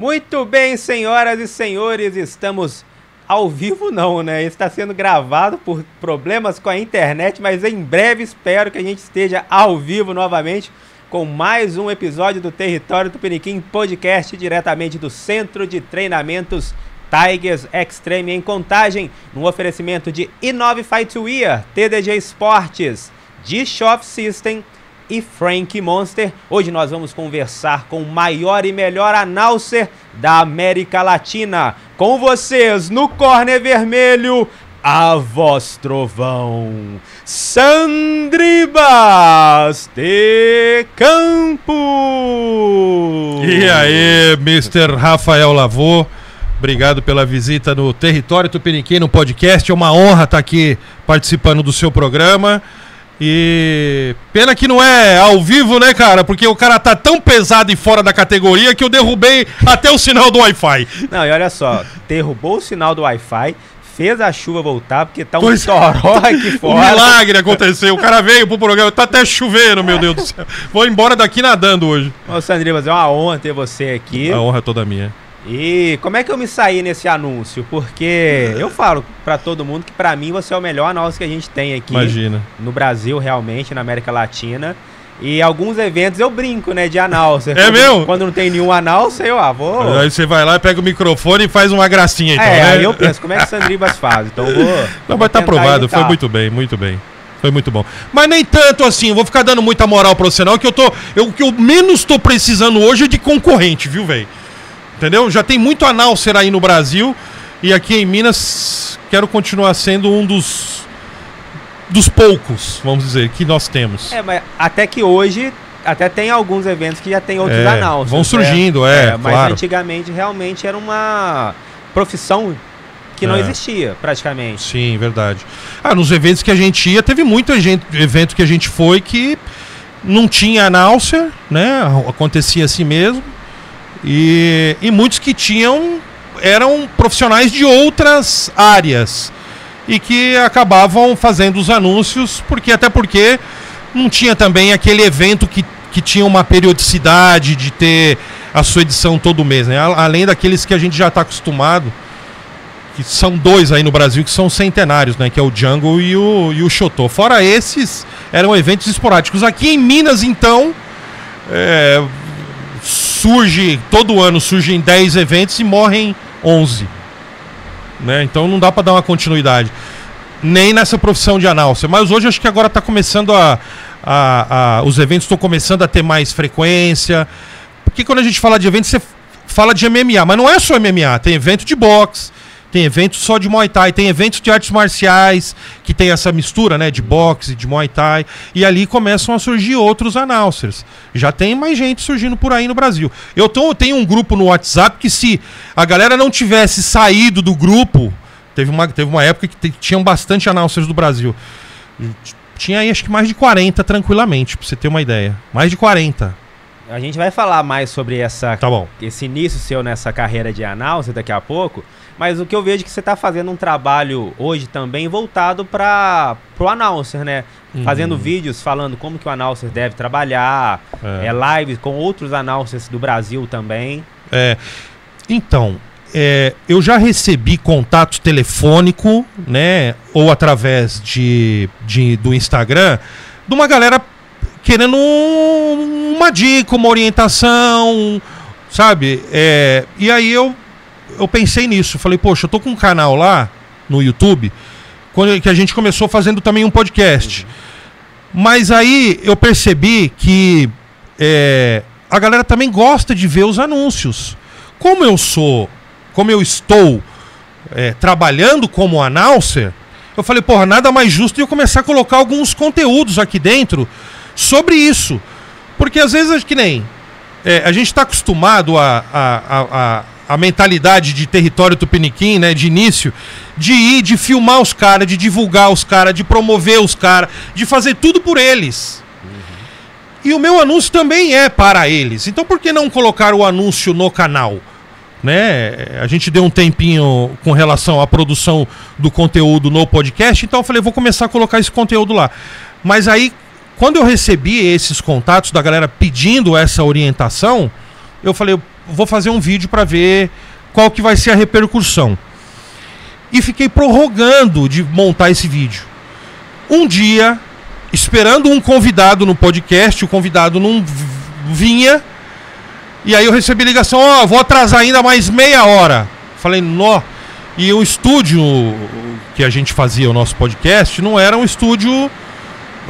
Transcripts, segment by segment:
Muito bem, senhoras e senhores, estamos ao vivo não, né? Está sendo gravado por problemas com a internet, mas em breve espero que a gente esteja ao vivo novamente com mais um episódio do Território do Podcast diretamente do Centro de Treinamentos Tigers Extreme em Contagem, no oferecimento de Inove Fightwear, TDG Esportes, G-Shop System, e Frank Monster. Hoje nós vamos conversar com o maior e melhor announcer da América Latina. Com vocês, no Corner Vermelho, a voz trovão, Sandribas de Campos. E aí, Mr. Rafael Lavô, obrigado pela visita no Território Tupiniquim, no podcast. É uma honra estar aqui participando do seu programa. E pena que não é ao vivo, né, cara? Porque o cara tá tão pesado e fora da categoria que eu derrubei até o sinal do Wi-Fi. Não, e olha só, derrubou o sinal do Wi-Fi, fez a chuva voltar, porque tá um pois... É. toró aqui fora. Um milagre aconteceu. O cara veio pro programa, tá até chovendo, meu Deus do céu. Vou embora daqui nadando hoje. Ô, Sandrinho, mas é uma honra ter você aqui. A honra é toda minha. E como é que eu me saí nesse anúncio? Porque é. eu falo para todo mundo que para mim você é o melhor anúncio que a gente tem aqui. Imagina. No Brasil, realmente, na América Latina. E alguns eventos eu brinco, né, de análise. É meu? Quando não tem nenhum análise, eu, ah, vou... Aí você vai lá, pega o microfone e faz uma gracinha, então, É, né? aí eu penso, como é que o Sandribas faz? Então vou... Não, vou mas tá aprovado, foi muito bem, muito bem. Foi muito bom. Mas nem tanto assim, vou ficar dando muita moral pra você não, que eu tô... Eu, o que eu menos tô precisando hoje é de concorrente, viu, velho? Entendeu? Já tem muito análcer aí no Brasil. E aqui em Minas, quero continuar sendo um dos dos poucos, vamos dizer, que nós temos. É, mas até que hoje até tem alguns eventos que já tem outros é, announcers. Vão surgindo, é, é, é Mas claro. antigamente realmente era uma profissão que é. não existia, praticamente. Sim, verdade. Ah, nos eventos que a gente ia, teve muito gente, evento que a gente foi que não tinha náusea, né? Acontecia assim mesmo. E, e muitos que tinham eram profissionais de outras áreas e que acabavam fazendo os anúncios, porque até porque não tinha também aquele evento que, que tinha uma periodicidade de ter a sua edição todo mês, né? Além daqueles que a gente já está acostumado, que são dois aí no Brasil que são centenários, né? Que é o Jungle e o, e o Chotô. Fora esses, eram eventos esporádicos. Aqui em Minas, então, é, surge, todo ano surgem 10 eventos e morrem 11. Né? Então não dá para dar uma continuidade. Nem nessa profissão de análise. Mas hoje acho que agora está começando a, a, a, Os eventos estão começando a ter mais frequência. Porque quando a gente fala de eventos, você fala de MMA, mas não é só MMA, tem evento de boxe, tem eventos só de Muay Thai, tem eventos de artes marciais, que tem essa mistura, né, de boxe, de Muay Thai, e ali começam a surgir outros announcers. Já tem mais gente surgindo por aí no Brasil. Eu tô, tenho um grupo no WhatsApp que se a galera não tivesse saído do grupo, teve uma, teve uma época que tinham bastante announcers do Brasil. Tinha aí acho que mais de 40 tranquilamente, pra você ter uma ideia. Mais de 40. A gente vai falar mais sobre essa, tá bom. esse início seu nessa carreira de announcer daqui a pouco. Mas o que eu vejo é que você está fazendo um trabalho hoje também voltado para o announcer, né? Uhum. Fazendo vídeos falando como que o announcer deve trabalhar, é. é lives com outros announcers do Brasil também. É. Então, é, eu já recebi contato telefônico, né? Ou através de, de do Instagram, de uma galera querendo um, uma dica, uma orientação, sabe? É, e aí eu eu pensei nisso. Falei, poxa, eu tô com um canal lá no YouTube que a gente começou fazendo também um podcast. Uhum. Mas aí eu percebi que é, a galera também gosta de ver os anúncios. Como eu sou, como eu estou é, trabalhando como announcer, eu falei, porra, nada mais justo de eu começar a colocar alguns conteúdos aqui dentro sobre isso. Porque às vezes, que nem. É, a gente está acostumado a, a, a a mentalidade de território tupiniquim, né, de início, de ir, de filmar os caras, de divulgar os caras, de promover os caras, de fazer tudo por eles. Uhum. E o meu anúncio também é para eles. Então por que não colocar o anúncio no canal? Né? A gente deu um tempinho com relação à produção do conteúdo no podcast, então eu falei, vou começar a colocar esse conteúdo lá. Mas aí, quando eu recebi esses contatos da galera pedindo essa orientação, eu falei, vou fazer um vídeo para ver qual que vai ser a repercussão. E fiquei prorrogando de montar esse vídeo. Um dia, esperando um convidado no podcast, o convidado não vinha. E aí eu recebi ligação, ó, oh, vou atrasar ainda mais meia hora. Falei, nó. E o estúdio que a gente fazia o nosso podcast não era um estúdio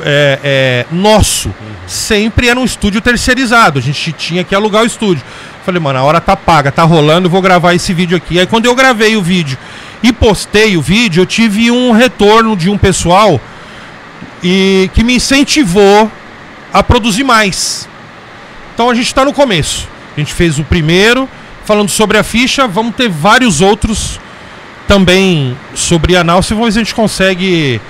é, é, nosso uhum. sempre era um estúdio terceirizado. A gente tinha que alugar o estúdio. Falei, mano, a hora tá paga, tá rolando, vou gravar esse vídeo aqui. Aí quando eu gravei o vídeo e postei o vídeo, eu tive um retorno de um pessoal e que me incentivou a produzir mais. Então a gente está no começo. A gente fez o primeiro falando sobre a ficha, vamos ter vários outros também sobre a Náusea, vamos ver se a gente consegue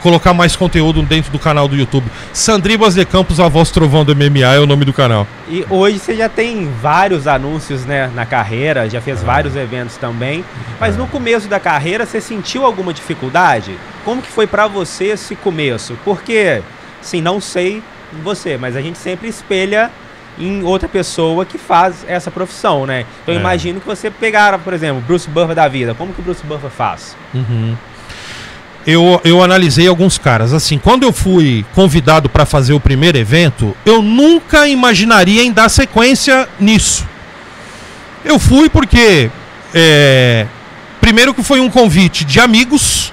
colocar mais conteúdo dentro do canal do YouTube. Sandribas de Campos, a voz trovão do MMA é o nome do canal. E hoje você já tem vários anúncios né, na carreira, já fez ah. vários eventos também. Mas é. no começo da carreira você sentiu alguma dificuldade? Como que foi para você esse começo? Porque, assim, não sei você, mas a gente sempre espelha em outra pessoa que faz essa profissão, né? Então é. imagino que você pegar, por exemplo, Bruce Buffer da vida. Como que o Bruce Buffer faz? Uhum eu, eu analisei alguns caras. Assim, quando eu fui convidado para fazer o primeiro evento, eu nunca imaginaria em dar sequência nisso. Eu fui porque, é, primeiro que foi um convite de amigos,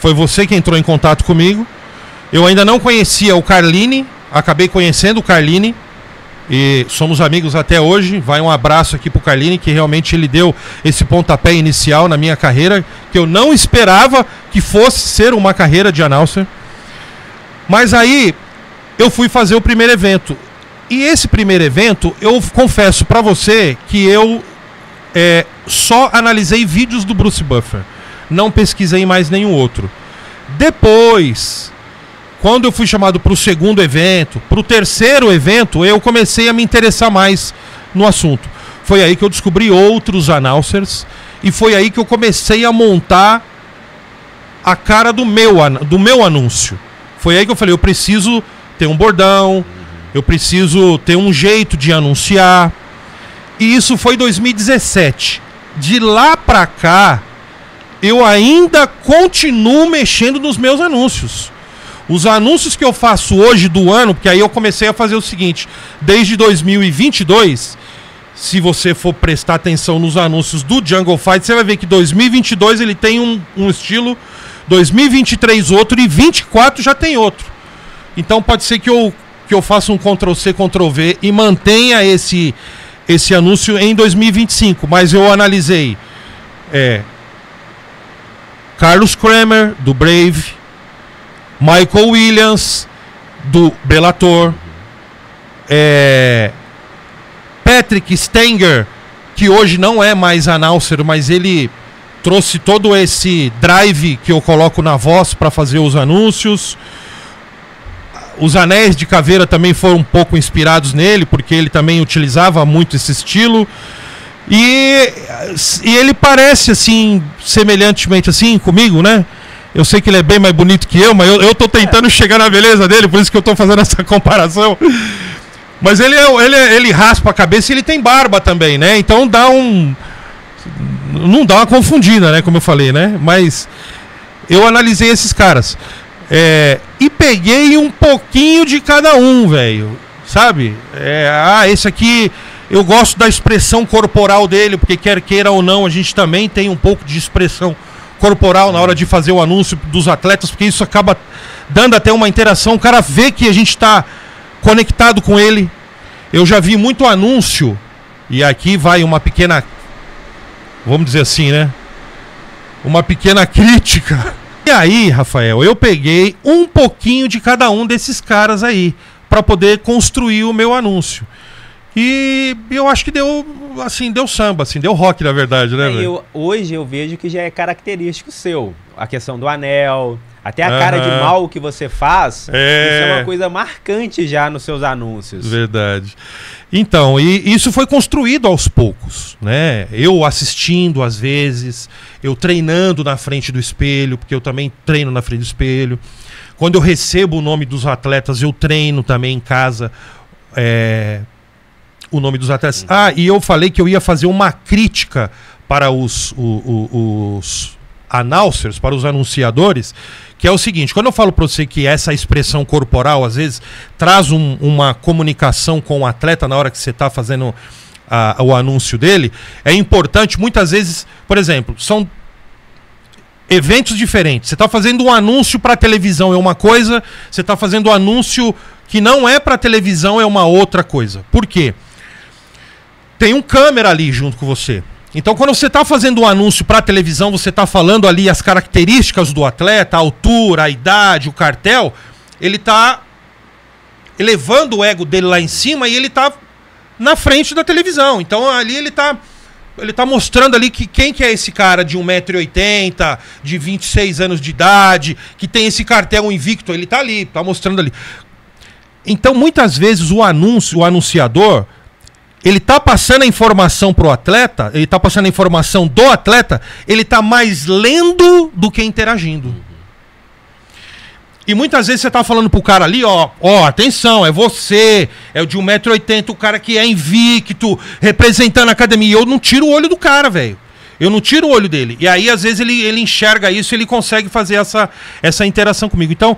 foi você que entrou em contato comigo. Eu ainda não conhecia o Carline, acabei conhecendo o Carline e somos amigos até hoje. Vai um abraço aqui pro Carlini, que realmente ele deu esse pontapé inicial na minha carreira, que eu não esperava que fosse ser uma carreira de announcer. Mas aí eu fui fazer o primeiro evento. E esse primeiro evento, eu confesso para você que eu é, só analisei vídeos do Bruce Buffer. Não pesquisei mais nenhum outro. Depois quando eu fui chamado para o segundo evento, para o terceiro evento, eu comecei a me interessar mais no assunto. Foi aí que eu descobri outros announcers e foi aí que eu comecei a montar a cara do meu, do meu anúncio. Foi aí que eu falei: eu preciso ter um bordão, eu preciso ter um jeito de anunciar. E isso foi 2017. De lá para cá, eu ainda continuo mexendo nos meus anúncios. Os anúncios que eu faço hoje do ano, porque aí eu comecei a fazer o seguinte: desde 2022, se você for prestar atenção nos anúncios do Jungle Fight, você vai ver que 2022 ele tem um, um estilo, 2023 outro e 24 já tem outro. Então pode ser que eu, que eu faça um Ctrl C, Ctrl V e mantenha esse, esse anúncio em 2025. Mas eu analisei é, Carlos Kramer, do Brave, Michael Williams, do Bellator. É, Patrick Stenger, que hoje não é mais announcer, mas ele trouxe todo esse drive que eu coloco na voz para fazer os anúncios. Os anéis de caveira também foram um pouco inspirados nele, porque ele também utilizava muito esse estilo. E, e ele parece assim, semelhantemente assim comigo, né? Eu sei que ele é bem mais bonito que eu, mas eu, eu tô tentando chegar na beleza dele, por isso que eu tô fazendo essa comparação. Mas ele, é, ele, é, ele raspa a cabeça e ele tem barba também, né? Então dá um. Não dá uma confundida, né? Como eu falei, né? Mas eu analisei esses caras. É, e peguei um pouquinho de cada um, velho. Sabe? É, ah, esse aqui. Eu gosto da expressão corporal dele, porque quer queira ou não, a gente também tem um pouco de expressão corporal corporal na hora de fazer o anúncio dos atletas, porque isso acaba dando até uma interação. O cara vê que a gente está conectado com ele. Eu já vi muito anúncio, e aqui vai uma pequena, vamos dizer assim, né? Uma pequena crítica. E aí, Rafael, eu peguei um pouquinho de cada um desses caras aí para poder construir o meu anúncio. E eu acho que deu, assim, deu samba, assim, deu rock, na verdade, né? É, eu, hoje eu vejo que já é característico seu. A questão do anel, até a uhum. cara de mal que você faz, é... isso é uma coisa marcante já nos seus anúncios. Verdade. Então, e isso foi construído aos poucos, né? Eu assistindo às vezes, eu treinando na frente do espelho, porque eu também treino na frente do espelho. Quando eu recebo o nome dos atletas, eu treino também em casa. É, o nome dos atletas. Uhum. Ah, e eu falei que eu ia fazer uma crítica para os, o, o, os announcers, para os anunciadores, que é o seguinte: quando eu falo para você que essa expressão corporal, às vezes, traz um, uma comunicação com o atleta na hora que você está fazendo a, o anúncio dele, é importante muitas vezes, por exemplo, são eventos diferentes. Você está fazendo um anúncio para televisão é uma coisa, você está fazendo um anúncio que não é para televisão é uma outra coisa. Por quê? tem um câmera ali junto com você. Então, quando você está fazendo um anúncio para a televisão, você está falando ali as características do atleta, a altura, a idade, o cartel, ele está elevando o ego dele lá em cima e ele está na frente da televisão. Então, ali ele está ele tá mostrando ali que quem que é esse cara de 1,80m, de 26 anos de idade, que tem esse cartel invicto, ele está ali, está mostrando ali. Então, muitas vezes o anúncio, o anunciador, ele tá passando a informação pro atleta, ele tá passando a informação do atleta, ele tá mais lendo do que interagindo. E muitas vezes você tá falando pro cara ali, ó, ó, atenção, é você, é o de 1,80m, o cara que é invicto, representando a academia. Eu não tiro o olho do cara, velho. Eu não tiro o olho dele. E aí, às vezes, ele, ele enxerga isso ele consegue fazer essa, essa interação comigo. Então,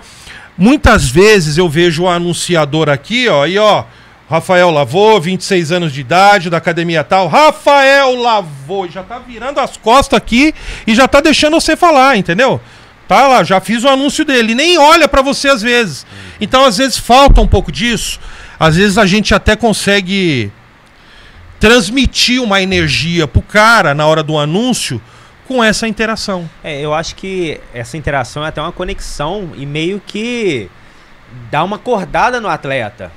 muitas vezes eu vejo o anunciador aqui, ó, e ó, Rafael Lavô, 26 anos de idade, da academia tal. Rafael Lavô, já tá virando as costas aqui e já tá deixando você falar, entendeu? Tá lá, já fiz o anúncio dele, nem olha para você às vezes. Então, às vezes falta um pouco disso. Às vezes a gente até consegue transmitir uma energia pro cara na hora do anúncio com essa interação. É, eu acho que essa interação é até uma conexão e meio que dá uma acordada no atleta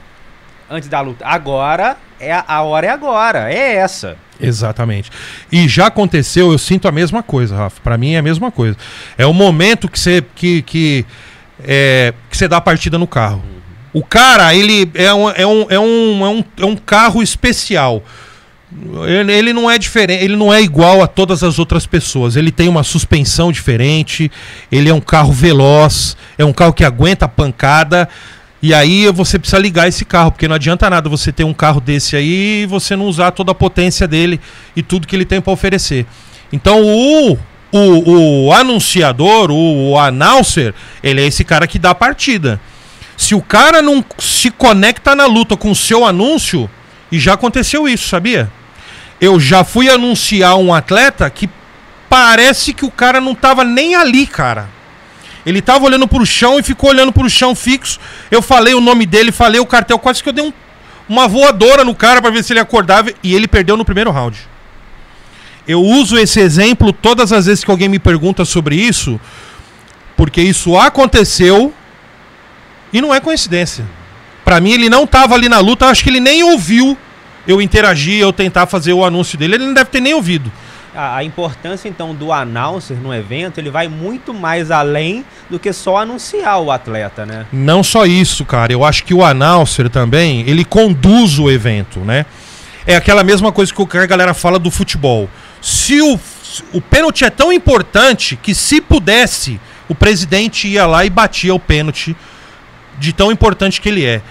antes da luta. Agora, é a, a hora é agora, é essa. Exatamente. E já aconteceu, eu sinto a mesma coisa, Rafa. Para mim é a mesma coisa. É o momento que você que, que, é, que você dá a partida no carro. Uhum. O cara, ele é um, é um, é um, é um, é um carro especial. Ele, ele, não é diferente, ele não é igual a todas as outras pessoas. Ele tem uma suspensão diferente, ele é um carro veloz, é um carro que aguenta pancada. E aí você precisa ligar esse carro, porque não adianta nada você ter um carro desse aí e você não usar toda a potência dele e tudo que ele tem para oferecer. Então o, o, o anunciador, o, o announcer, ele é esse cara que dá a partida. Se o cara não se conecta na luta com o seu anúncio, e já aconteceu isso, sabia? Eu já fui anunciar um atleta que parece que o cara não tava nem ali, cara ele tava olhando pro chão e ficou olhando pro chão fixo. Eu falei o nome dele, falei o cartel, quase que eu dei um, uma voadora no cara para ver se ele acordava e ele perdeu no primeiro round. Eu uso esse exemplo todas as vezes que alguém me pergunta sobre isso, porque isso aconteceu e não é coincidência. Para mim ele não tava ali na luta, acho que ele nem ouviu eu interagir, eu tentar fazer o anúncio dele, ele não deve ter nem ouvido a, a, importância então do announcer no evento, ele vai muito mais além do que só anunciar o atleta, né? Não só isso, cara. Eu acho que o announcer também, ele conduz o evento, né? É aquela mesma coisa que a galera fala do futebol. Se o, o pênalti é tão importante que se pudesse, o presidente ia lá e batia o pênalti de tão importante que ele é.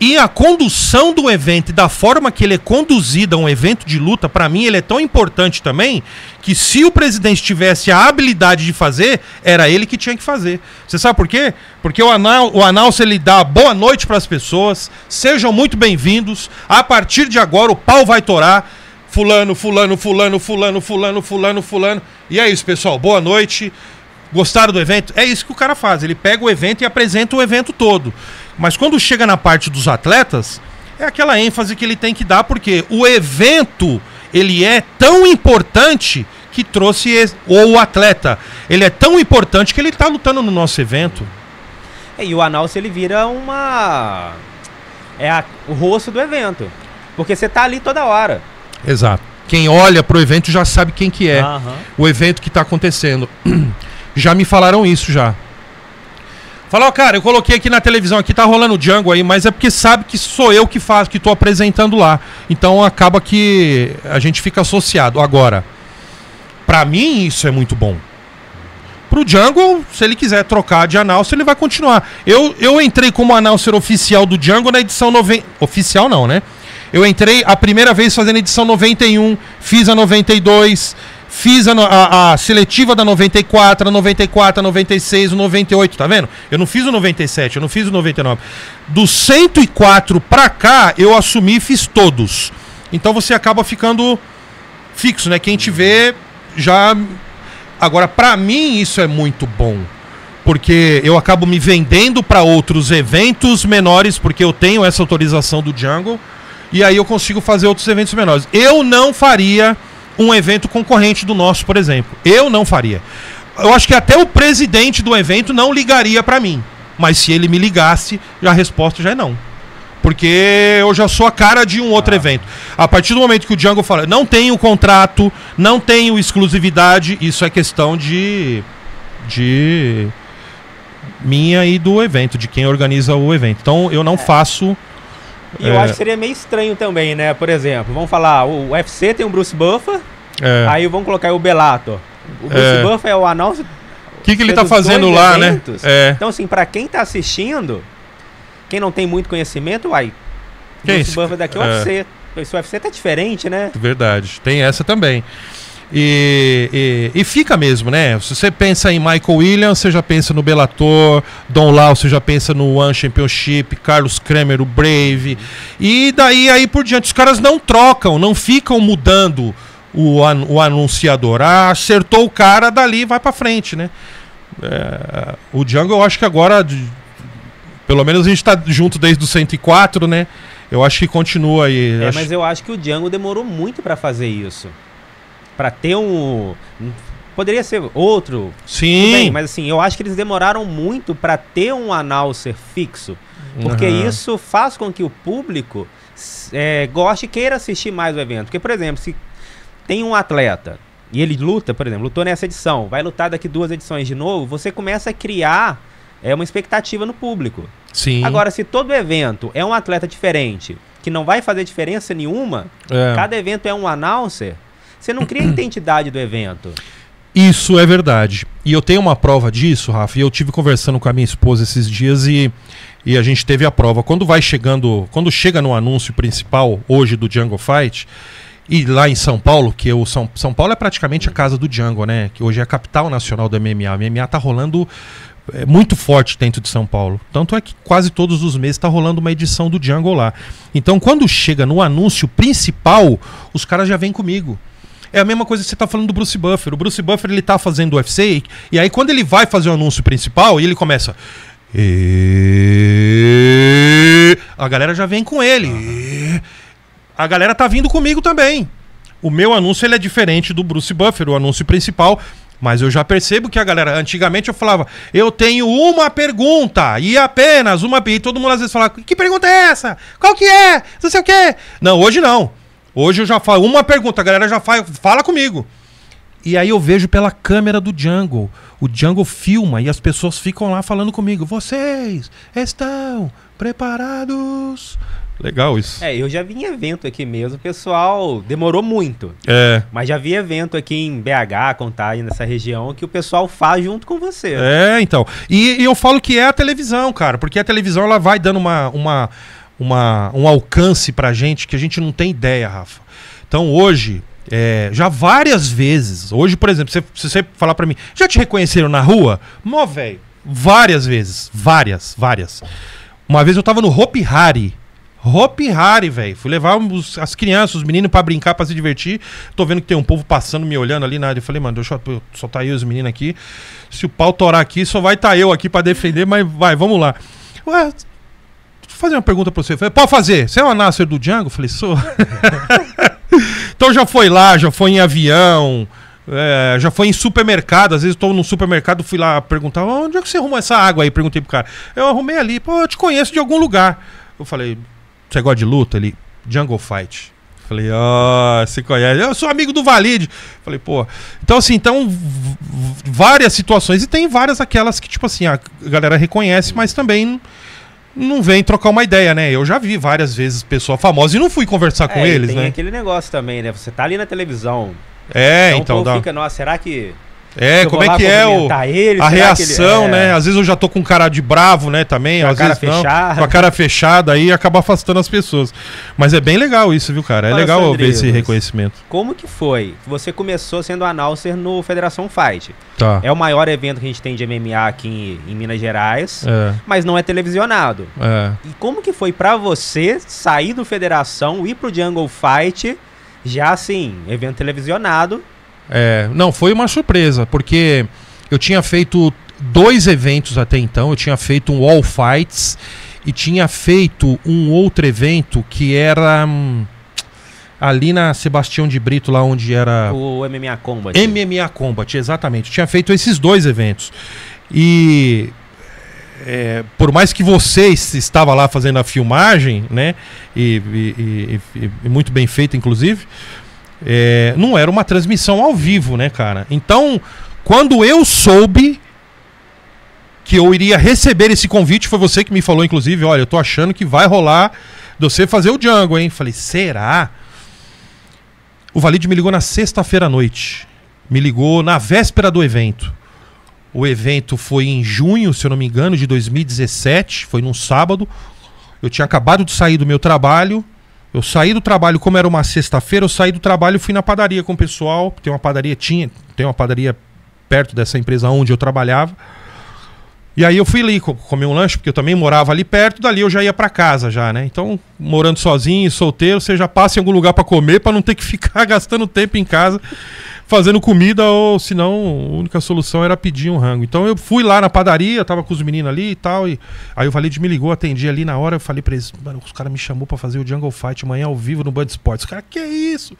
E a condução do evento e da forma que ele é conduzido a um evento de luta, para mim, ele é tão importante também que se o presidente tivesse a habilidade de fazer, era ele que tinha que fazer. Você sabe por quê? Porque o, anal, o análise ele dá boa noite para as pessoas, sejam muito bem-vindos, a partir de agora o pau vai torar. Fulano, fulano, fulano, fulano, fulano, fulano, fulano. E é isso, pessoal. Boa noite. Gostaram do evento? É isso que o cara faz. Ele pega o evento e apresenta o evento todo. Mas quando chega na parte dos atletas, é aquela ênfase que ele tem que dar, porque o evento ele é tão importante que trouxe ou o atleta. Ele é tão importante que ele está lutando no nosso evento. É, e o Analce ele vira uma. É a... o rosto do evento. Porque você está ali toda hora. Exato. Quem olha pro evento já sabe quem que é. Uhum. O evento que está acontecendo. já me falaram isso já. Fala, ó, cara, eu coloquei aqui na televisão, aqui tá rolando o Django aí, mas é porque sabe que sou eu que faço, que tô apresentando lá. Então acaba que a gente fica associado. Agora, para mim isso é muito bom. Pro Django, se ele quiser trocar de announcer, ele vai continuar. Eu, eu entrei como announcer oficial do Django na edição 90. Noven... Oficial não, né? Eu entrei a primeira vez fazendo edição 91, fiz a 92, Fiz a, a, a, seletiva da 94, a 94, a 96, o 98, tá vendo? Eu não fiz o 97, eu não fiz o 99. Do 104 pra cá, eu assumi e fiz todos. Então você acaba ficando fixo, né? Quem te vê já. Agora, pra mim, isso é muito bom porque eu acabo me vendendo para outros eventos menores, porque eu tenho essa autorização do Django, e aí eu consigo fazer outros eventos menores. Eu não faria um evento concorrente do nosso, por exemplo. Eu não faria. Eu acho que até o presidente do evento não ligaria para mim. Mas se ele me ligasse, a resposta já é não. Porque eu já sou a cara de um outro ah. evento. A partir do momento que o Django fala, não tenho contrato, não tenho exclusividade, isso é questão de. de. minha e do evento, de quem organiza o evento. Então eu não é. faço e eu é. acho que seria meio estranho também, né? Por exemplo, vamos falar, o UFC tem o Bruce Buffer, é. aí vamos colocar o Belato O Bruce é. Buffer é o anúncio. O que, que ele tá fazendo lá, né? eventos. né? Então, assim, para quem tá assistindo, quem não tem muito conhecimento, uai, quem Bruce Buffer daqui é o UFC. Esse UFC tá diferente, né? Verdade, tem essa também. E, e, e, fica mesmo, né? Se você pensa em Michael Williams, você já pensa no Bellator, Don Lau, você já pensa no One Championship, Carlos Kramer, o Brave. E daí aí por diante. Os caras não trocam, não ficam mudando o, an o anunciador. Ah, acertou o cara, dali vai para frente, né? É, o Django, eu acho que agora, pelo menos a gente tá junto desde o 104, né? Eu acho que continua aí. É, acho... mas eu acho que o Django demorou muito para fazer isso para ter um poderia ser outro. Sim. Bem, mas assim, eu acho que eles demoraram muito para ter um announcer fixo. Porque uhum. isso faz com que o público é, goste e queira assistir mais o evento. Porque, por exemplo, se tem um atleta e ele luta, por exemplo, lutou nessa edição, vai lutar daqui duas edições de novo, você começa a criar é, uma expectativa no público. Sim. Agora, se todo evento é um atleta diferente, que não vai fazer diferença nenhuma, é. cada evento é um announcer, você não cria a identidade do evento. Isso é verdade. E eu tenho uma prova disso, Rafa. E eu tive conversando com a minha esposa esses dias e, e a gente teve a prova. Quando vai chegando, quando chega no anúncio principal hoje do Django Fight, e lá em São Paulo, que o São, São Paulo é praticamente a casa do Django, né? Que hoje é a capital nacional do MMA. O MMA tá rolando é, muito forte dentro de São Paulo. Tanto é que quase todos os meses tá rolando uma edição do Django lá. Então, quando chega no anúncio principal, os caras já vêm comigo. É a mesma coisa que você tá falando do Bruce Buffer. O Bruce Buffer ele tá fazendo o UFC e aí quando ele vai fazer o anúncio principal, e ele começa e... a galera já vem com ele. E... A galera tá vindo comigo também. O meu anúncio ele é diferente do Bruce Buffer, o anúncio principal. Mas eu já percebo que a galera, antigamente eu falava, eu tenho uma pergunta e apenas uma. E todo mundo às vezes falava, que pergunta é essa? Qual que é? Não sei o quê. Não, hoje não. Hoje eu já falo uma pergunta, a galera já fala, fala comigo. E aí eu vejo pela câmera do Jungle. O Jungle filma e as pessoas ficam lá falando comigo. Vocês estão preparados? Legal isso. É, eu já vi evento aqui mesmo, pessoal demorou muito. É. Mas já vi evento aqui em BH, Contagem, nessa região, que o pessoal faz junto com você. É, então. E, e eu falo que é a televisão, cara, porque a televisão ela vai dando uma, uma uma, um alcance para a gente que a gente não tem ideia, Rafa. Então hoje, é, já várias vezes, hoje, por exemplo, se você, você falar para mim, já te reconheceram na rua? Mó, velho, várias vezes, várias, várias. Uma vez eu tava no Hopi Hari, Hopi Hari, velho. Fui levar os, as crianças, os meninos para brincar, para se divertir. Tô vendo que tem um povo passando, me olhando ali na área. Eu falei, mano, deixa eu, só tá eu os meninos aqui. Se o pau torar aqui, só vai tá eu aqui para defender, mas vai, vamos lá. Ué, fazer uma pergunta pra você. falei, pode fazer. Você é uma Nasser do Django? falei, sou. então já foi lá, já foi em avião, é, já foi em supermercado. Às vezes estou num supermercado, fui lá perguntar, onde é que você arrumou essa água aí? Perguntei pro cara. Eu arrumei ali, pô, eu te conheço de algum lugar. Eu falei, você gosta de luta? Ele, Jungle Fight. Falei, ó, oh, se conhece. Eu sou amigo do Valide. Falei, pô. Então, assim, então, várias situações. E tem várias aquelas que, tipo assim, a galera reconhece, mas também não vem trocar uma ideia, né? Eu já vi várias vezes pessoa famosa e não fui conversar com é, eles, tem né? aquele negócio também, né? Você tá ali na televisão. É, então, então dá... fica, nossa, será que é, como é que é o, ele, a reação, ele, é... né? Às vezes eu já tô com cara de bravo, né, também. Com às vezes não. Com a cara fechada aí acaba afastando as pessoas. Mas é bem legal isso, viu, cara? É legal ver esse reconhecimento. Como que foi? Você começou sendo announcer no Federação Fight. Tá. É o maior evento que a gente tem de MMA aqui em, em Minas Gerais, é. mas não é televisionado. É. E como que foi para você sair do Federação, ir pro Jungle Fight, já assim, evento televisionado, é, não, foi uma surpresa, porque eu tinha feito dois eventos até então. Eu tinha feito um All Fights e tinha feito um outro evento que era hum, ali na Sebastião de Brito, lá onde era. O MMA Combat. MMA Combat, exatamente. Eu tinha feito esses dois eventos. E. É, por mais que você estava lá fazendo a filmagem, né? e, e, e, e muito bem feita, inclusive é, não era uma transmissão ao vivo, né, cara? Então, quando eu soube que eu iria receber esse convite, foi você que me falou, inclusive, olha, eu tô achando que vai rolar você fazer o Django, hein? Falei, será? O Valide me ligou na sexta-feira à noite. Me ligou na véspera do evento. O evento foi em junho, se eu não me engano, de 2017, foi num sábado. Eu tinha acabado de sair do meu trabalho eu saí do trabalho, como era uma sexta-feira, eu saí do trabalho, fui na padaria com o pessoal. Tem uma padaria, tinha, tem uma padaria perto dessa empresa onde eu trabalhava. E aí eu fui ali, comi um lanche, porque eu também morava ali perto, dali eu já ia para casa já, né? Então, morando sozinho, solteiro, você já passa em algum lugar para comer, para não ter que ficar gastando tempo em casa fazendo comida, ou senão a única solução era pedir um rango. Então eu fui lá na padaria, tava com os meninos ali e tal, e aí o Valide me ligou, atendi ali na hora, eu falei pra eles, mano, os caras me chamou para fazer o Jungle Fight amanhã ao vivo no Band Sports. Os caras, que isso?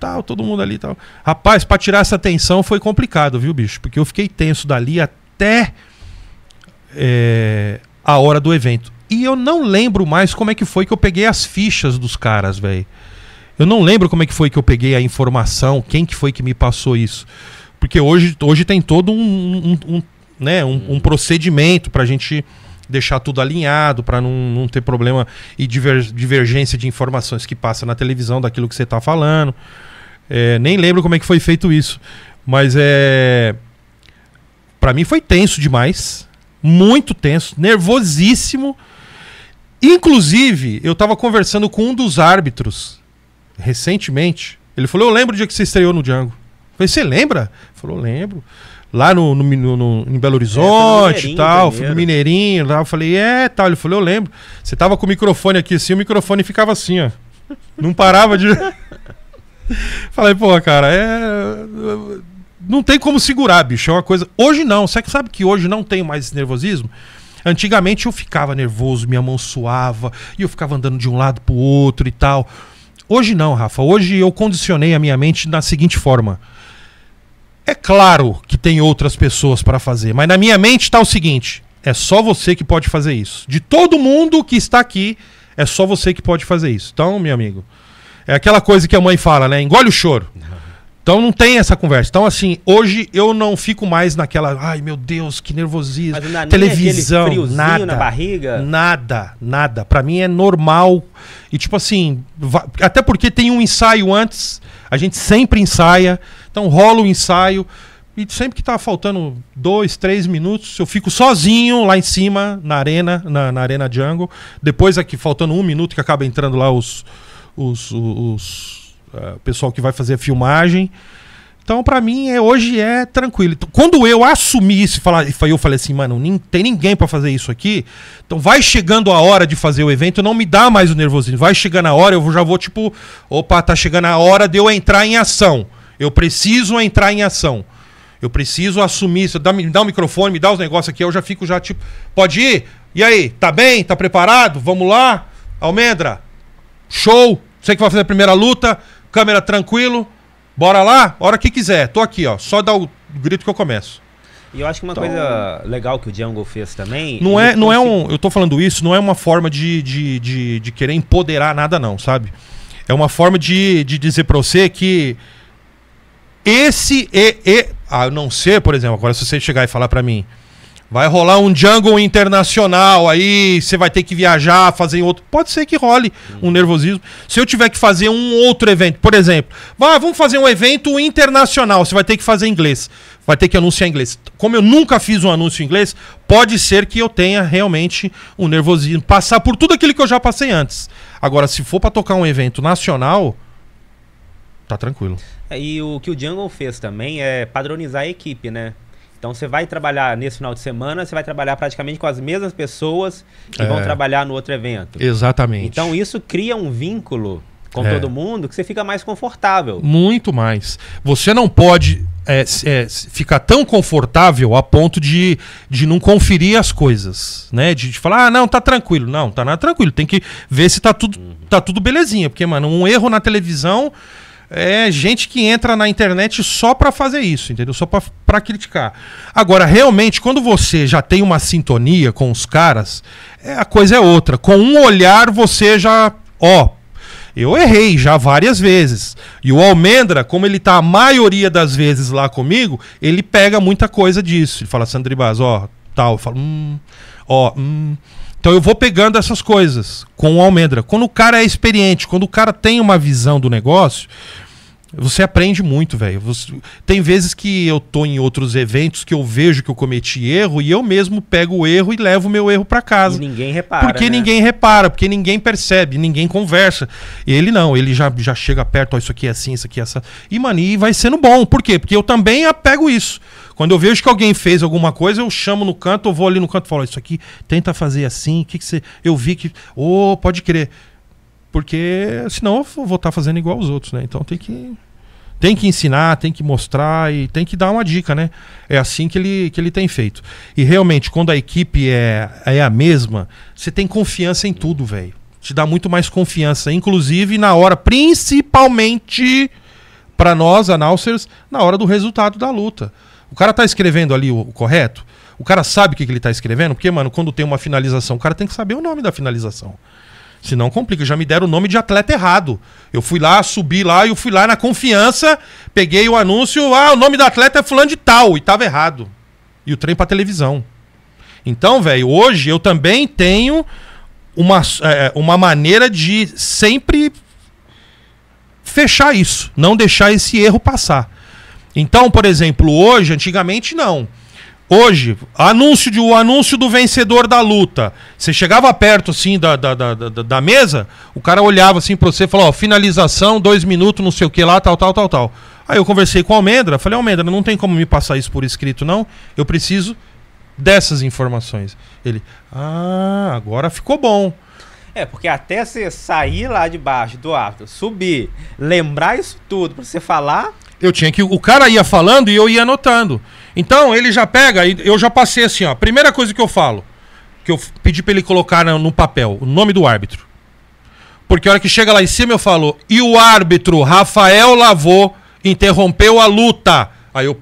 Tal, todo mundo ali e tal. Rapaz, pra tirar essa tensão foi complicado, viu, bicho? Porque eu fiquei tenso dali até é, a hora do evento. E eu não lembro mais como é que foi que eu peguei as fichas dos caras, velho. Eu não lembro como é que foi que eu peguei a informação, quem que foi que me passou isso. Porque hoje, hoje tem todo um, um, um né, um, um procedimento para a gente deixar tudo alinhado, para não, não ter problema e diver, divergência de informações que passa na televisão daquilo que você está falando. É, nem lembro como é que foi feito isso. Mas é. Para mim foi tenso demais muito tenso, nervosíssimo. Inclusive, eu estava conversando com um dos árbitros recentemente. Ele falou: Eu lembro do dia que você estreou no Django. falei: Você lembra? Ele falou: Lembro. Lá no, no, no, em Belo é, tá Horizonte é, e tal, fui no Mineirinho lá. Eu falei: É, tal. Ele falou: Eu lembro. Você tava com o microfone aqui assim, o microfone ficava assim, ó. Não parava de. falei: Pô, cara, é não tem como segurar, bicho. É uma coisa. Hoje não. Você que sabe que hoje não tenho mais esse nervosismo? Antigamente eu ficava nervoso, minha mão suava e eu ficava andando de um lado pro outro e tal. Hoje não, Rafa. Hoje eu condicionei a minha mente da seguinte forma. É claro que tem outras pessoas para fazer, mas na minha mente tá o seguinte: é só você que pode fazer isso. De todo mundo que está aqui, é só você que pode fazer isso. Então, meu amigo, é aquela coisa que a mãe fala, né? Engole o choro. Então não tem essa conversa. Então, assim, hoje eu não fico mais naquela. Ai, meu Deus, que nervosismo. Mas televisão, friozinho nada. Na barriga. Nada, nada. Para mim é normal. E tipo assim, até porque tem um ensaio antes, a gente sempre ensaia. Então rola o um ensaio. E sempre que tá faltando dois, três minutos, eu fico sozinho lá em cima, na arena, na, na arena jungle. Depois aqui, é faltando um minuto que acaba entrando lá os, os, os eh, o pessoal que vai fazer a filmagem. Então, para mim, é, hoje é tranquilo. Então, quando eu assumi isso falar, eu falei assim, mano, tem ninguém para fazer isso aqui. Então, vai chegando a hora de fazer o evento, não me dá mais o nervosismo. Vai chegando a hora, eu já vou tipo, opa, tá chegando a hora de eu entrar em ação. Eu preciso entrar em ação. Eu preciso assumir isso. Dá, me dá o um microfone, me dá os negócios aqui, eu já fico já tipo, pode ir? E aí, tá bem? Tá preparado? Vamos lá? Almendra, show! Você que vai fazer a primeira luta, Câmera tranquilo. Bora lá? Hora que quiser. Tô aqui, ó. Só dá o grito que eu começo. E eu acho que uma então, coisa legal que o Django fez também. Não é, não consegui... é um. Eu tô falando isso, não é uma forma de, de, de, de, querer empoderar nada, não, sabe? É uma forma de, de dizer pra você que. Esse e, e. A não ser, por exemplo, agora se você chegar e falar para mim. Vai rolar um jungle internacional aí, você vai ter que viajar, fazer outro. Pode ser que role um nervosismo. Se eu tiver que fazer um outro evento, por exemplo, vamos fazer um evento internacional, você vai ter que fazer inglês. Vai ter que anunciar inglês. Como eu nunca fiz um anúncio em inglês, pode ser que eu tenha realmente um nervosismo, passar por tudo aquilo que eu já passei antes. Agora, se for para tocar um evento nacional, tá tranquilo. É, e o que o Jungle fez também é padronizar a equipe, né? Então você vai trabalhar nesse final de semana, você vai trabalhar praticamente com as mesmas pessoas que é. vão trabalhar no outro evento. Exatamente. Então isso cria um vínculo com é. todo mundo que você fica mais confortável. Muito mais. Você não pode é, é, ficar tão confortável a ponto de, de não conferir as coisas, né? De, de falar, ah, não, tá tranquilo. Não, tá nada tranquilo. Tem que ver se tá tudo, uhum. tá tudo belezinha. Porque, mano, um erro na televisão é gente que entra na internet só para fazer isso, entendeu? Só para criticar. Agora, realmente, quando você já tem uma sintonia com os caras, é, a coisa é outra. Com um olhar você já, ó, eu errei já várias vezes. E o Almendra, como ele tá a maioria das vezes lá comigo, ele pega muita coisa disso. Ele fala, Sandribas, ó, tal. Eu falo, hum, ó, hum. Então eu vou pegando essas coisas com o Almendra. Quando o cara é experiente, quando o cara tem uma visão do negócio, você aprende muito, velho. Você... Tem vezes que eu tô em outros eventos que eu vejo que eu cometi erro e eu mesmo pego o erro e levo o meu erro para casa. E ninguém repara. Porque né? ninguém repara, porque ninguém percebe, ninguém conversa. Ele não, ele já, já chega perto, ó, isso aqui é assim, isso aqui é essa. E, mano, e vai sendo bom. Por quê? Porque eu também apego isso. Quando eu vejo que alguém fez alguma coisa, eu chamo no canto, eu vou ali no canto e falo, isso aqui, tenta fazer assim, o que, que você. Eu vi que. Ô, oh, pode crer. Porque senão eu vou estar tá fazendo igual os outros, né? Então tem que tem que ensinar, tem que mostrar e tem que dar uma dica, né? É assim que ele, que ele tem feito. E realmente, quando a equipe é, é a mesma, você tem confiança em tudo, velho. Te dá muito mais confiança, inclusive na hora, principalmente para nós, announcers, na hora do resultado da luta. O cara tá escrevendo ali o, o correto? O cara sabe o que, que ele tá escrevendo? Porque, mano, quando tem uma finalização, o cara tem que saber o nome da finalização. Senão complica. Já me deram o nome de atleta errado. Eu fui lá, subi lá, eu fui lá na confiança, peguei o anúncio, ah, o nome do atleta é fulano de tal, e tava errado. E o trem pra televisão. Então, velho, hoje eu também tenho uma, é, é uma maneira de sempre fechar isso, não deixar esse erro passar. Então, por exemplo, hoje, antigamente não. Hoje, anúncio de, o anúncio do vencedor da luta. Você chegava perto, assim, da, da, da, da mesa, o cara olhava assim pra você e falava, ó, finalização, dois minutos, não sei o que lá, tal, tal, tal, tal. Aí eu conversei com a Almendra, falei, Almendra, não tem como me passar isso por escrito, não. Eu preciso dessas informações. Ele, ah, agora ficou bom. É, porque até você sair lá de baixo do árbitro, subir, lembrar isso tudo pra você falar. Eu tinha que. O cara ia falando e eu ia anotando. Então ele já pega, e eu já passei assim, ó. Primeira coisa que eu falo, que eu pedi para ele colocar no papel, o nome do árbitro. Porque a hora que chega lá em cima eu falo, e o árbitro Rafael Lavô interrompeu a luta. Aí eu,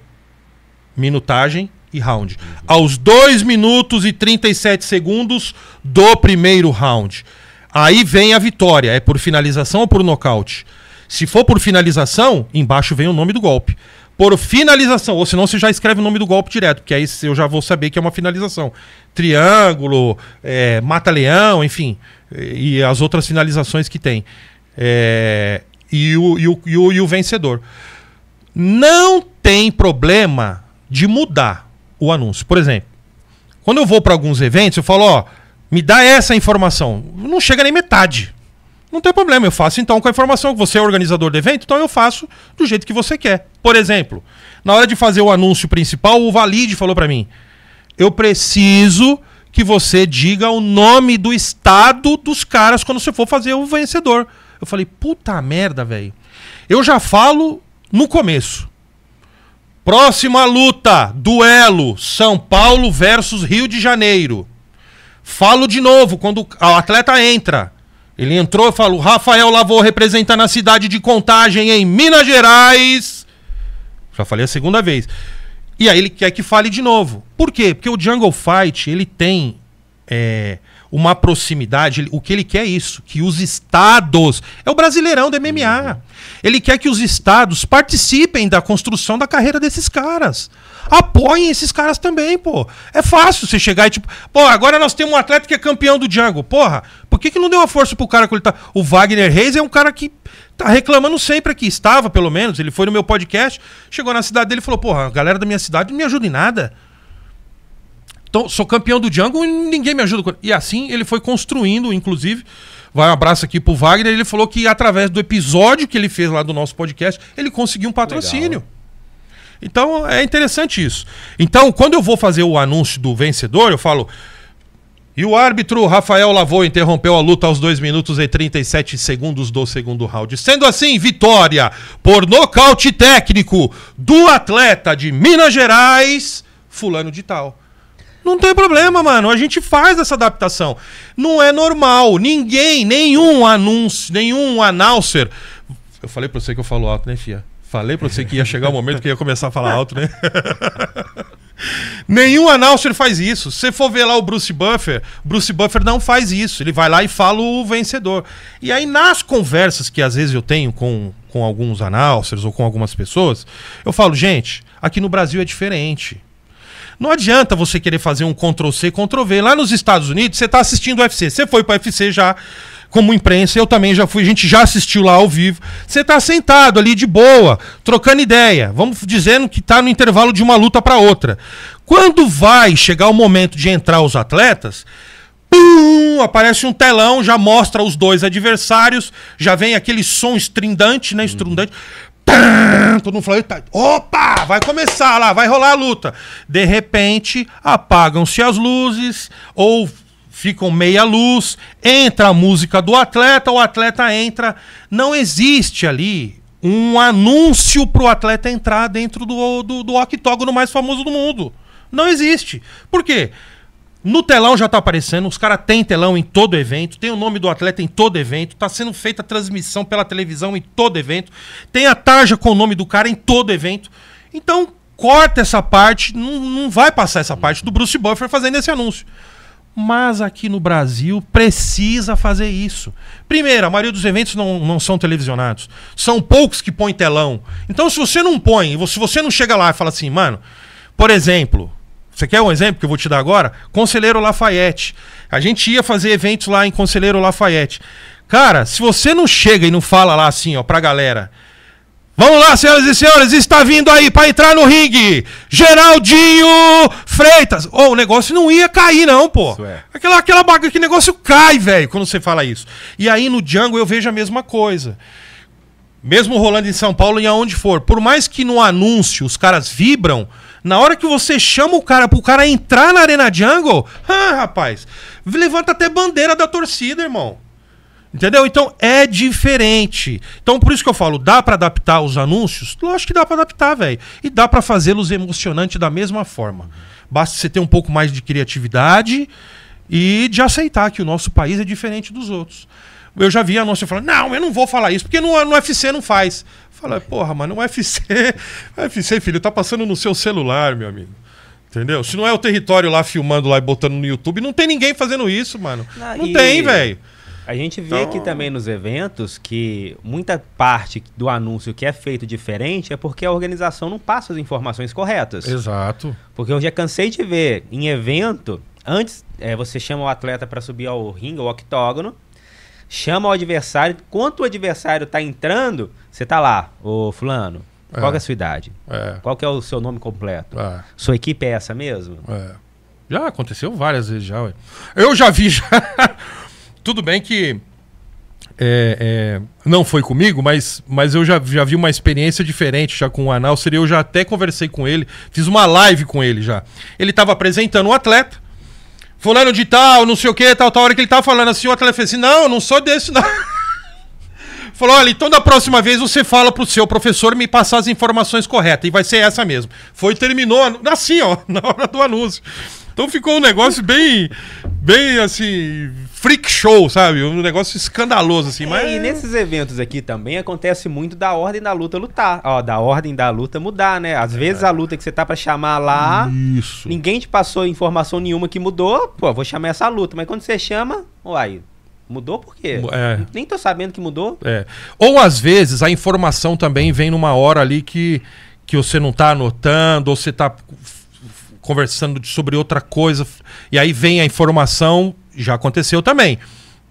minutagem e round. Aos 2 minutos e 37 segundos do primeiro round. Aí vem a vitória. É por finalização ou por nocaute? Se for por finalização, embaixo vem o nome do golpe por finalização, ou senão você já escreve o nome do golpe direto, porque aí eu já vou saber que é uma finalização. Triângulo, é, mata-leão, enfim, e as outras finalizações que tem. É, e, o, e, o, e, o, e o vencedor. Não tem problema de mudar o anúncio. Por exemplo, quando eu vou para alguns eventos, eu falo, ó, me dá essa informação. Não chega nem metade. Não tem problema, eu faço então com a informação que você é organizador do evento, então eu faço do jeito que você quer. Por exemplo, na hora de fazer o anúncio principal, o Valide falou para mim: "Eu preciso que você diga o nome do estado dos caras quando você for fazer o vencedor". Eu falei: "Puta merda, velho. Eu já falo no começo. Próxima luta, duelo São Paulo versus Rio de Janeiro. Falo de novo quando o atleta entra. Ele entrou e falou: Rafael Lavô representa na cidade de Contagem em Minas Gerais. Já falei a segunda vez. E aí ele quer que fale de novo. Por quê? Porque o Jungle Fight ele tem é, uma proximidade. O que ele quer é isso, que os estados é o brasileirão do MMA. Uhum. Ele quer que os estados participem da construção da carreira desses caras. Apoiem esses caras também, pô. É fácil você chegar e tipo, pô, agora nós temos um atleta que é campeão do Jungle, Porra, que, que não deu a força pro cara que ele tá. O Wagner Reis é um cara que tá reclamando sempre aqui. Estava, pelo menos. Ele foi no meu podcast, chegou na cidade dele e falou: Porra, a galera da minha cidade não me ajuda em nada. Então, sou campeão do Django e ninguém me ajuda. E assim ele foi construindo, inclusive. Vai um abraço aqui pro Wagner. Ele falou que através do episódio que ele fez lá do nosso podcast, ele conseguiu um patrocínio. Legal. Então é interessante isso. Então, quando eu vou fazer o anúncio do vencedor, eu falo: e o árbitro Rafael Lavô interrompeu a luta aos 2 minutos e 37 segundos do segundo round. Sendo assim, vitória por nocaute técnico do atleta de Minas Gerais, Fulano de Tal. Não tem problema, mano. A gente faz essa adaptação. Não é normal. Ninguém, nenhum anúncio, nenhum announcer. Eu falei pra você que eu falo alto, né, Fia? Falei pra você que ia chegar o momento que ia começar a falar alto, né? Nenhum announcer faz isso. Se você for ver lá o Bruce Buffer, Bruce Buffer não faz isso. Ele vai lá e fala o vencedor. E aí, nas conversas que às vezes eu tenho com, com alguns announcers ou com algumas pessoas, eu falo, gente, aqui no Brasil é diferente. Não adianta você querer fazer um Ctrl-C, Ctrl-V. Lá nos Estados Unidos, você está assistindo o UFC. Você foi para o UFC já como imprensa, eu também já fui, a gente já assistiu lá ao vivo. Você está sentado ali de boa, trocando ideia, vamos dizendo que está no intervalo de uma luta para outra. Quando vai chegar o momento de entrar os atletas, Pum, aparece um telão, já mostra os dois adversários, já vem aquele som estrindante, né? estrondante Pum, todo mundo fala, opa, vai começar lá, vai rolar a luta. De repente, apagam-se as luzes, ou ficam meia luz, entra a música do atleta, o atleta entra. Não existe ali um anúncio para o atleta entrar dentro do, do, do octógono mais famoso do mundo. Não existe. Por quê? No telão já tá aparecendo, os caras têm telão em todo evento, tem o nome do atleta em todo evento, tá sendo feita transmissão pela televisão em todo evento, tem a tarja com o nome do cara em todo evento. Então, corta essa parte, não, não vai passar essa parte do Bruce Buffer fazendo esse anúncio. Mas aqui no Brasil precisa fazer isso. Primeiro, a maioria dos eventos não, não são televisionados. São poucos que põem telão. Então, se você não põe, se você não chega lá e fala assim, mano, por exemplo, você quer um exemplo que eu vou te dar agora? Conselheiro Lafayette. A gente ia fazer eventos lá em Conselheiro Lafayette. Cara, se você não chega e não fala lá assim, ó, pra galera, Vamos lá, senhoras e senhores, está vindo aí para entrar no ringue, Geraldinho Freitas. Oh, o negócio não ia cair não, pô. É. Aquela aquela baga que negócio cai, velho, quando você fala isso. E aí no Django eu vejo a mesma coisa. Mesmo rolando em São Paulo e aonde for, por mais que no anúncio os caras vibram, na hora que você chama o cara pro cara entrar na Arena Jungle, ah, rapaz, levanta até bandeira da torcida, irmão. Entendeu? Então é diferente. Então por isso que eu falo, dá para adaptar os anúncios? Lógico que dá para adaptar, velho. E dá para fazê-los emocionante da mesma forma. Basta você ter um pouco mais de criatividade e de aceitar que o nosso país é diferente dos outros. Eu já vi anúncio falando, não, eu não vou falar isso, porque no, no UFC não faz. Fala, porra, mano, no UFC, UFC, filho, tá passando no seu celular, meu amigo. Entendeu? Se não é o território lá filmando lá e botando no YouTube, não tem ninguém fazendo isso, mano. Não, não e... tem, velho. A gente vê então... aqui também nos eventos que muita parte do anúncio que é feito diferente é porque a organização não passa as informações corretas. Exato. Porque eu já cansei de ver em evento, antes é, você chama o atleta para subir ao ringue, ao octógono, chama o adversário, enquanto o adversário está entrando, você está lá, ô fulano, qual é, é a sua idade? É. Qual é o seu nome completo? É. Sua equipe é essa mesmo? É. Já aconteceu várias vezes já, ué. Eu já vi já Tudo bem que é, é, não foi comigo, mas, mas eu já, já vi uma experiência diferente já com o Anal. Seria eu já até conversei com ele, fiz uma live com ele já. Ele estava apresentando um atleta, falando de tal, não sei o que, tal, tal hora que ele estava falando assim, o atleta fez assim: não, não sou desse, não. Falou, olha, então da próxima vez você fala pro seu professor me passar as informações corretas. E vai ser essa mesmo. Foi, terminou, assim, ó, na hora do anúncio. Então ficou um negócio bem, bem assim, freak show, sabe? Um negócio escandaloso, assim. É, mas... E nesses eventos aqui também acontece muito da ordem da luta lutar. Ó, da ordem da luta mudar, né? Às é. vezes a luta que você tá para chamar lá. Isso. Ninguém te passou informação nenhuma que mudou. Pô, vou chamar essa luta. Mas quando você chama, uai, Mudou por quê? É. Nem tô sabendo que mudou. É. Ou às vezes a informação também vem numa hora ali que, que você não tá anotando, ou você tá conversando sobre outra coisa, e aí vem a informação, já aconteceu também.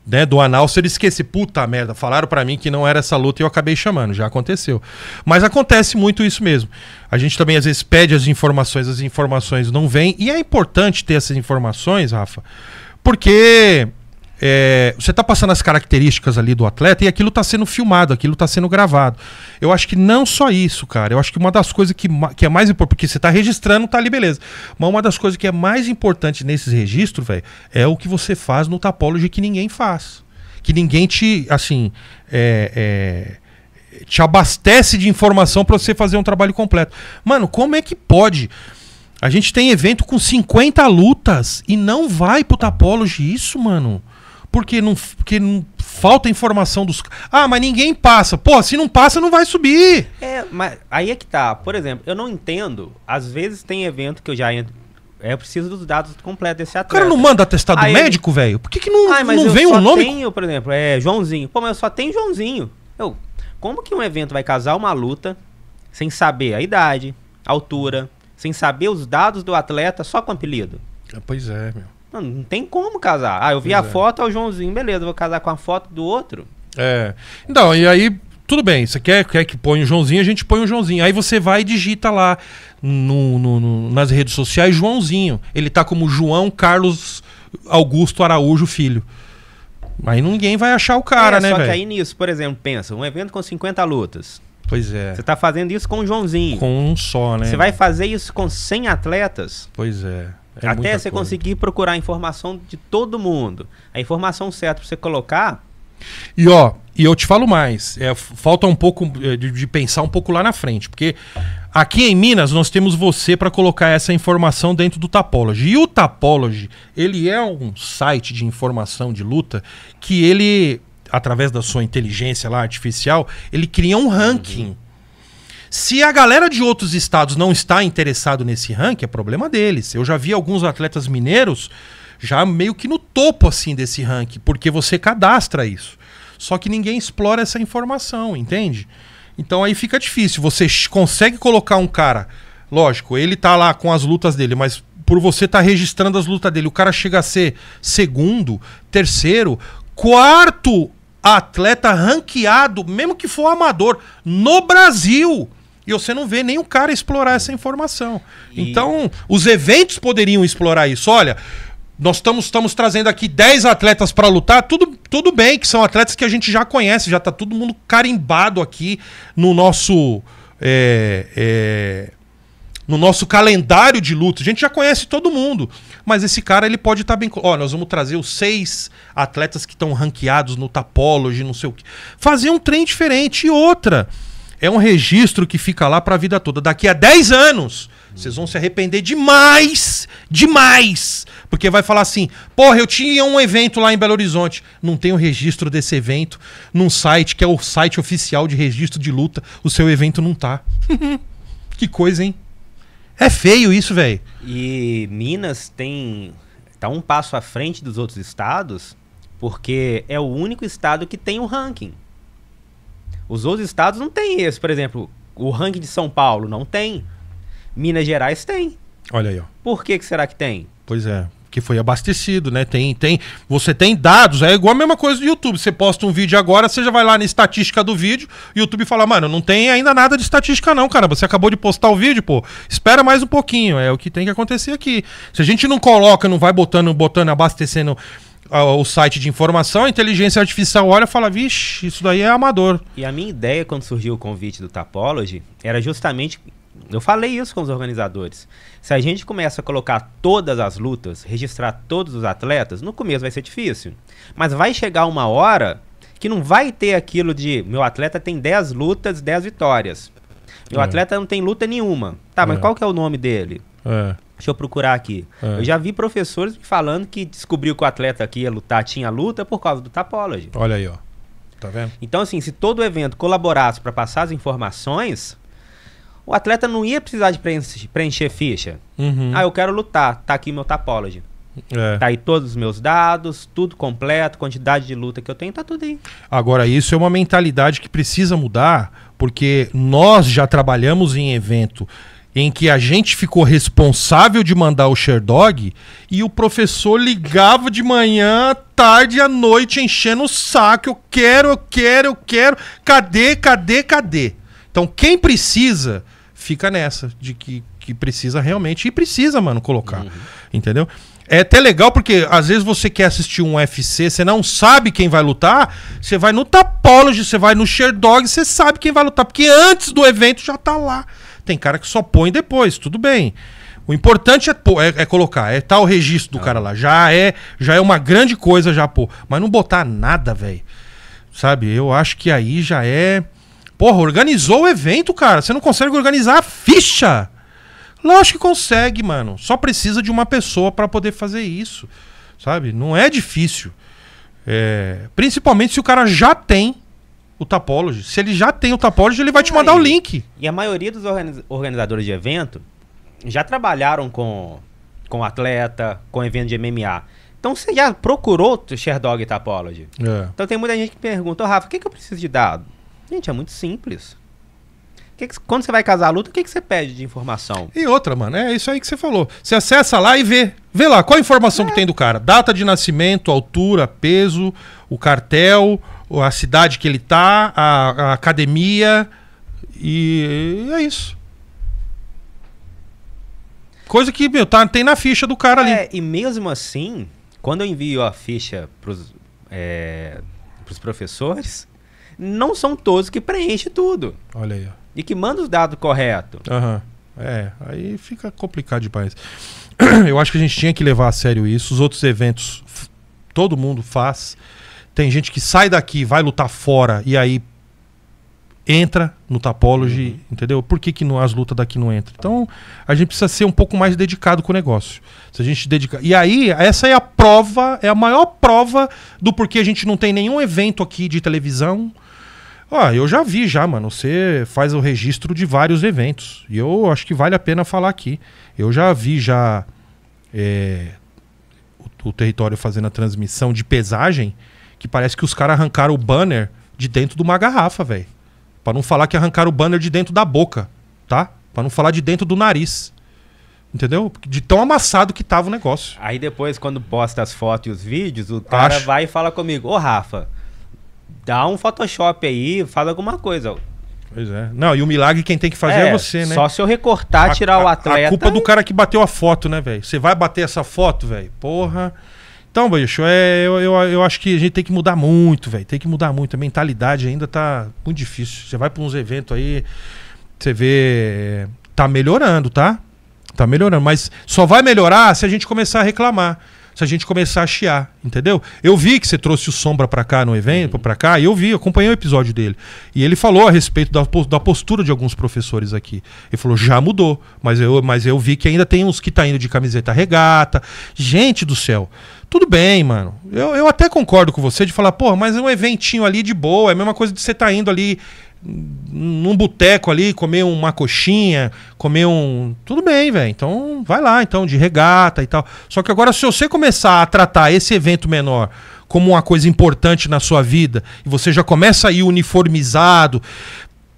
Né, do análise ele esquece, puta merda, falaram para mim que não era essa luta e eu acabei chamando, já aconteceu. Mas acontece muito isso mesmo. A gente também às vezes pede as informações, as informações não vêm, e é importante ter essas informações, Rafa, porque é, você está passando as características ali do atleta e aquilo está sendo filmado, aquilo está sendo gravado. Eu acho que não só isso, cara. Eu acho que uma das coisas que, que é mais importante, porque você está registrando, tá ali, beleza. Mas uma das coisas que é mais importante nesses registros, velho, é o que você faz no topology que ninguém faz. Que ninguém te, assim, é, é, te abastece de informação para você fazer um trabalho completo. Mano, como é que pode? A gente tem evento com 50 lutas e não vai pro topology isso, mano? Porque não, porque não falta informação dos. Ah, mas ninguém passa. Pô, se não passa, não vai subir. É, mas aí é que tá. Por exemplo, eu não entendo. Às vezes tem evento que eu já entro. É, eu preciso dos dados completos desse atleta. O cara não manda atestado aí, médico, velho? Por que, que não, ai, não vem o um nome? Eu tenho, por exemplo, é Joãozinho. Pô, mas eu só tenho Joãozinho. Eu, como que um evento vai casar uma luta sem saber a idade, a altura, sem saber os dados do atleta só com apelido? Ah, pois é, meu. Não, não tem como casar. Ah, eu vi pois a é. foto, é o Joãozinho, beleza, vou casar com a foto do outro. É. Então, e aí, tudo bem, você quer, quer que põe o Joãozinho, a gente põe o Joãozinho. Aí você vai e digita lá no, no, no, nas redes sociais Joãozinho. Ele tá como João Carlos Augusto Araújo Filho. Aí ninguém vai achar o cara, é, né, velho? Só véio? que aí nisso, por exemplo, pensa, um evento com 50 lutas. Pois é. Você tá fazendo isso com o Joãozinho. Com um só, né? Você vai fazer isso com 100 atletas. Pois é. É Até você coisa. conseguir procurar a informação de todo mundo. A informação certa para você colocar. E ó, e eu te falo mais, é, falta um pouco é, de, de, pensar um pouco lá na frente, porque aqui em Minas nós temos você para colocar essa informação dentro do Tapology. E o Tapology, ele é um site de informação de luta que ele, através da sua inteligência lá artificial, ele cria um ranking. Uhum se a galera de outros estados não está interessado nesse ranking, é problema deles. Eu já vi alguns atletas mineiros já meio que no topo assim desse ranking, porque você cadastra isso. Só que ninguém explora essa informação, entende? Então aí fica difícil. Você consegue colocar um cara, lógico, ele tá lá com as lutas dele, mas por você estar tá registrando as lutas dele, o cara chega a ser segundo, terceiro, quarto atleta ranqueado, mesmo que for amador, no Brasil. E você não vê nenhum cara explorar essa informação. E... Então, os eventos poderiam explorar isso. Olha, nós estamos, estamos trazendo aqui 10 atletas para lutar, tudo, tudo bem, que são atletas que a gente já conhece, já está todo mundo carimbado aqui no nosso. É, é, no nosso calendário de luta. A gente já conhece todo mundo. Mas esse cara, ele pode estar tá bem. Ó, nós vamos trazer os seis atletas que estão ranqueados no Tapology, não sei o que. Fazer um trem diferente. E outra. É um registro que fica lá para a vida toda. Daqui a 10 anos, vocês vão se arrepender demais, demais. Porque vai falar assim: porra, eu tinha um evento lá em Belo Horizonte, não tem o registro desse evento num site que é o site oficial de registro de luta, o seu evento não tá. que coisa, hein? É feio isso, velho. E Minas tem. tá um passo à frente dos outros estados, porque é o único estado que tem o um ranking. Os outros estados não tem esse, por exemplo, o ranking de São Paulo não tem. Minas Gerais tem. Olha aí, ó. Por que, que será que tem? Pois é, que foi abastecido, né? Tem, tem, você tem dados, é igual a mesma coisa do YouTube. Você posta um vídeo agora, você já vai lá na estatística do vídeo, YouTube fala, mano, não tem ainda nada de estatística não, cara. Você acabou de postar o vídeo, pô. Espera mais um pouquinho, é o que tem que acontecer aqui. Se a gente não coloca, não vai botando, botando, abastecendo o site de informação, a inteligência artificial olha e fala, vixe, isso daí é amador. E a minha ideia quando surgiu o convite do Tapology era justamente. Eu falei isso com os organizadores. Se a gente começa a colocar todas as lutas, registrar todos os atletas, no começo vai ser difícil. Mas vai chegar uma hora que não vai ter aquilo de meu atleta tem 10 lutas, 10 vitórias. Meu é. atleta não tem luta nenhuma. Tá, mas é. qual que é o nome dele? É. Deixa eu procurar aqui. É. Eu já vi professores falando que descobriu que o atleta aqui ia lutar, tinha luta por causa do Tapology. Olha aí, ó. Tá vendo? Então, assim, se todo o evento colaborasse para passar as informações, o atleta não ia precisar de preencher, preencher ficha. Uhum. Ah, eu quero lutar, tá aqui meu Tapology. É. Tá aí todos os meus dados, tudo completo, quantidade de luta que eu tenho, tá tudo aí. Agora, isso é uma mentalidade que precisa mudar, porque nós já trabalhamos em evento em que a gente ficou responsável de mandar o Sherdog e o professor ligava de manhã, tarde e à noite enchendo o saco. Eu quero, eu quero, eu quero. Cadê, cadê, cadê? Então quem precisa fica nessa de que, que precisa realmente e precisa, mano, colocar. Uhum. Entendeu? É até legal porque às vezes você quer assistir um UFC, você não sabe quem vai lutar, você vai no Tapology, você vai no Sherdog, você sabe quem vai lutar, porque antes do evento já tá lá. Tem cara que só põe depois, tudo bem. O importante é, pô, é, é colocar, é tal tá o registro do ah. cara lá. Já é, já é uma grande coisa já, pô. Mas não botar nada, velho. Sabe? Eu acho que aí já é. Porra, organizou o evento, cara. Você não consegue organizar a ficha. Lógico que consegue, mano. Só precisa de uma pessoa para poder fazer isso. Sabe? Não é difícil. É... Principalmente se o cara já tem o Tapology. Se ele já tem o Tapology, ele vai te mandar o link. E a maioria dos organiz, organizadores de evento já trabalharam com, com atleta, com evento de MMA. Então você já procurou o Sherdog Tapology. É. Então tem muita gente que pergunta, oh, Rafa, o que, que eu preciso de dado? Gente, é muito simples. Que que, quando você vai casar a luta, o que, que você pede de informação? E outra, mano, é isso aí que você falou. Você acessa lá e vê. Vê lá, qual a informação é. que tem do cara? Data de nascimento, altura, peso, o cartel, a cidade que ele tá, a, a academia e, e é isso. Coisa que, meu, tá, tem na ficha do cara é, ali. E mesmo assim, quando eu envio a ficha pros, é, pros professores, não são todos que preenchem tudo. Olha aí. Ó. E que mandam os dados corretos. Aham. Uhum. É, aí fica complicado demais. Eu acho que a gente tinha que levar a sério isso. Os outros eventos, todo mundo faz. Tem gente que sai daqui, vai lutar fora e aí entra no Tapology, uhum. entendeu? Por que, que não, as lutas daqui não entram? Então, a gente precisa ser um pouco mais dedicado com o negócio. Se a gente dedica E aí, essa é a prova, é a maior prova do porquê a gente não tem nenhum evento aqui de televisão. Ó, eu já vi já, mano. Você faz o registro de vários eventos. E eu acho que vale a pena falar aqui. Eu já vi já é, o, o território fazendo a transmissão de pesagem que parece que os caras arrancaram o banner de dentro de uma garrafa, velho. Para não falar que arrancaram o banner de dentro da boca, tá? Para não falar de dentro do nariz. Entendeu? De tão amassado que tava o negócio. Aí depois, quando posta as fotos e os vídeos, o cara Acho. vai e fala comigo: Ô Rafa, dá um Photoshop aí, fala alguma coisa. Pois é. Não, e o milagre quem tem que fazer é, é você, né? Só se eu recortar, a, tirar a, o atleta. A culpa do cara que bateu a foto, né, velho? Você vai bater essa foto, velho? Porra. Então, bicho, é, eu, eu, eu acho que a gente tem que mudar muito, velho. Tem que mudar muito. A mentalidade ainda tá muito difícil. Você vai para uns eventos aí, você vê. Tá melhorando, tá? Tá melhorando. Mas só vai melhorar se a gente começar a reclamar se a gente começar a chiar, entendeu? Eu vi que você trouxe o Sombra para cá no evento, para cá, e eu vi, acompanhei o episódio dele. E ele falou a respeito da, da postura de alguns professores aqui. Ele falou, já mudou, mas eu, mas eu vi que ainda tem uns que tá indo de camiseta regata. Gente do céu, tudo bem, mano. Eu, eu até concordo com você de falar, pô, mas é um eventinho ali de boa, é a mesma coisa de você tá indo ali num boteco ali, comer uma coxinha, comer um. Tudo bem, velho. Então vai lá, então, de regata e tal. Só que agora, se você começar a tratar esse evento menor como uma coisa importante na sua vida, e você já começa a ir uniformizado,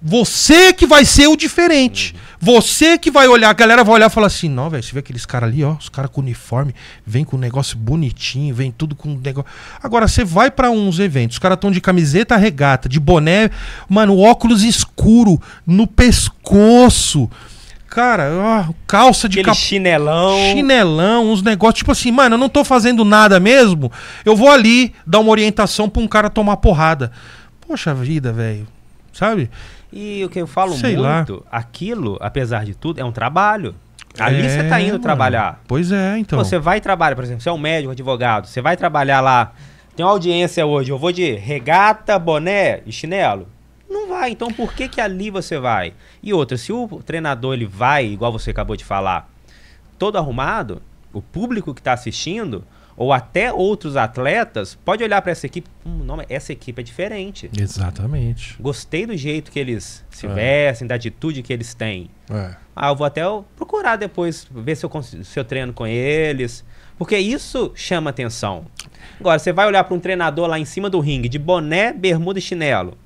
você que vai ser o diferente. Uhum. Você que vai olhar, a galera vai olhar e falar assim: não, velho, você vê aqueles caras ali, ó, os caras com uniforme, vem com um negócio bonitinho, vem tudo com um negócio. Agora, você vai para uns eventos, os caras estão de camiseta regata, de boné, mano, óculos escuro no pescoço. Cara, ó, calça de cap... chinelão. Chinelão, uns negócios. Tipo assim, mano, eu não tô fazendo nada mesmo. Eu vou ali dar uma orientação pra um cara tomar porrada. Poxa vida, velho. Sabe? E o que eu falo Sei muito, lá. aquilo, apesar de tudo, é um trabalho. Ali é, você está indo mano. trabalhar. Pois é, então. Você vai trabalhar, por exemplo, você é um médico, um advogado, você vai trabalhar lá. Tem uma audiência hoje, eu vou de regata, boné e chinelo. Não vai, então por que que ali você vai? E outra, se o treinador ele vai, igual você acabou de falar, todo arrumado, o público que está assistindo ou até outros atletas, pode olhar para essa equipe, hum, não, essa equipe é diferente. Exatamente. Gostei do jeito que eles se é. vestem, da atitude que eles têm. É. Ah, eu vou até procurar depois, ver se eu, se eu treino com eles. Porque isso chama atenção. Agora, você vai olhar para um treinador lá em cima do ringue, de boné, bermuda e chinelo.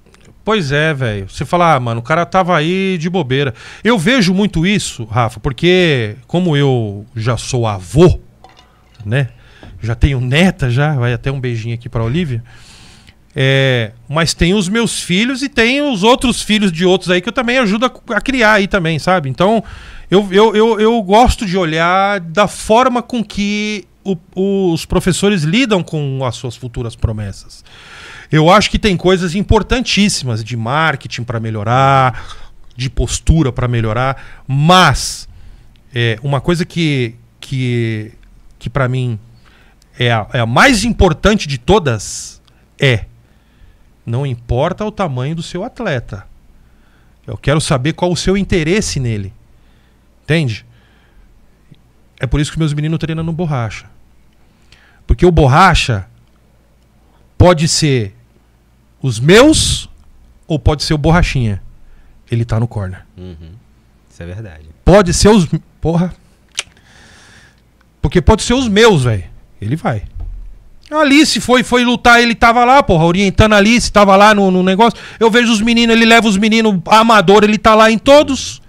Pois é, velho. Você fala, ah, mano, o cara tava aí de bobeira. Eu vejo muito isso, Rafa, porque como eu já sou avô, né? já tenho neta já, vai até um beijinho aqui para Olivia. É, mas tem os meus filhos e tem os outros filhos de outros aí que eu também ajudo a, a criar aí também, sabe? Então, eu, eu, eu, eu, gosto de olhar da forma com que o, os professores lidam com as suas futuras promessas. Eu acho que tem coisas importantíssimas de marketing para melhorar, de postura para melhorar, mas é, uma coisa que, que, que para mim é a, é a mais importante de todas é não importa o tamanho do seu atleta. Eu quero saber qual o seu interesse nele. Entende? É por isso que meus meninos treinam no borracha. Porque o borracha pode ser os meus ou pode ser o borrachinha. Ele tá no corner. Uhum. Isso é verdade. Pode ser os. Porra. Porque pode ser os meus, velho. Ele vai. A Alice foi, foi lutar, ele tava lá, porra, orientando a Alice, tava lá no, no negócio. Eu vejo os meninos, ele leva os meninos amador, ele tá lá em todos.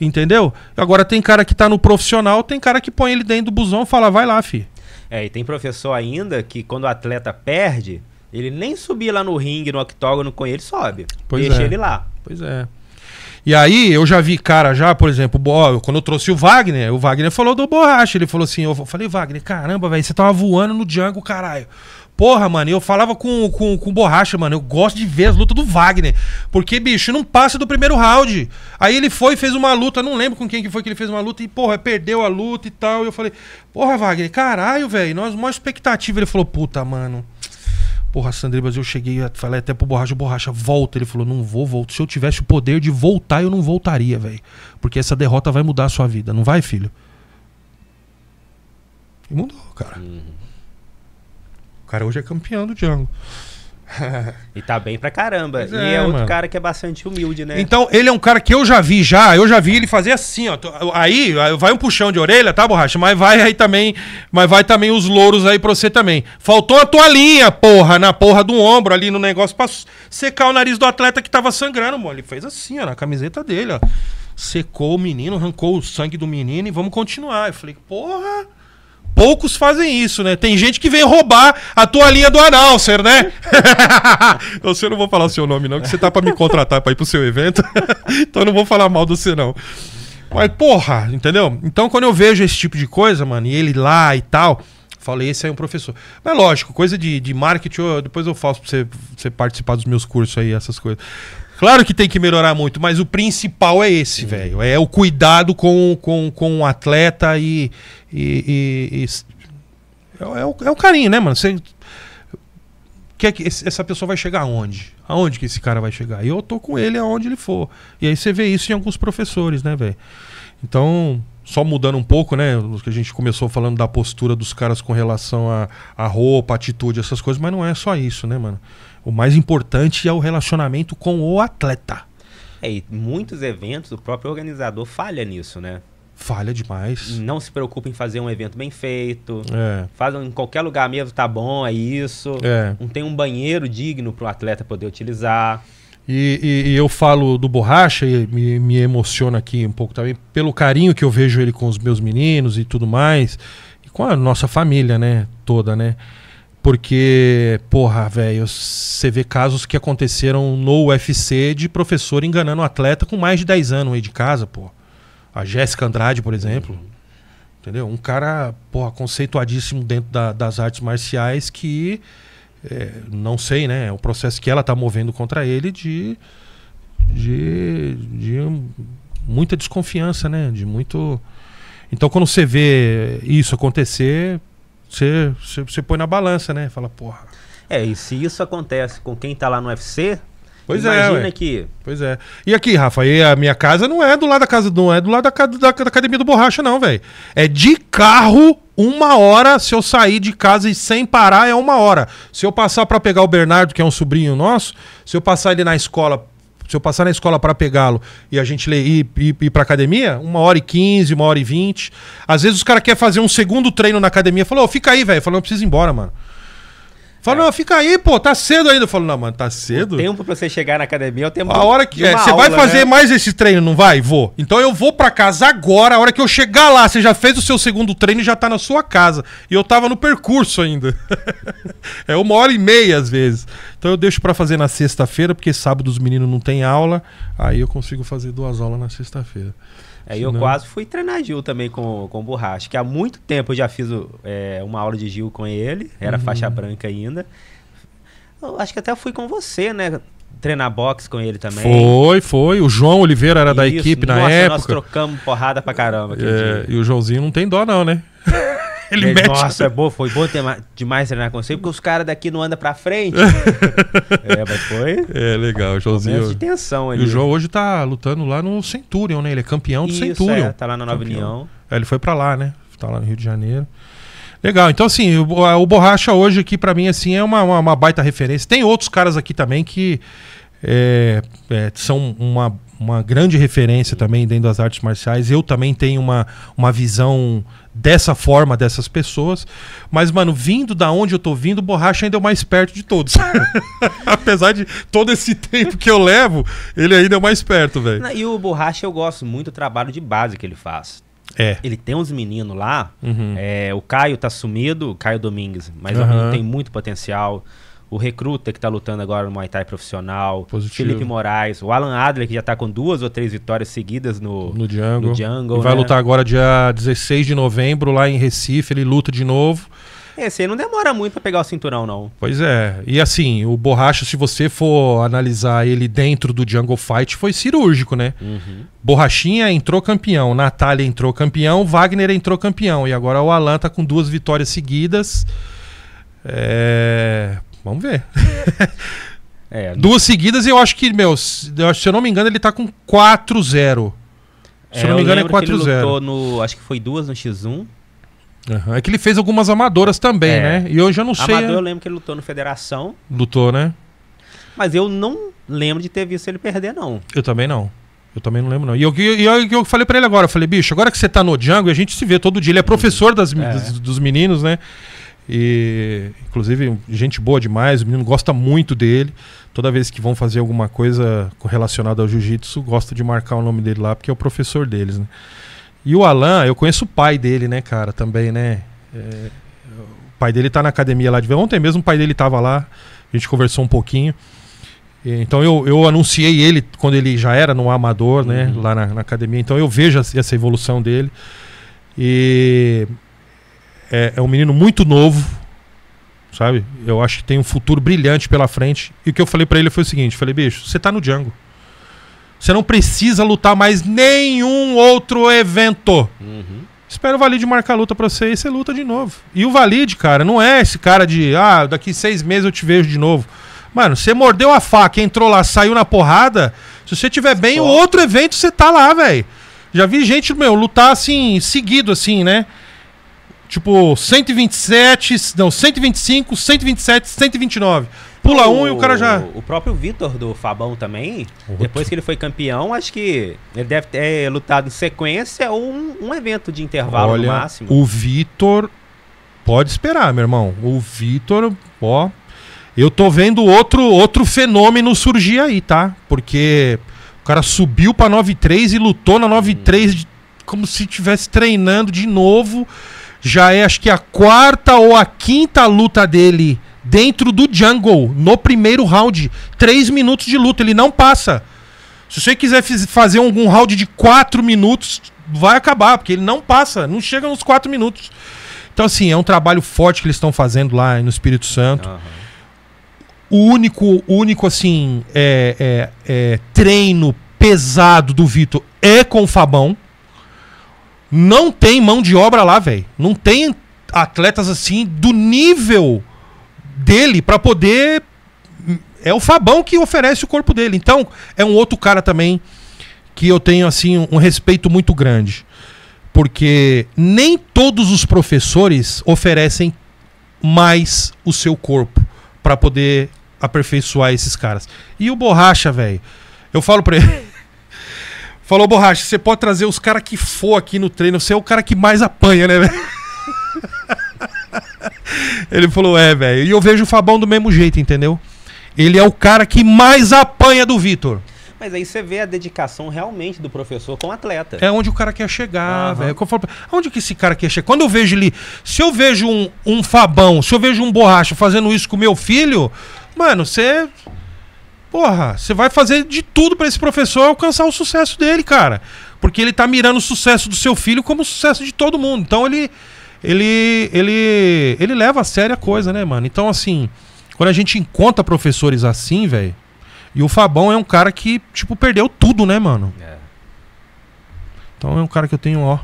Entendeu? Agora tem cara que tá no profissional, tem cara que põe ele dentro do busão e fala, vai lá, fi. É, e tem professor ainda que quando o atleta perde, ele nem subir lá no ringue, no octógono com ele, sobe. Pois deixa é. ele lá. Pois é. E aí eu já vi cara já, por exemplo, quando eu trouxe o Wagner, o Wagner falou do borracha. Ele falou assim: eu falei, Wagner, caramba, velho, você tava voando no Django, caralho. Porra, mano, eu falava com, com, com borracha, mano. Eu gosto de ver as lutas do Wagner. Porque, bicho, não passa do primeiro round. Aí ele foi, fez uma luta, não lembro com quem que foi que ele fez uma luta, e, porra, perdeu a luta e tal. E eu falei, porra, Wagner, caralho, velho, nós, uma expectativa. Ele falou, puta, mano. Porra, Sandri Brasil, eu cheguei, e falei até pro Borracha, Borracha, volta. Ele falou, não vou, volto. Se eu tivesse o poder de voltar, eu não voltaria, velho. Porque essa derrota vai mudar a sua vida, não vai, filho? E mudou, cara. Uhum. O cara hoje é campeão do Django. e tá bem pra caramba. e é, é outro mano. cara que é bastante humilde, né? Então, ele é um cara que eu já vi já, eu já vi ele fazer assim, ó. Aí, vai um puxão de orelha, tá, borracha? Mas vai aí também, mas vai também os louros aí pra você também. Faltou a toalhinha, porra, na porra do ombro ali no negócio pra secar o nariz do atleta que tava sangrando, mano. Ele fez assim, ó, na camiseta dele, ó. Secou o menino, arrancou o sangue do menino e vamos continuar. Eu falei, porra. Poucos fazem isso, né? Tem gente que vem roubar a linha do announcer, né? você não vou falar o seu nome, não, que você tá pra me contratar pra ir pro seu evento. então eu não vou falar mal do você, não. Mas, porra, entendeu? Então quando eu vejo esse tipo de coisa, mano, e ele lá e tal, falei, esse aí é um professor. Mas lógico, coisa de, de marketing, eu, depois eu faço pra você, você participar dos meus cursos aí, essas coisas. Claro que tem que melhorar muito, mas o principal é esse, velho. É o cuidado com, com, com o atleta e. e, e, e... É, é, o, é o carinho, né, mano? Você quer que essa pessoa vai chegar aonde? Aonde que esse cara vai chegar? E eu tô com ele aonde ele for. E aí você vê isso em alguns professores, né, velho? Então, só mudando um pouco, né, que a gente começou falando da postura dos caras com relação à roupa, atitude, essas coisas, mas não é só isso, né, mano? O mais importante é o relacionamento com o atleta. É, e muitos eventos, o próprio organizador falha nisso, né? Falha demais. Não se preocupa em fazer um evento bem feito. É. Faz em qualquer lugar mesmo, tá bom, é isso. É. Não tem um banheiro digno para o atleta poder utilizar. E, e, e, eu falo do Borracha e me, me emociona aqui um pouco também, pelo carinho que eu vejo ele com os meus meninos e tudo mais, e com a nossa família, né? Toda, né? Porque, porra, velho, você vê casos que aconteceram no UFC de professor enganando um atleta com mais de 10 anos aí de casa, pô. A Jéssica Andrade, por exemplo. Uhum. Entendeu? Um cara, porra, conceituadíssimo dentro da, das artes marciais que, é, não sei, né? É o processo que ela tá movendo contra ele de, de, de muita desconfiança, né? De muito. Então, quando você vê isso acontecer, você, você, você põe na balança, né? Fala, porra. É, e se isso acontece com quem tá lá no UFC, Pois é, Imagina é, que. Pois é. E aqui, Rafa, e a minha casa não é do lado da casa, não é do lado da, da, da academia do borracha, não, velho. É de carro uma hora. Se eu sair de casa e sem parar, é uma hora. Se eu passar para pegar o Bernardo, que é um sobrinho nosso, se eu passar ele na escola se eu passar na escola para pegá-lo e a gente ler, ir, ir, ir para academia, uma hora e quinze, uma hora e vinte. Às vezes os cara quer fazer um segundo treino na academia, falou, oh, fica aí, velho. Falou, eu preciso ir embora, mano. Fala, é. não, fica aí, pô, tá cedo ainda. Eu falo, não, mano, tá cedo? O tempo pra você chegar na academia é o tempo A hora que. É, você vai fazer né? mais esse treino, não vai? Vou. Então eu vou pra casa agora, a hora que eu chegar lá. Você já fez o seu segundo treino e já tá na sua casa. E eu tava no percurso ainda. é uma hora e meia, às vezes. Então eu deixo pra fazer na sexta-feira, porque sábado os meninos não tem aula. Aí eu consigo fazer duas aulas na sexta-feira. Aí é, eu quase fui treinar Gil também com, com borracha, que há muito tempo eu já fiz é, uma aula de Gil com ele, era uhum. faixa branca ainda. Eu acho que até fui com você, né? treinar boxe com ele também. Foi, foi. O João Oliveira era Isso, da equipe nossa, na época. Nós trocamos porrada pra caramba. É, e o Joãozinho não tem dó, não, né? Ele mete... Nossa, é bom, foi bom ter, demais treinar com você, porque os caras daqui não andam pra frente. é, mas foi. É, legal, Joãozinho. de tensão ali. E o João hoje tá lutando lá no Centurion, né? Ele é campeão do Isso, Centurion. É, tá lá na Nova campeão. União. É, ele foi pra lá, né? Tá lá no Rio de Janeiro. Legal, então assim, o, o Borracha hoje aqui para mim assim é uma, uma, uma, baita referência. Tem outros caras aqui também que é, é, são uma, uma grande referência também dentro das artes marciais. Eu também tenho uma, uma visão dessa forma dessas pessoas. Mas, mano, vindo da onde eu tô vindo, borracha ainda é o mais perto de todos. Apesar de todo esse tempo que eu levo, ele ainda é o mais perto, velho. E o borracha eu gosto muito do trabalho de base que ele faz. É. Ele tem uns meninos lá. Uhum. É, o Caio tá sumido, o Caio Domingues, mas uhum. o menino tem muito potencial o Recruta, que está lutando agora no Muay Thai profissional. Positivo. Felipe Moraes. O Alan Adler, que já está com duas ou três vitórias seguidas no, no Jungle. No e vai né? lutar agora dia 16 de novembro lá em Recife. Ele luta de novo. Esse aí não demora muito para pegar o cinturão, não. Pois é. E assim, o Borracha, se você for analisar ele dentro do Jungle Fight, foi cirúrgico, né? Uhum. Borrachinha entrou campeão, Natália entrou campeão, Wagner entrou campeão. E agora o Alan tá com duas vitórias seguidas. É... Vamos ver. É, Duas seguidas e eu acho que, meu, se eu não me engano, ele tá com 4-0. Se é, eu não me engano, é 4-0. no. Acho que foi duas no X1. Uhum. É que ele fez algumas amadoras também, é. né? E hoje eu não sei. Amador, é. eu lembro que ele lutou no Federação. Lutou, né? Mas eu não lembro de ter visto ele perder, não. Eu também não. Eu também não lembro, não. E eu, eu, eu falei para ele agora, eu falei, bicho, agora que você tá no Django, a gente se vê todo dia. Ele é professor das, é. Dos, dos meninos, né? E, inclusive, gente boa demais, o menino gosta muito dele. Toda vez que vão fazer alguma coisa relacionada ao jiu-jitsu, gosta de marcar o nome dele lá, porque é o professor deles, né? E o Alan, eu conheço o pai dele, né, cara, também, né? É, o pai dele tá na academia lá de Ontem mesmo o pai dele tava lá, a gente conversou um pouquinho. Então eu, eu anunciei ele quando ele já era no amador, né? Uhum. Lá na, na, academia. Então eu vejo essa evolução dele. E é, é um menino muito novo, sabe? Eu acho que tem um futuro brilhante pela frente. E o que eu falei para ele foi o seguinte: falei, bicho, você tá no Django. Você não precisa lutar mais nenhum outro evento. Uhum. Espero o Valide marcar a luta pra você e você luta de novo. E o Valide, cara, não é esse cara de, ah, daqui seis meses eu te vejo de novo. Mano, você mordeu a faca, entrou lá, saiu na porrada. Se você tiver bem, o outro evento você tá lá, velho. Já vi gente, meu, lutar assim, seguido, assim, né? Tipo, 127, não, 125, 127, 129. Pula o, um e o cara já. O próprio Vitor do Fabão também, Outro. depois que ele foi campeão, acho que ele deve ter lutado em sequência ou um, um evento de intervalo Olha, no máximo. O Vitor pode esperar, meu irmão. O Vitor, ó. Eu tô vendo outro, outro fenômeno surgir aí, tá? Porque o cara subiu pra 9-3 e lutou na 9-3 hum. como se estivesse treinando de novo já é acho que a quarta ou a quinta luta dele dentro do jungle, no primeiro round. Três minutos de luta, ele não passa. Se você quiser fazer um, round de quatro minutos, vai acabar, porque ele não passa, não chega nos quatro minutos. Então, assim, é um trabalho forte que eles estão fazendo lá no Espírito Santo. Uhum. O único, único assim, é, é, é, treino pesado do Vitor é com o Fabão. Não tem mão de obra lá, velho. Não tem atletas assim do nível dele para poder. É o Fabão que oferece o corpo dele. Então, é um outro cara também que eu tenho assim um respeito muito grande. Porque nem todos os professores oferecem mais o seu corpo para poder aperfeiçoar esses caras. E o Borracha, velho. Eu falo para ele Falou, Borracha, você pode trazer os caras que for aqui no treino. Você é o cara que mais apanha, né, velho? Ele falou, é, velho. E eu vejo o Fabão do mesmo jeito, entendeu? Ele é o cara que mais apanha do Vitor. Mas aí você vê a dedicação realmente do professor com o atleta. É onde o cara quer chegar, uhum. velho. É onde que esse cara quer chegar? Quando eu vejo ele. Se eu vejo um, um Fabão, se eu vejo um borracha fazendo isso com meu filho, mano, você. Porra, você vai fazer de tudo para esse professor alcançar o sucesso dele, cara. Porque ele tá mirando o sucesso do seu filho como o sucesso de todo mundo. Então ele ele ele ele leva a sério a coisa, né, mano? Então assim, quando a gente encontra professores assim, velho, e o Fabão é um cara que tipo perdeu tudo, né, mano? É. Então é um cara que eu tenho, ó,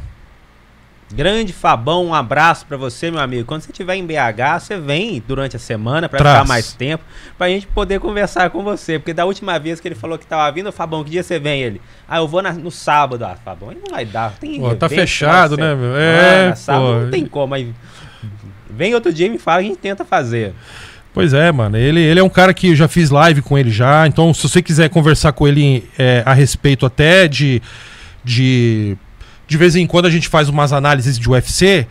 Grande Fabão, um abraço para você, meu amigo. Quando você estiver em BH, você vem durante a semana para ficar mais tempo, para a gente poder conversar com você. Porque da última vez que ele falou que estava vindo, Fabão, que dia você vem? Ele, ah, eu vou na, no sábado. Ah, Fabão, aí não vai dar. Tem pô, tá fechado, né, né meu? É, ah, sábado, não tem como. Aí vem outro dia e me fala, a gente tenta fazer. Pois é, mano. Ele, ele é um cara que eu já fiz live com ele já. Então, se você quiser conversar com ele é, a respeito até de... de de vez em quando a gente faz umas análises de UFC.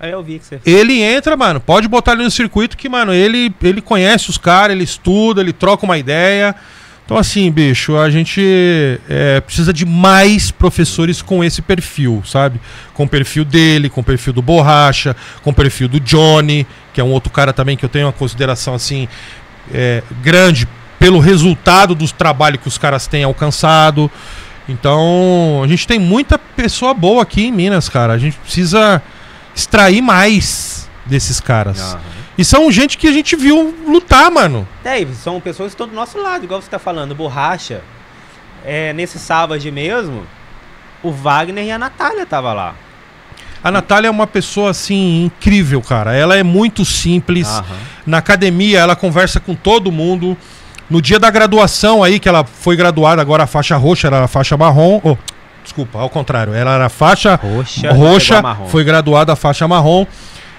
Eu vi que você Ele entra, mano, pode botar ele no circuito que, mano, ele, ele conhece os caras, ele estuda, ele troca uma ideia. Então, assim, bicho, a gente é, precisa de mais professores com esse perfil, sabe? Com o perfil dele, com o perfil do Borracha, com o perfil do Johnny, que é um outro cara também que eu tenho uma consideração, assim, é, grande pelo resultado dos trabalhos que os caras têm alcançado. Então, a gente tem muita pessoa boa aqui em Minas, cara. A gente precisa extrair mais desses caras. Uhum. E são gente que a gente viu lutar, mano. É, são pessoas que estão do nosso lado, igual você tá falando. Borracha, é, nesse sábado mesmo, o Wagner e a Natália tava lá. A Natália é uma pessoa, assim, incrível, cara. Ela é muito simples. Uhum. Na academia, ela conversa com todo mundo. No dia da graduação aí, que ela foi graduada, agora a faixa roxa era a faixa marrom. Oh, desculpa, ao contrário. Ela era a faixa roxa, roxa foi graduada a faixa marrom.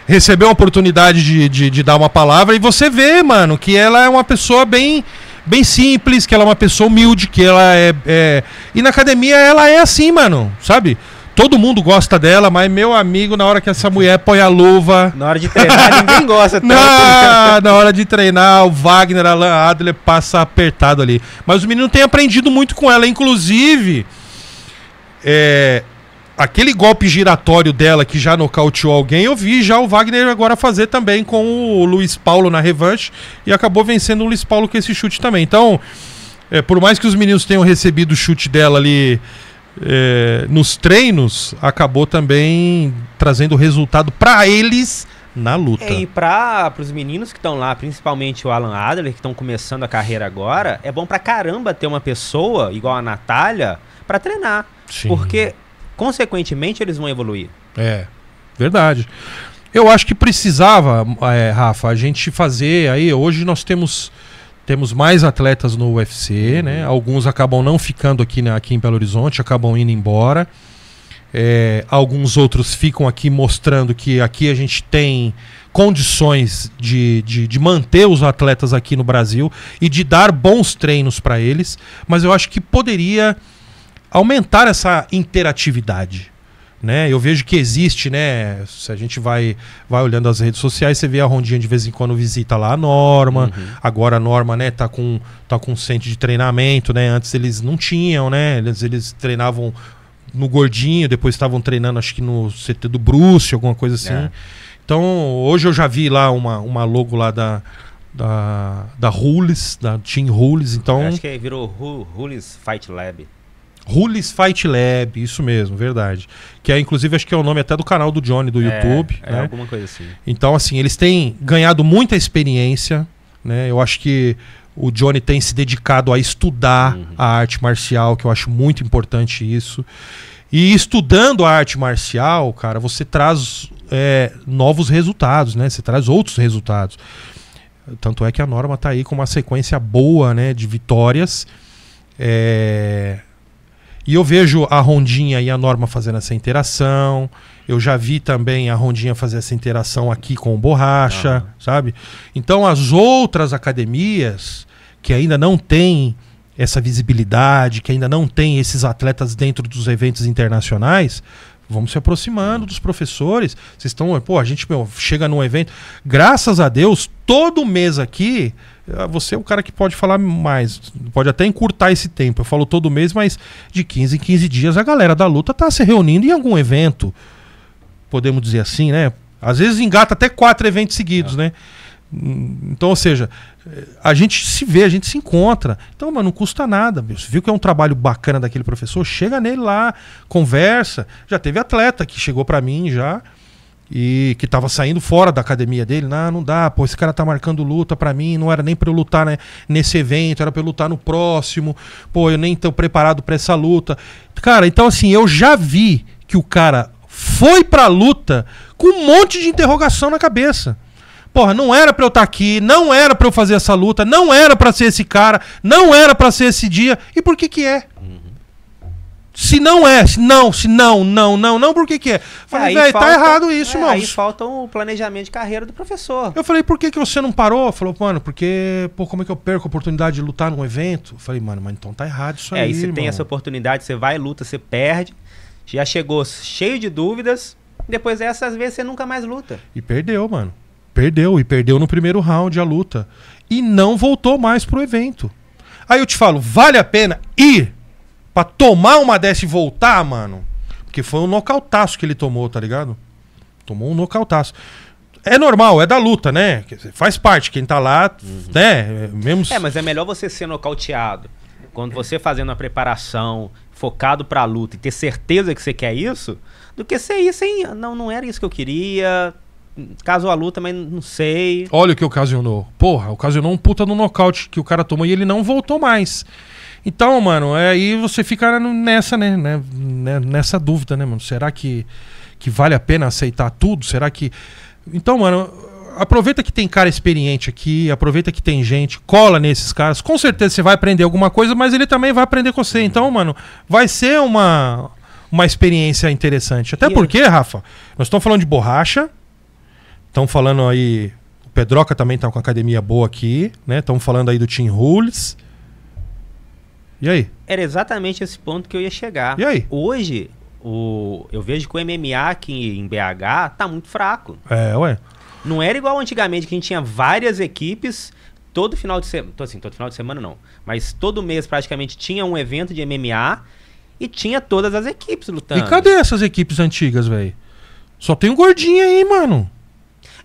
Recebeu a oportunidade de, de, de dar uma palavra e você vê, mano, que ela é uma pessoa bem bem simples, que ela é uma pessoa humilde, que ela é, é, E na academia ela é assim, mano, sabe? Todo mundo gosta dela, mas meu amigo, na hora que essa mulher põe a luva. Na hora de treinar, ninguém gosta. na, né? na hora de treinar, o Wagner, a Adler passa apertado ali. Mas o menino tem aprendido muito com ela. Inclusive, é, aquele golpe giratório dela que já nocauteou alguém, eu vi já o Wagner agora fazer também com o Luiz Paulo na revanche e acabou vencendo o Luiz Paulo com esse chute também. Então, é, por mais que os meninos tenham recebido o chute dela ali é, nos treinos acabou também trazendo resultado para eles na luta. É, e para os meninos que estão lá, principalmente o Alan Adler, que estão começando a carreira agora, é bom para caramba ter uma pessoa igual a Natália para treinar. Sim. Porque, consequentemente, eles vão evoluir. É, verdade. Eu acho que precisava, é, Rafa, a gente fazer aí. Hoje nós temos temos mais atletas no UFC, uhum. né? Alguns acabam não ficando aqui, aqui em Belo Horizonte, acabam indo embora. É, alguns outros ficam aqui mostrando que aqui a gente tem condições de, de, de manter os atletas aqui no Brasil e de dar bons treinos para eles, mas eu acho que poderia aumentar essa interatividade né? Eu vejo que existe, né? Se a gente vai, vai olhando as redes sociais, você vê a Rondinha de vez em quando visita lá a Norma. Uhum. Agora a Norma, né, tá com, tá com um centro de treinamento, né? Antes eles não tinham, né? Eles, eles treinavam no Gordinho, depois estavam treinando, acho que no CT do Bruce, alguma coisa assim. É. Então, hoje eu já vi lá uma, uma logo lá da, da, da Rules, da Team Rules, então... Eu acho que virou Rules Fight Lab. Rules Fight Lab, isso mesmo, verdade. Que é, inclusive, acho que é o nome até do canal do Johnny do é, YouTube. É, né? alguma coisa assim. Então, assim, eles têm ganhado muita experiência, né? Eu acho que o Johnny tem se dedicado a estudar uhum. a arte marcial, que eu acho muito importante isso. E estudando a arte marcial, cara, você traz é, novos resultados, né? Você traz outros resultados. Tanto é que a Norma tá aí com uma sequência boa, né, de vitórias. É, e eu vejo a Rondinha e a Norma fazendo essa interação. Eu já vi também a Rondinha fazer essa interação aqui com o Borracha, ah. sabe? Então as outras academias que ainda não têm essa visibilidade, que ainda não tem esses atletas dentro dos eventos internacionais, vamos se aproximando dos professores. Vocês estão, pô, a gente meu, chega num evento. Graças a Deus, todo mês aqui, eh, você é o cara que pode falar mais, pode até encurtar esse tempo. Eu falo todo mês, mas de 15 em 15 dias a galera da luta tá se reunindo em algum evento. Podemos dizer assim, né? Às vezes engata até quatro eventos seguidos, é. né? Então, ou seja, a gente se vê, a gente se encontra. Então, mas não custa nada. Você viu que é um trabalho bacana daquele professor? Chega nele lá, conversa. Já teve atleta que chegou para mim já e que estava saindo fora da academia dele. Não, não dá, pô, esse cara tá marcando luta para mim, não era nem para eu lutar né, nesse evento, era para eu lutar no próximo. Pô, eu nem tô preparado para essa luta. Cara, então assim, eu já vi que o cara foi pra luta com um monte de interrogação na cabeça. Porra, não era para eu estar tá aqui, não era para eu fazer essa luta, não era para ser esse cara, não era para ser esse dia. E por que que é? Uhum. Se não é, se não, se não, não, não, não, por que que é? Falei, velho, tá errado isso, é, Aí falta o um planejamento de carreira do professor. Eu falei, por que que você não parou? Falou, mano, porque, pô, como é que eu perco a oportunidade de lutar num evento? Eu falei, mano, mas então tá errado isso é, aí, É, e você tem essa oportunidade, você vai, luta, você perde, já chegou cheio de dúvidas, depois dessas vezes você nunca mais luta. E perdeu, mano. Perdeu, e perdeu no primeiro round a luta. E não voltou mais pro evento. Aí eu te falo, vale a pena ir pra tomar uma dessa e voltar, mano? Porque foi um nocautaço que ele tomou, tá ligado? Tomou um nocautaço. É normal, é da luta, né? Faz parte, quem tá lá, uhum. né? Mesmo... É, mas é melhor você ser nocauteado. Quando você fazendo a preparação, focado pra luta e ter certeza que você quer isso, do que ser isso, hein? Não, não era isso que eu queria, caso a luta, mas não sei. Olha o que ocasionou. Porra, ocasionou um puta no nocaute que o cara tomou e ele não voltou mais. Então, mano, é, aí você fica nessa, né, né, né? Nessa dúvida, né, mano? Será que, que vale a pena aceitar tudo? Será que. Então, mano, aproveita que tem cara experiente aqui, aproveita que tem gente, cola nesses caras. Com certeza você vai aprender alguma coisa, mas ele também vai aprender com você. Uhum. Então, mano, vai ser uma, uma experiência interessante. Até é. porque, Rafa, nós estamos falando de borracha Estão falando aí. O Pedroca também está com a academia boa aqui, né? Estão falando aí do Tim Rules. E aí? Era exatamente esse ponto que eu ia chegar. E aí? Hoje, o, eu vejo que o MMA aqui em BH tá muito fraco. É, ué. Não era igual antigamente que a gente tinha várias equipes todo final de semana, assim, todo final de semana não, mas todo mês praticamente tinha um evento de MMA e tinha todas as equipes lutando. E cadê essas equipes antigas, velho? Só tem um gordinho aí, mano.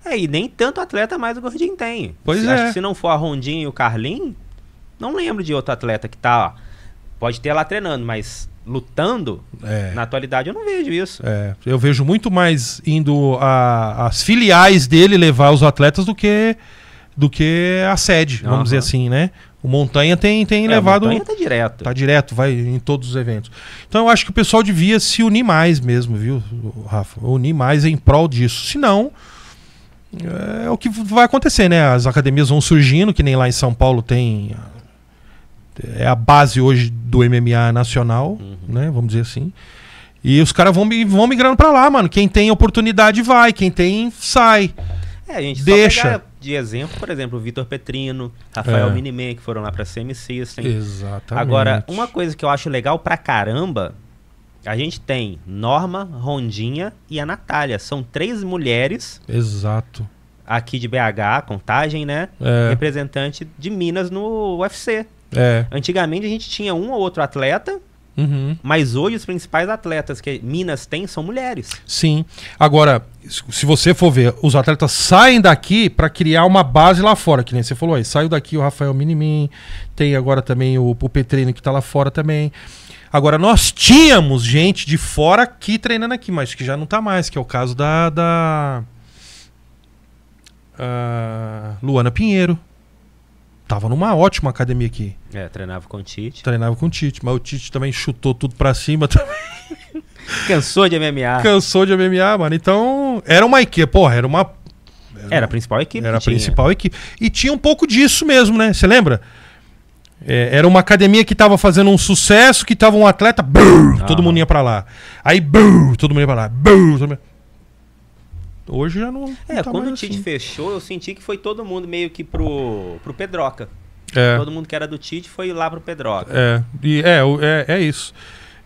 É, e nem tanto atleta mais o Gordinho tem. Pois se, é. Acho que se não for a Rondinha e o Carlin, não lembro de outro atleta que tá. Ó, pode ter lá treinando, mas lutando, é. na atualidade eu não vejo isso. É. Eu vejo muito mais indo as filiais dele levar os atletas do que do que a sede, vamos uhum. dizer assim, né? O Montanha tem, tem é, levado. O Montanha tá direto. Tá direto, vai em todos os eventos. Então eu acho que o pessoal devia se unir mais mesmo, viu, Rafa? Unir mais em prol disso. Se não, é o que vai acontecer, né? As academias vão surgindo, que nem lá em São Paulo tem. É a base hoje do MMA nacional, uhum. né? Vamos dizer assim. E os caras vão, vão migrando para lá, mano. Quem tem oportunidade vai, quem tem sai. É, a gente deixa. de exemplo, por exemplo, o Vitor Petrino, Rafael é. Miniman, que foram lá pra CMC. Assim. Exatamente. Agora, uma coisa que eu acho legal pra caramba a gente tem Norma, Rondinha e a Natália. São três mulheres. Exato. Aqui de BH, contagem, né? É. Representante de Minas no UFC. É. Antigamente a gente tinha um ou outro atleta. Uhum. Mas hoje os principais atletas que Minas tem são mulheres. Sim. Agora, se você for ver, os atletas saem daqui para criar uma base lá fora, que nem você falou aí. Saiu daqui o Rafael Minimin, tem agora também o, o Petrino que está lá fora também. Agora, nós tínhamos gente de fora aqui treinando aqui, mas que já não está mais, que é o caso da, da uh, Luana Pinheiro. Tava numa ótima academia aqui. É, treinava com o Tite. Treinava com o Tite, mas o Tite também chutou tudo para cima também. Cansou de MMA. Cansou de MMA, mano. Então, era uma equipe, porra, era uma era, era a principal equipe. Era a principal equipe. E tinha um pouco disso mesmo, né? Você lembra? É, era uma academia que estava fazendo um sucesso, que estava um atleta, brrr, ah. todo mundo ia para lá. Aí, brrr, todo mundo ia para lá. Brrr, Hoje já não. É, tá quando o Tite assim. fechou, eu senti que foi todo mundo meio que pro, pro Pedroca. É. Todo mundo que era do Tite foi lá pro Pedroca. É, e, é, é, é isso.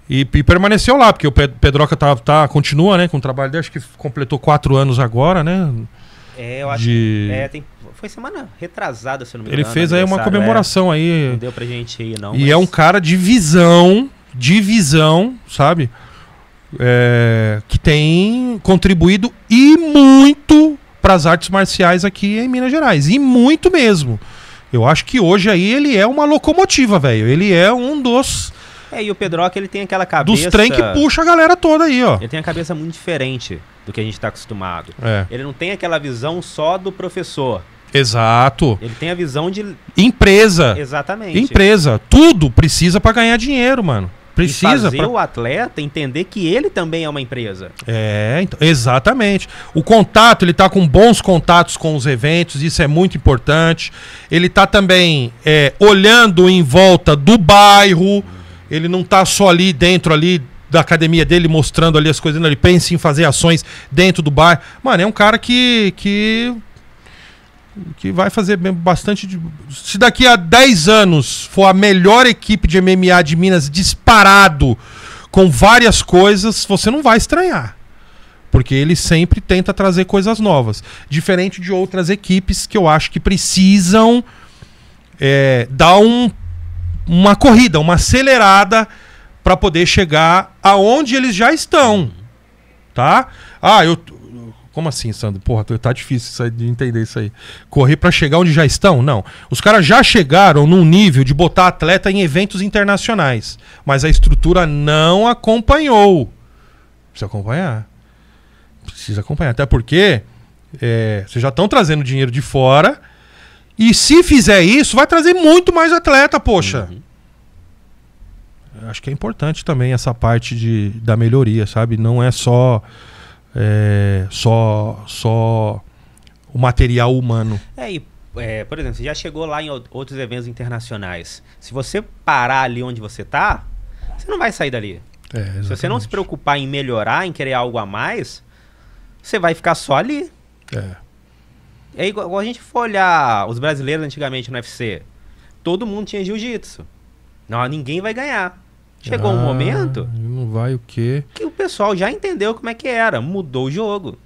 E, e, permaneceu lá, porque o Pedroca tá, tá, continua né, com o trabalho dele, acho que completou quatro anos agora, né? É, eu acho de... que. É, tem foi semana retrasada, se não me engano. Ele fez aí uma é. comemoração é. aí. Não deu pra gente ir, não. E é mas... é um cara de visão, de visão, sabe? É, que tem contribuído e muito para as artes marciais aqui em Minas Gerais. E muito mesmo. Eu acho que hoje aí ele é uma locomotiva, velho. Ele é um dos. É, e o Pedroca ele tem aquela cabeça. Dos trem que puxa a galera toda aí, ó. Ele tem a cabeça muito diferente do que a gente está acostumado. É. Ele não tem aquela visão só do professor. Exato. Ele tem a visão de. Empresa. Exatamente. Empresa. Tudo precisa para ganhar dinheiro, mano. Precisa. E fazer pra... o atleta entender que ele também é uma empresa. É, então, exatamente. O contato, ele tá com bons contatos com os eventos, isso é muito importante. Ele tá também é, olhando em volta do bairro. Ele não tá só ali dentro ali da academia dele, mostrando ali as coisas, ele pensa em fazer ações dentro do bairro Mano, é um cara que, que que vai fazer bastante. De... Se daqui a 10 anos for a melhor equipe de MMA de Minas disparado com várias coisas, você não vai estranhar. Porque ele sempre tenta trazer coisas novas. Diferente de outras equipes que eu acho que precisam é, dar um, uma corrida, uma acelerada para poder chegar aonde eles já estão. Tá? Ah, eu, como assim, Sandro? Porra, tá difícil isso aí, de entender isso aí. Correr para chegar onde já estão? Não. Os caras já chegaram num nível de botar atleta em eventos internacionais, mas a estrutura não acompanhou. Precisa acompanhar. Precisa acompanhar. Até porque é, vocês já estão trazendo dinheiro de fora. E se fizer isso, vai trazer muito mais atleta, poxa. Uhum acho que é importante também essa parte de, da melhoria, sabe? Não é só é, só, só o material humano. É, e, é, por exemplo, você já chegou lá em outros eventos internacionais. Se você parar ali onde você está, você não vai sair dali. É, se você não se preocupar em melhorar, em querer algo a mais, você vai ficar só ali. É. É igual a gente for olhar os brasileiros antigamente no UFC. Todo mundo tinha jiu-jitsu. Não, ninguém vai ganhar. Chegou ah, um momento. Não vai o quê? Que o pessoal já entendeu como é que era, mudou o jogo.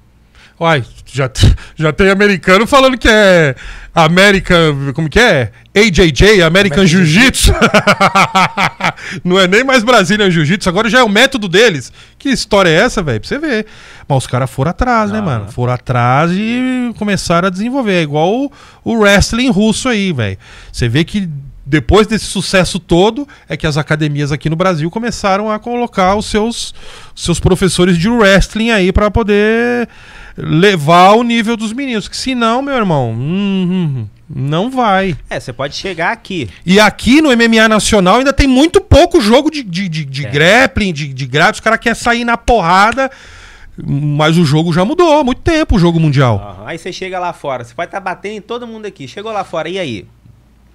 Uai, já, já tem americano falando que é American. Como que é? AJJ, American Jiu-Jitsu. Jiu não é nem mais Brasília Jiu-Jitsu, agora já é o método deles. Que história é essa, velho? Pra você ver. Mas os caras foram atrás, né, ah. mano? Foram atrás e começaram a desenvolver. É igual o, o wrestling russo aí, velho. Você vê que depois desse sucesso todo, é que as academias aqui no Brasil começaram a colocar os seus, seus professores de wrestling aí para poder levar o nível dos meninos. Que senão meu irmão, hum, hum, hum não vai. É, você pode chegar aqui. E aqui no MMA Nacional ainda tem muito pouco jogo de, de, de, de é. grappling, de, de grappling. Os caras querem sair na porrada. Mas o jogo já mudou há muito tempo, o jogo mundial. Uhum. Aí você chega lá fora, você pode estar tá batendo em todo mundo aqui. Chegou lá fora, e aí?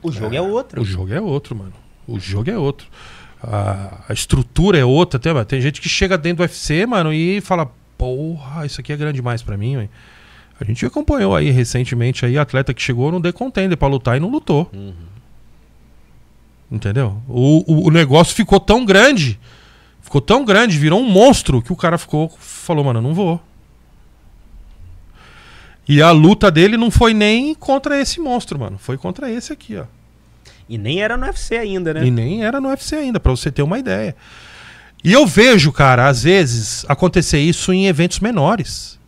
O jogo é, é outro. O jogo é outro, mano. O jogo é outro. A, a estrutura é outra. Tem, tem gente que chega dentro do UFC, mano, e fala: porra, isso aqui é grande demais para mim, velho. A gente acompanhou aí recentemente aí atleta que chegou no The Contender pra lutar e não lutou. Uhum. Entendeu? O, o, o, negócio ficou tão grande, ficou tão grande, virou um monstro que o cara ficou, falou, mano, eu não vou. E a luta dele não foi nem contra esse monstro, mano. Foi contra esse aqui, ó. E nem era no UFC ainda, né? E nem era no UFC ainda, para você ter uma ideia. E eu vejo, cara, às vezes acontecer isso em eventos menores.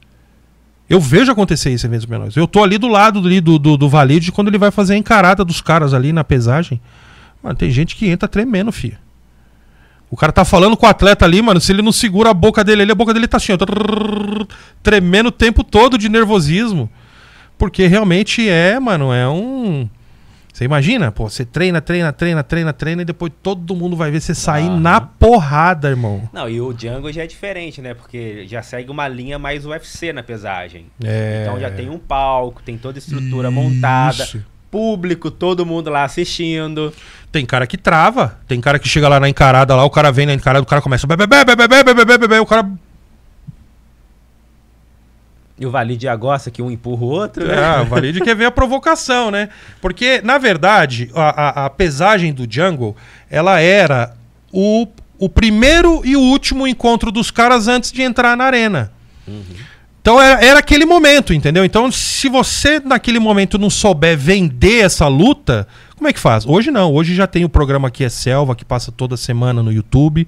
Eu vejo acontecer isso em eventos menores. Eu tô ali do lado ali do, do, do Valide quando ele vai fazer a encarada dos caras ali na pesagem. Mano, tem gente que entra tremendo, filho. O cara tá falando com o atleta ali, mano. Se ele não segura a boca dele ali, a boca dele tá assim, ó, tremendo o tempo todo de nervosismo. Porque realmente é, mano, é um. Você imagina? Pô, você treina, treina, treina, treina, treina e depois todo mundo vai ver você sair ah. na porrada, irmão. Não, e o Django já é diferente, né? Porque já segue uma linha mais UFC na pesagem. É. Então já tem um palco, tem toda a estrutura Isso. montada público, todo mundo lá assistindo. Tem cara que trava, tem cara que chega lá na encarada lá, o cara vem na encarada, o cara começa o cara e o Valide já gosta que um empurra o outro, né? Ah, o Valide quer ver a provocação, né? Porque, na verdade, a, a, a pesagem do Jungle, ela era o, o primeiro e o último encontro dos caras antes de entrar na arena. Uhum. Então era, era aquele momento, entendeu? Então se você naquele momento não souber vender essa luta, como é que faz? Hoje não, hoje já tem o programa aqui é Selva, que passa toda semana no YouTube,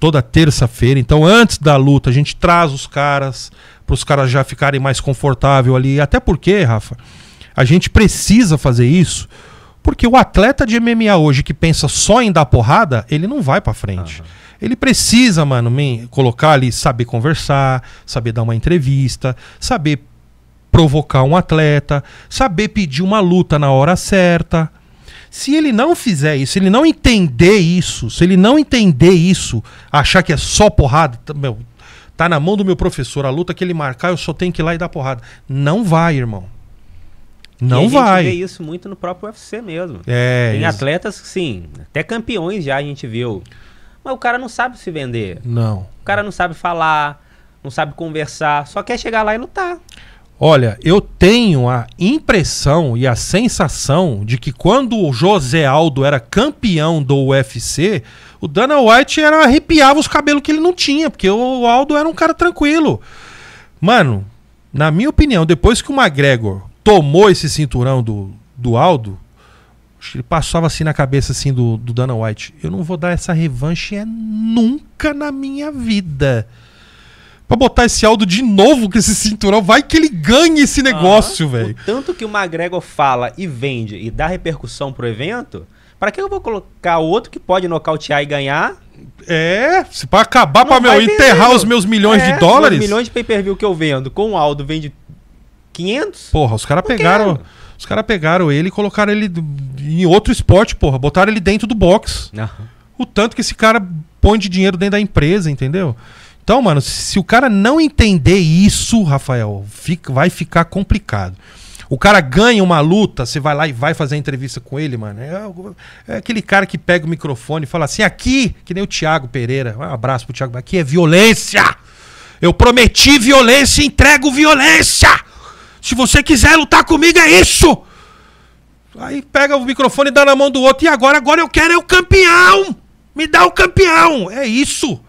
toda terça-feira. Então antes da luta a gente traz os caras, para os caras já ficarem mais confortável ali. Até porque, Rafa, a gente precisa fazer isso, porque o atleta de MMA hoje que pensa só em dar porrada, ele não vai para frente. Uhum. Ele precisa, mano, me colocar ali, saber conversar, saber dar uma entrevista, saber provocar um atleta, saber pedir uma luta na hora certa. Se ele não fizer isso, se ele não entender isso, se ele não entender isso, achar que é só porrada, meu, tá na mão do meu professor a luta que ele marcar, eu só tenho que ir lá e dar porrada. Não vai, irmão. Não e a vai. A gente vê isso muito no próprio UFC mesmo. É, Tem isso. atletas, sim, até campeões já a gente viu mas o cara não sabe se vender. Não. O cara não sabe falar, não sabe conversar, só quer chegar lá e lutar. Olha, eu tenho a impressão e a sensação de que quando o José Aldo era campeão do UFC, o Dana White era arrepiava os cabelos que ele não tinha, porque o Aldo era um cara tranquilo. Mano, na minha opinião, depois que o McGregor tomou esse cinturão do, do Aldo, passava assim na cabeça assim do, do Dana White. Eu não vou dar essa revanche é nunca na minha vida. Pra botar esse Aldo de novo com esse cinturão, vai que ele ganhe esse negócio, velho. Tanto que o McGregor fala e vende e dá repercussão pro evento, para que eu vou colocar outro que pode nocautear e ganhar? É, se pra acabar, para meu, enterrar os meus milhões é, de dólares. milhões de pay-per-view que eu vendo com o Aldo vende 500? Porra, os caras pegaram. Quero. Os caras pegaram ele e colocaram ele em outro esporte, porra. Botaram ele dentro do box. Uhum. O tanto que esse cara põe de dinheiro dentro da empresa, entendeu? Então, mano, se o cara não entender isso, Rafael, fica, vai ficar complicado. O cara ganha uma luta, você vai lá e vai fazer a entrevista com ele, mano. É, é, aquele cara que pega o microfone e fala assim: aqui, que nem o Thiago Pereira. Um abraço pro Thiago, aqui é violência! Eu prometi violência, entrego violência! Se você quiser lutar comigo, é isso! Aí pega o microfone e dá na mão do outro. E agora? Agora eu quero é o campeão! Me dá o campeão! É isso!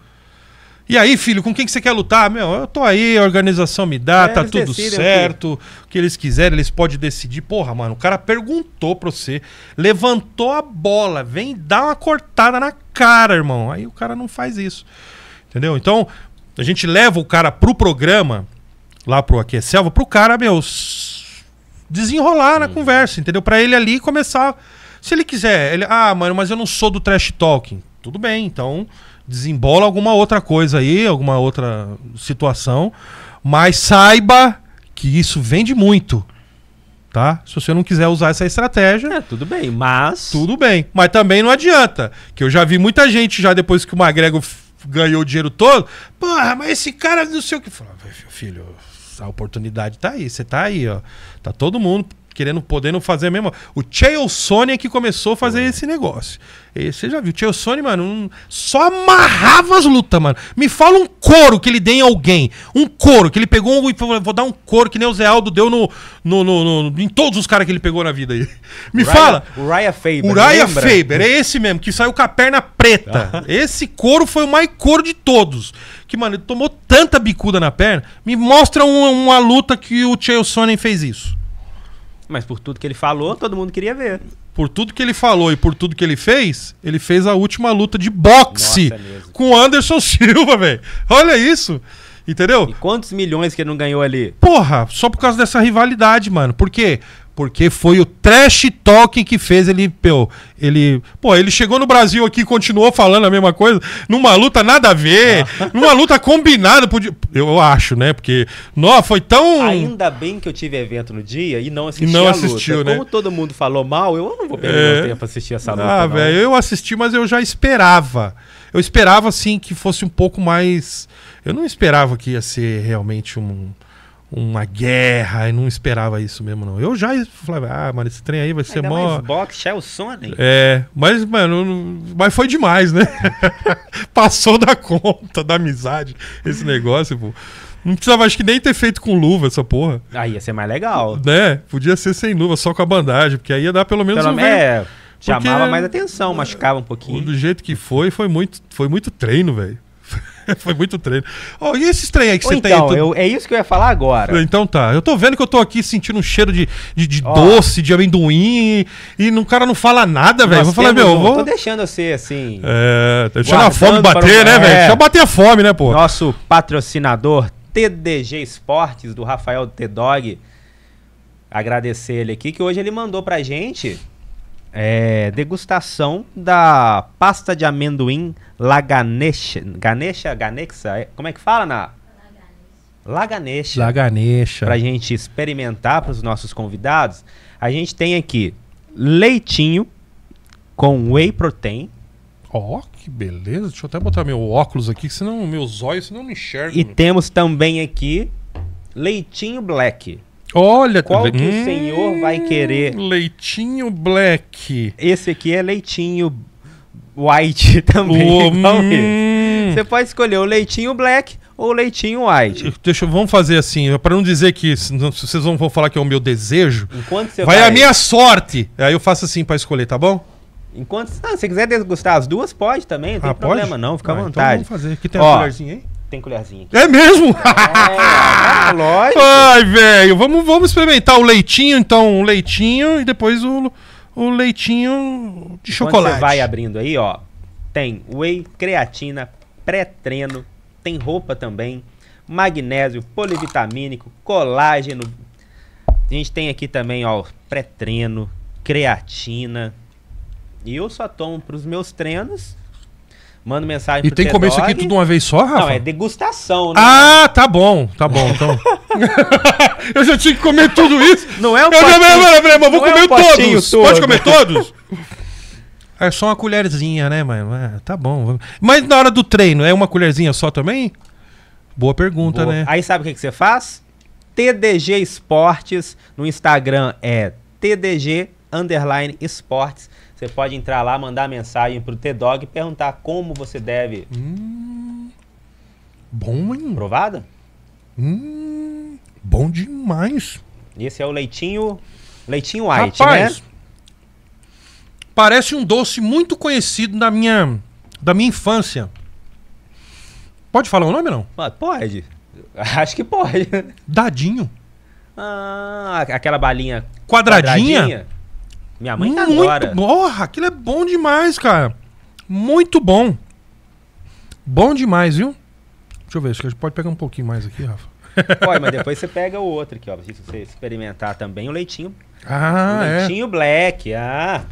E aí, filho, com quem que você quer lutar? Meu, eu tô aí, a organização me dá, é, tá tudo decidem, certo. Filho. O que eles quiserem, eles podem decidir. Porra, mano, o cara perguntou pra você, levantou a bola, vem dar uma cortada na cara, irmão. Aí o cara não faz isso. Entendeu? Então, a gente leva o cara pro programa lá pro Aqui é Selva, pro cara, meu, desenrolar hum. na uhum. conversa, entendeu? Para ele ali começar. Se ele quiser, ele, ah, mano, mas eu não sou do trash talking. Tudo bem, então desembola alguma outra coisa aí, alguma outra situação, mas saiba que isso vende muito. Tá? Se você não quiser usar essa estratégia. É, tudo bem, mas. Tudo bem. Mas também não adianta. Que eu já vi muita gente já depois que o Magrego ganhou o dinheiro todo. Porra, mas esse cara não sei o que. Falou, filho, a oportunidade tá aí. Você tá aí, ó. Tá todo mundo querendo, podendo fazer mesmo. O Chael Sony é que começou a fazer esse negócio. Você já viu. O Chael Sony, mano, um... só amarrava as lutas, mano. Me fala um couro que ele deu em alguém. Um couro, que ele pegou um... Vou dar um couro que nem o Zé Aldo deu no, no, no, no em todos os caras que ele pegou na vida aí. Me Raya, fala. O Raya Faber. O Raya lembra? Faber, é esse mesmo, que saiu com a perna preta. esse couro foi o mais couro de todos que, mano, ele tomou tanta bicuda na perna. Me mostra uma, uma luta que o Chael Sonnen fez isso. Mas por tudo que ele falou, todo mundo queria ver. Por tudo que ele falou e por tudo que ele fez, ele fez a última luta de boxe Nossa, é com Anderson Silva, velho. Olha isso. Entendeu? E quantos milhões que ele não ganhou ali? Porra, só por causa dessa rivalidade, mano. Porque porque foi o trash talking que fez ele, pô, ele, pô, ele chegou no Brasil aqui e continuou falando a mesma coisa, numa luta nada a ver, ah. numa luta combinada, podia, eu acho, né? Porque, não, foi tão Ainda bem que eu tive evento no dia e não assisti não a assistiu, luta. Né? Como todo mundo falou mal, eu não vou perder é... meu tempo assistir essa luta. Ah, velho, eu assisti, mas eu já esperava. Eu esperava assim que fosse um pouco mais, eu não esperava que ia ser realmente um uma guerra, e não esperava isso mesmo, não. Eu já falava, ah, mano, esse trem aí vai ser Ainda mó. Xbox, é o Sony. É, mas, mano, mas foi demais, né? Passou da conta, da amizade, esse negócio, pô. Não precisava, acho que nem ter feito com luva essa porra. Aí ia ser mais legal. Né? Podia ser sem luva, só com a bandagem, porque aí ia dar pelo menos pelo um. É, chamava mais atenção, machucava um pouquinho. Do jeito que foi, foi muito, foi muito treino, velho. Foi muito treino. Oh, e esses trem aí que Ou você então, tem? Então, é isso que eu ia falar agora. Então tá. Eu tô vendo que eu tô aqui sentindo um cheiro de, de, de oh. doce, de amendoim, e o cara não fala nada, velho. Vou falar, meu, um, vou... Tô deixando você assim. É, deixando a fome bater, um... né, é. velho? Deixa eu bater a fome, né, pô? Nosso patrocinador TDG Esportes, do Rafael T-Dog. Agradecer ele aqui, que hoje ele mandou pra gente é, degustação da pasta de amendoim La Ganesha. Ganesha, Ganexa, é, como é que fala na Laganesha. Laganesha. Para a gente experimentar para os nossos convidados, a gente tem aqui leitinho com whey protein. Ó, oh, que beleza. Deixa eu até botar meu óculos aqui, senão meus olhos não me enxergam. E meu. temos também aqui leitinho black. Olha, qual que hum, o senhor vai hum, querer? Leitinho black. Esse aqui é leitinho white também. O, é hum. Você pode escolher o leitinho black ou leitinho white. Deixa, vamos fazer assim, é para não dizer que vocês vão falar que é o meu desejo. Enquanto você vai, vai a minha sorte. Aí eu faço assim para escolher, tá bom? Enquanto, ah, se você quiser degustar as duas, pode também, não ah, tem pode? problema não, fica ah, à então vontade. Então vamos fazer. Aqui tem uma colherzinha aí tem colherzinha aqui. É mesmo? É, é lógico. Ai, velho, vamos, vamos experimentar o leitinho, então, o leitinho e depois o, o leitinho de e chocolate. Você vai abrindo aí, ó. Tem whey, creatina, pré-treino, tem roupa também, magnésio, polivitamínico, colágeno. A gente tem aqui também, ó, pré-treino, creatina. E eu só tomo para os meus treinos Manda mensagem E tem que comer começo aqui tudo uma vez só, Rafa? Não, é degustação, né? Ah, tá bom, tá bom, então. eu já tinha que comer tudo isso. Não é um eu potinho. Não, não, não, vou é comer é um todos. Todo. Pode comer todos? É só uma colherzinha, né, mano é, tá bom. Mas na hora do treino, é uma colherzinha só também? Boa pergunta, Boa. né? Aí sabe o que, que você faz? TDG Esportes. No Instagram é TDG Underline Esportes. Você pode entrar lá, mandar mensagem pro T-Dog e perguntar como você deve. Hum, bom, hein? Provada? Hum, bom demais. Esse é o leitinho. Leitinho white, né? Rapaz, né? Parece um doce muito conhecido da minha, da minha infância. Pode falar o nome não? Ah, pode. Acho que pode. Dadinho. Ah, aquela balinha quadradinha. quadradinha. Minha mãe tá Muito adora. Porra, aquilo é bom demais, cara. Muito bom. Bom demais, viu? Deixa eu ver, acho que a gente pode pegar um pouquinho mais aqui, Rafa. Pode, mas depois você pega o outro aqui, ó. Se você experimentar também o leitinho. Ah, o é. leitinho black, ah.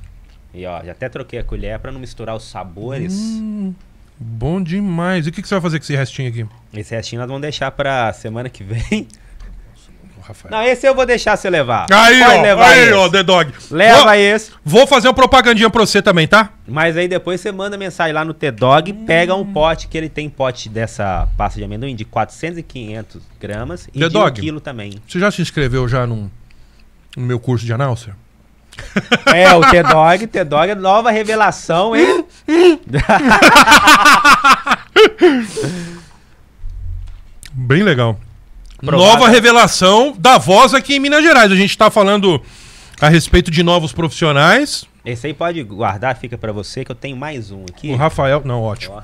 E ó, já até troquei a colher para não misturar os sabores. Hum, bom demais. E o que, que você vai fazer com esse restinho aqui? Esse restinho nós vamos deixar pra semana que vem. Rafael. Não, esse eu vou deixar você levar. Aí, Pode ó, levar aí, esse. ó, The Dog. Leva vou, esse. Vou fazer uma propagandinha pra você também, tá? Mas aí depois você manda mensagem lá no The Dog, hum. pega um hum. pote, que ele tem pote dessa pasta de amendoim de 400 e 500 gramas e The de Dog, um quilo também. Você já se inscreveu já num, no meu curso de análise? É, o T-Dog, T-Dog é nova revelação, hein? Bem legal. Nova revelação da voz aqui em Minas Gerais. A gente está falando a respeito de novos profissionais. Esse aí pode guardar, fica para você, que eu tenho mais um aqui. O Rafael. Não, ótimo. Ó.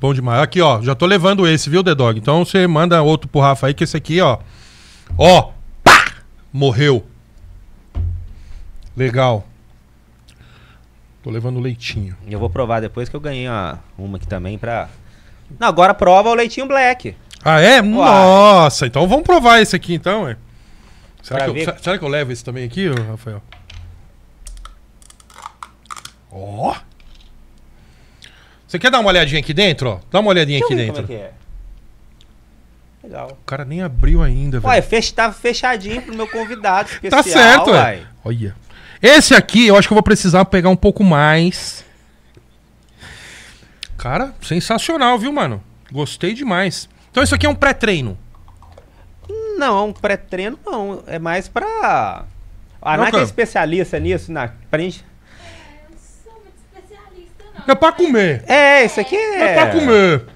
Bom demais. Aqui, ó. Já tô levando esse, viu, The Dog? Então você manda outro pro Rafa aí, que esse aqui, ó. Ó. Pá! Morreu. Legal. Tô levando leitinho. Eu vou provar depois que eu ganhei uma, uma aqui também pra. Não, agora prova o leitinho black. Ah, é? Uai. Nossa, então vamos provar esse aqui então, é. Será, que eu, será que eu levo esse também aqui, Rafael? Ó! Oh. Você quer dar uma olhadinha aqui dentro, ó? Dá uma olhadinha Deixa aqui dentro. Como é que é. Legal. O cara nem abriu ainda, velho. Ué, fech, tava fechadinho pro meu convidado tá especial. tá certo, ué. Olha. Esse aqui, eu acho que eu vou precisar pegar um pouco mais. Cara, sensacional, viu, mano? Gostei demais. Então isso aqui é um pré-treino? Não, um pré-treino não. É mais pra. A ah, Nath é, é especialista nisso, na Pra gente. É, eu sou muito especialista, não. É pra comer. É, isso aqui é. É pra comer.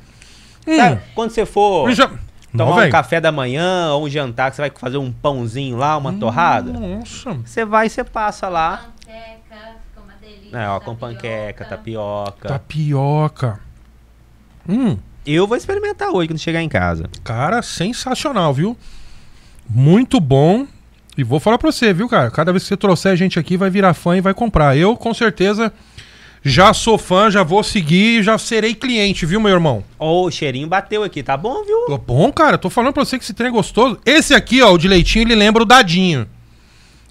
Hum. Sabe, quando você for já... tomar não, um café da manhã ou um jantar, que você vai fazer um pãozinho lá, uma hum, torrada. Nossa. Você vai e você passa lá. Panqueca, fica uma delícia. É, ó, com tapioca. panqueca, tapioca. Tapioca. Hum. Eu vou experimentar hoje quando chegar em casa. Cara, sensacional, viu? Muito bom. E vou falar pra você, viu, cara? Cada vez que você trouxer a gente aqui, vai virar fã e vai comprar. Eu, com certeza, já sou fã, já vou seguir e já serei cliente, viu, meu irmão? Ô, oh, o cheirinho bateu aqui, tá bom, viu? Tô bom, cara. Tô falando pra você que esse trem é gostoso. Esse aqui, ó, o de leitinho, ele lembra o dadinho.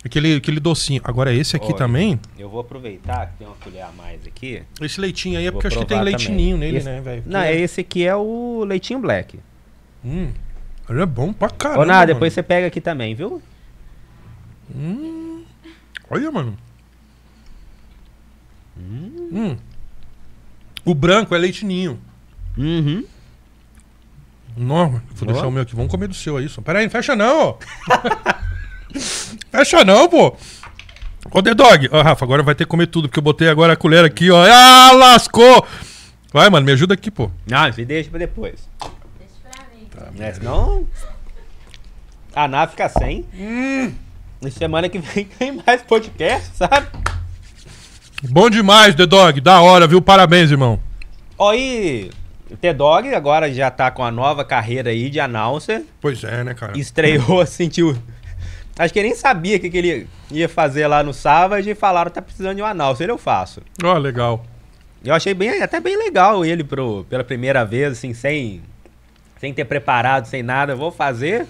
Aquele, aquele docinho. Agora esse aqui Olha, também. Eu vou aproveitar que tem uma colher a mais aqui. Esse leitinho aí é porque acho que tem leitinho nele, esse... né, velho? Não, é... esse aqui é o leitinho black. Hum. Ele é bom pra caralho. Ô, nada, depois você pega aqui também, viu? Hum. Olha, mano. Hum. hum. O branco é leitinho. Uhum. Nossa, vou Boa. deixar o meu aqui. Vamos comer do seu aí. Só. Pera aí, não fecha não. Fecha não, pô. Ô, The Dog. Ó, Rafa, agora vai ter que comer tudo, porque eu botei agora a colher aqui, ó. Ah, lascou! Vai, mano, me ajuda aqui, pô. Ah, você deixa pra depois. Deixa pra mim. Tá, é, senão... A Ná fica sem. Hum. E semana que vem tem mais podcast, sabe? Bom demais, The Dog. Da hora, viu? Parabéns, irmão. Ó, e... The dog agora já tá com a nova carreira aí de announcer. Pois é, né, cara? Estreou, sentiu... Acho que ele nem sabia o que, que ele ia fazer lá no Savage e falaram, tá precisando de um se ele eu faço. Ó, oh, legal. Eu achei bem, até bem legal ele pro, pela primeira vez, assim, sem, sem ter preparado, sem nada, vou fazer.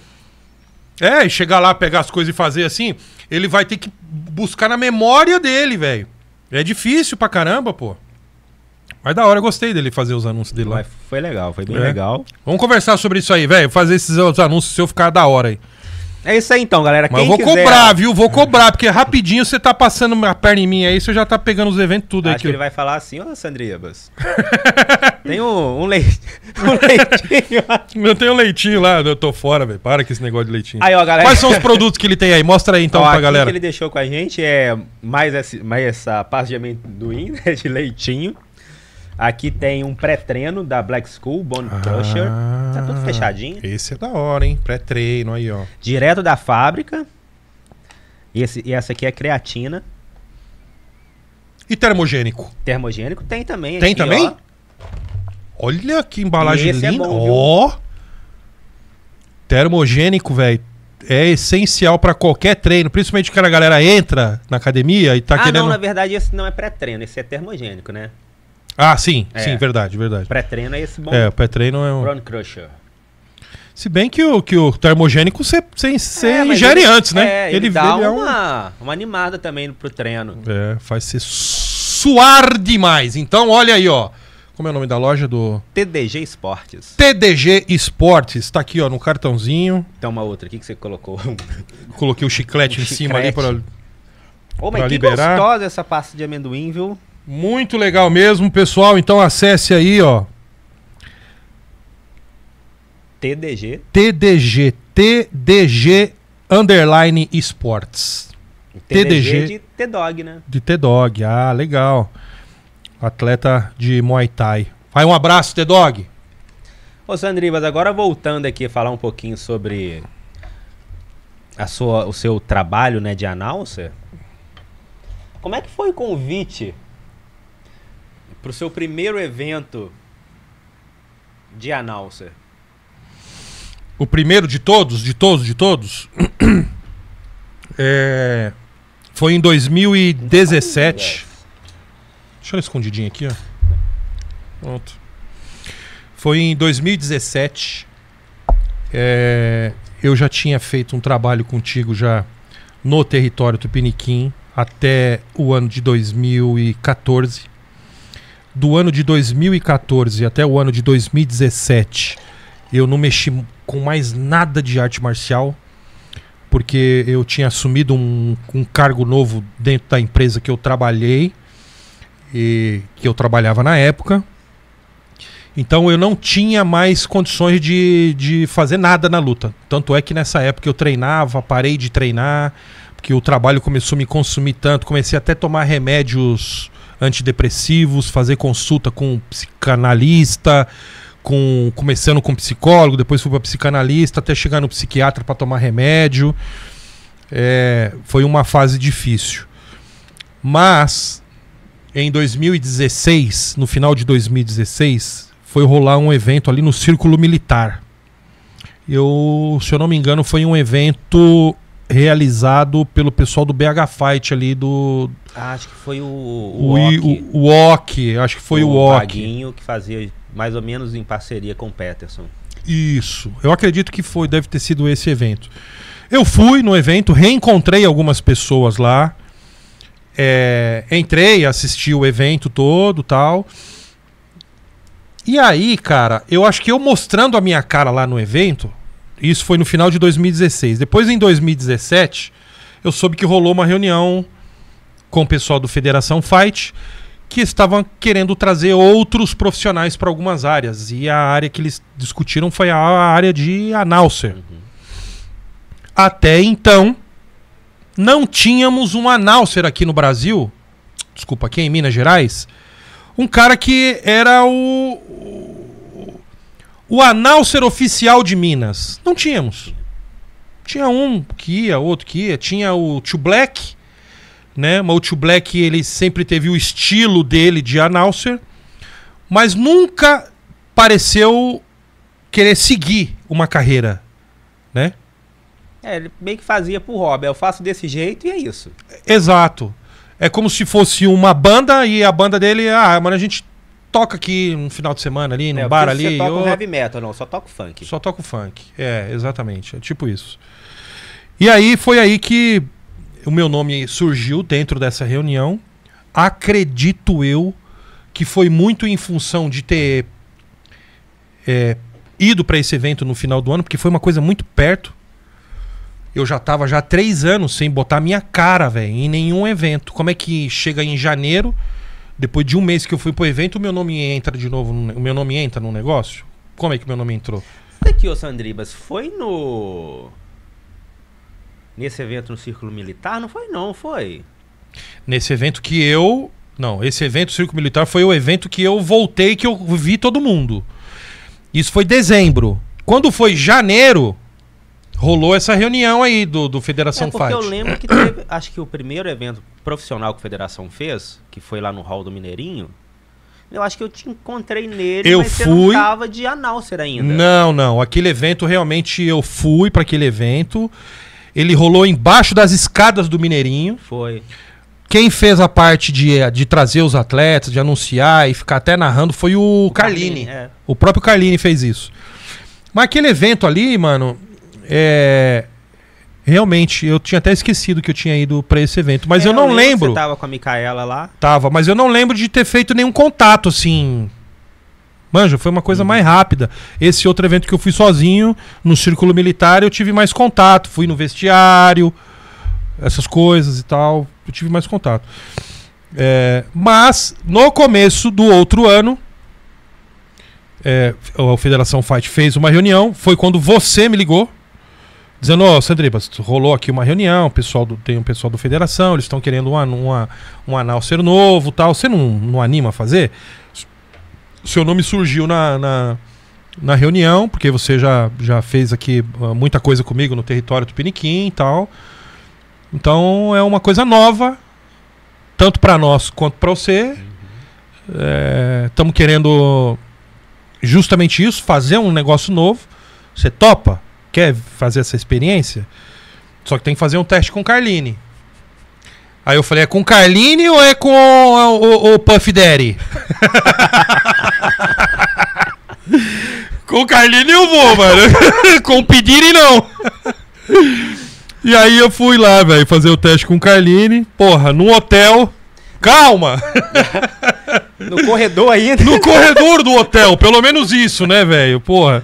É, e chegar lá, pegar as coisas e fazer assim, ele vai ter que buscar na memória dele, velho. É difícil pra caramba, pô. Mas da hora, eu gostei dele fazer os anúncios dele Mas lá. Foi legal, foi bem é. legal. Vamos conversar sobre isso aí, velho. Fazer esses anúncios se eu ficar da hora aí. É isso aí então, galera. Mas Quem eu vou quiser... cobrar, viu? Vou cobrar, porque rapidinho você tá passando a perna em mim aí, você já tá pegando os eventos tudo Acho aqui. Acho que ele vai falar assim, ô Sandriabas. tem um, um, leite, um leitinho. eu tenho um leitinho lá, eu tô fora, velho. Para com esse negócio de leitinho. Aí, ó, galera. Quais são os produtos que ele tem aí? Mostra aí então ó, pra galera. O que ele deixou com a gente é mais, esse, mais essa parte de amendoim, né? De leitinho. Aqui tem um pré-treino da Black School, Bone ah, Crusher. Tá tudo fechadinho. Esse é da hora, hein? Pré-treino aí, ó. Direto da fábrica. Esse, e essa aqui é creatina. E termogênico? Termogênico tem também. Tem aqui, também? Ó. Olha que embalagem é linda. Ó. Termogênico, velho. É essencial para qualquer treino, principalmente quando a galera entra na academia e tá ah, querendo. Não, na verdade, esse não é pré-treino, esse é termogênico, né? Ah, sim, é. sim, verdade, verdade. Pré-treino é esse bom. É, pré-treino é um. Brown Crusher. Se bem que o, que o termogênico você é, ingere ele, antes, né? É, ele, ele dá ele é uma, um... uma animada também pro treino. É, faz você suar demais. Então, olha aí, ó. Como é o nome da loja do. TDG Esportes. TDG Esportes. Tá aqui, ó, no cartãozinho. Tem uma outra. aqui que, você colocou? Coloquei o chiclete em chiclete. cima ali pra. Ô, oh, mas pra que liberar. gostosa essa pasta de amendoim, viu? Muito legal mesmo, pessoal. Então acesse aí, ó. TDG. TDG. TDG Underline sports TDG, TDG de T-Dog, né? De T-Dog. Ah, legal. Atleta de Muay Thai. Vai um abraço, T-Dog. Ô Sandribas, agora voltando aqui falar um pouquinho sobre a sua, o seu trabalho né, de announcer. Como é que foi o convite para o seu primeiro evento de announcer? O primeiro de todos, de todos, de todos? é... Foi em 2017. Deixa eu escondidinho aqui, ó. Pronto. Foi em 2017. É... Eu já tinha feito um trabalho contigo já no território tupiniquim até o ano de 2014 do ano de 2014 até o ano de 2017, eu não mexi com mais nada de arte marcial, porque eu tinha assumido um, um cargo novo dentro da empresa que eu trabalhei, e que eu trabalhava na época. Então eu não tinha mais condições de, de fazer nada na luta. Tanto é que nessa época eu treinava, parei de treinar, porque o trabalho começou a me consumir tanto, comecei até a tomar remédios antidepressivos, fazer consulta com um psicanalista, com começando com psicólogo, depois fui para psicanalista, até chegar no psiquiatra para tomar remédio. É, foi uma fase difícil. Mas em 2016, no final de 2016, foi rolar um evento ali no Círculo Militar. Eu, se eu não me engano, foi um evento realizado pelo pessoal do BH Fight ali do. Ah, acho que foi o. O, o, o Ock, acho que foi o, o Ock. Paguinho que fazia mais ou menos em parceria com o Peterson. Isso, eu acredito que foi, deve ter sido esse evento. Eu fui no evento, reencontrei algumas pessoas lá. É, entrei, assisti o evento todo tal. E aí, cara, eu acho que eu mostrando a minha cara lá no evento, isso foi no final de 2016. Depois, em 2017, eu soube que rolou uma reunião com o pessoal do Federação Fight que estavam querendo trazer outros profissionais para algumas áreas. E a área que eles discutiram foi a área de announcer. Uhum. Até então, não tínhamos um announcer aqui no Brasil, desculpa, aqui em Minas Gerais, um cara que era o, o anal oficial de Minas. Não tínhamos. Tinha um que ia, outro que ia. Tinha o Tio Black, né? Mas o Tio Black ele sempre teve o estilo dele de announcer, mas nunca pareceu querer seguir uma carreira, né? É, ele meio que fazia pro hobby. É, eu faço desse jeito e é isso. Exato. É como se fosse uma banda e a banda dele, ah, mano, a gente toca aqui um final de semana ali, num é, bar ali. Você toca eu... heavy metal, não, só toco funk. Só toco funk, é, exatamente. É tipo isso. E aí foi aí que o meu nome surgiu dentro dessa reunião. Acredito eu que foi muito em função de ter é, ido para esse evento no final do ano, porque foi uma coisa muito perto. Eu já tava já três anos sem botar minha cara, velho, em nenhum evento. Como é que chega em janeiro depois de um mês que eu fui pro evento, o meu nome entra de novo, o meu nome entra no negócio? Como é que meu nome entrou? Aqui, ô Sandribas, foi no. Nesse evento no Círculo Militar? Não foi, não, foi? Nesse evento que eu. Não, esse evento, o Círculo Militar, foi o evento que eu voltei, que eu vi todo mundo. Isso foi dezembro. Quando foi janeiro, rolou essa reunião aí do, do Federação é porque Fight. eu lembro que teve, acho que o primeiro evento profissional que a federação fez, que foi lá no hall do Mineirinho, eu acho que eu te encontrei nele, eu mas fui... você não tava de análcer ainda. Não, não. Aquele evento, realmente, eu fui para aquele evento. Ele rolou embaixo das escadas do Mineirinho. Foi. Quem fez a parte de, de trazer os atletas, de anunciar e ficar até narrando foi o, o Carlini. Carlini é. O próprio Carlini fez isso. Mas aquele evento ali, mano, é... Realmente, eu tinha até esquecido que eu tinha ido para esse evento, mas é, eu não eu lembro. Você tava com a Micaela lá? Tava, mas eu não lembro de ter feito nenhum contato assim. Manja, foi uma coisa uhum. mais rápida. Esse outro evento que eu fui sozinho, no círculo militar, eu tive mais contato. Fui no vestiário, essas coisas e tal. Eu tive mais contato. É, mas, no começo do outro ano, é, a Federação Fight fez uma reunião. Foi quando você me ligou dizendo, ó, oh, Sandripas, rolou aqui uma reunião, pessoal do, tem um pessoal do Federação, eles estão querendo uma, uma, um análcer novo tal. Você não, não anima a fazer? Seu nome surgiu na, na, na, reunião, porque você já, já fez aqui ah, muita coisa comigo no território do Piniquim e tal. Então é uma coisa nova, tanto para nós quanto para você. Estamos é, querendo justamente isso, fazer um negócio novo. Você topa? quer fazer essa experiência? Só que tem que fazer um teste com o Carline. Aí eu falei, é com o Carline ou é com o, o, o Puff Daddy? com o Carline eu vou, mano. com o Pedire não. e aí eu fui lá, velho, fazer o teste com o Carline. Porra, num hotel. Calma! no corredor ainda? No corredor do hotel, pelo menos isso, né, velho? Porra.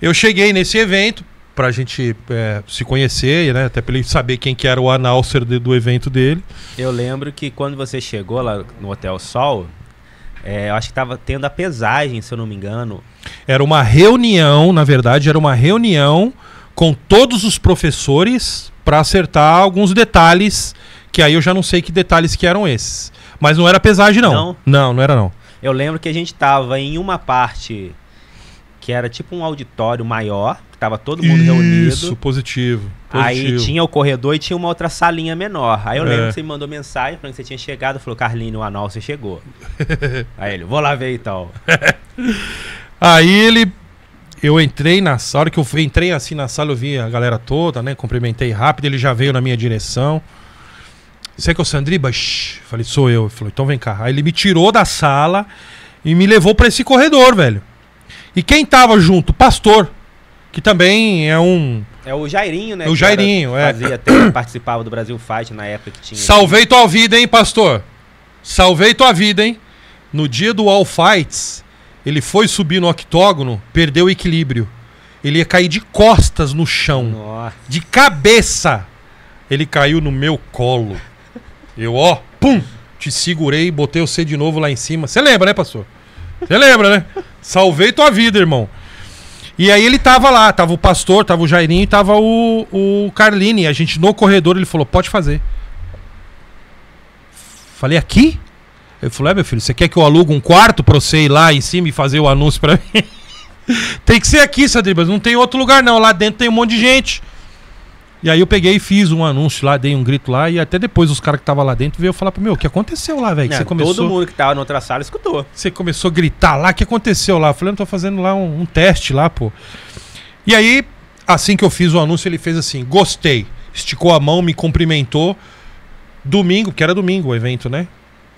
Eu cheguei nesse evento para a gente é, se conhecer, né? Até para ele saber quem que era o announcer de, do evento dele. Eu lembro que quando você chegou lá no Hotel Sol, é, eu acho que estava tendo a pesagem, se eu não me engano. Era uma reunião, na verdade, era uma reunião com todos os professores para acertar alguns detalhes, que aí eu já não sei que detalhes que eram esses. Mas não era pesagem, não. Não, não, não era não. Eu lembro que a gente estava em uma parte que era tipo um auditório maior, que tava todo mundo Isso, reunido. Isso, positivo, positivo, Aí tinha o corredor e tinha uma outra salinha menor. Aí eu é. lembro que você me mandou mensagem falando que você tinha chegado, falou, Carlinho, o anal, você chegou. aí ele, vou lá ver então. aí ele. Eu entrei na sala, a hora que eu entrei assim na sala, eu vi a galera toda, né? Cumprimentei rápido, ele já veio na minha direção. Você é que é o Sandriba? Shhh. Falei, sou eu. Ele falou, então vem cá. Aí ele me tirou da sala e me levou para esse corredor, velho. E quem tava junto? Pastor, que também é um. É o Jairinho, né? O Jairinho, é. Fazia até, participava do Brasil Fight na época que tinha. Salvei tua vida, hein, pastor? Salvei tua vida, hein? No dia do All Fights, ele foi subir no octógono, perdeu o equilíbrio. Ele ia cair de costas no chão. Nossa. De cabeça. Ele caiu no meu colo. Eu, ó, pum! Te segurei, botei o C de novo lá em cima. Você lembra, né, pastor? Você lembra, né? Salvei tua vida, irmão. E aí ele tava lá, tava o pastor, tava o Jairinho e tava o, o Carline. A gente no corredor, ele falou, pode fazer. Falei, aqui? Ele falou, é meu filho, você quer que eu alugue um quarto pra você ir lá em cima e fazer o anúncio pra mim? tem que ser aqui, Sadribas, não tem outro lugar não. Lá dentro tem um monte de gente. E aí eu peguei e fiz um anúncio lá, dei um grito lá, e até depois os caras que estavam lá dentro veio falar pro meu, o que aconteceu lá, velho? Todo mundo que tava na outra sala escutou. Você começou a gritar lá, o que aconteceu lá? Eu falei, eu tô fazendo lá um, um teste lá, pô. E aí, assim que eu fiz o anúncio, ele fez assim, gostei. Esticou a mão, me cumprimentou. Domingo, que era domingo o evento, né?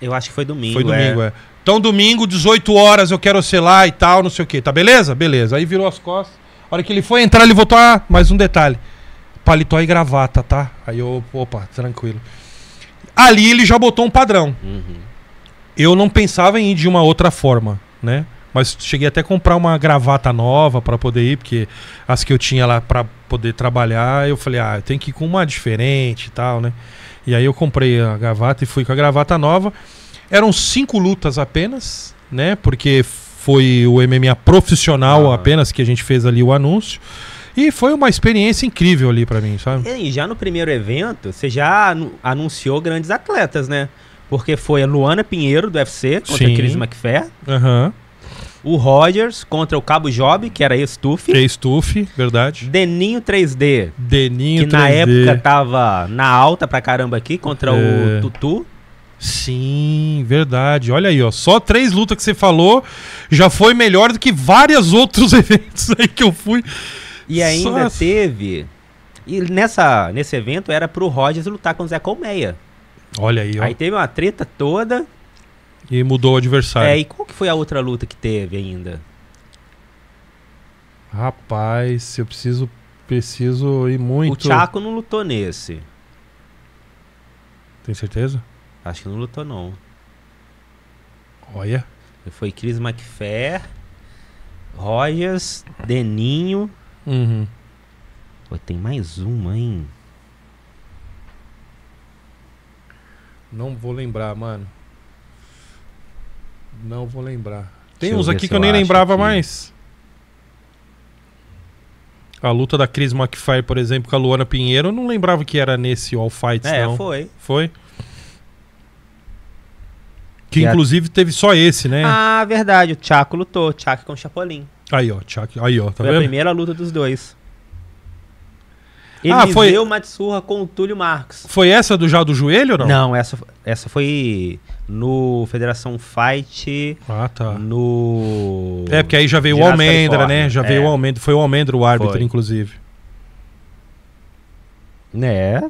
Eu acho que foi domingo. Foi domingo, é. é. Então, domingo, 18 horas, eu quero ser lá e tal, não sei o quê. Tá beleza? Beleza. Aí virou as costas. A hora que ele foi entrar, ele voltou. Ah, mais um detalhe paletó e gravata, tá? Aí eu, opa, tranquilo. Ali ele já botou um padrão. Uhum. Eu não pensava em ir de uma outra forma, né? Mas cheguei até a comprar uma gravata nova para poder ir, porque as que eu tinha lá para poder trabalhar, eu falei, ah, eu tenho que ir com uma diferente e tal, né? E aí eu comprei a gravata e fui com a gravata nova. Eram cinco lutas apenas, né? Porque foi o MMA profissional ah. apenas que a gente fez ali o anúncio. E foi uma experiência incrível ali para mim, sabe? E já no primeiro evento, você já anunciou grandes atletas, né? Porque foi a Luana Pinheiro do UFC contra Sim. a Cris McFair. Aham. Uhum. O Rogers contra o Cabo Job, que era estufe. É estufe, verdade. Deninho 3D. Deninho que 3D. Que na época tava na alta pra caramba aqui, contra é. o Tutu. Sim, verdade. Olha aí, ó. Só três lutas que você falou já foi melhor do que vários outros eventos aí que eu fui. E ainda Só... teve. E nessa, nesse evento era pro Rogers lutar com o Zé Colmeia. Olha aí, ó. Aí teve uma treta toda. E mudou o adversário. É, e qual que foi a outra luta que teve ainda? Rapaz, eu preciso preciso ir muito. O Chaco não lutou nesse. Tem certeza? Acho que não lutou não. Olha. Foi Chris McFair, Rogers, Deninho, Uhum. Pô, tem mais uma, hein? Não vou lembrar, mano. Não vou lembrar. Tem uns aqui que eu, eu nem lembrava mais. A luta da Chris McFly, por exemplo, com a Luana Pinheiro, eu não lembrava que era nesse All Fights, é, não. foi. Foi? Que, inclusive a... teve só esse, né? Ah, verdade. O Tchaco lutou. Tchaco com o Chapolin. Aí, ó, Chuck. Aí, ó, tá Foi vendo? a primeira luta dos dois. Ele ah, foi... Matsurra com o Túlio Marcos. Foi essa do já do joelho ou não? Não, essa, essa foi no Federação Fight. Ah, tá. No. É, porque aí já veio o Almendra, né? Já é. veio o Almendra. Foi o Almendra o árbitro, foi. inclusive. Né?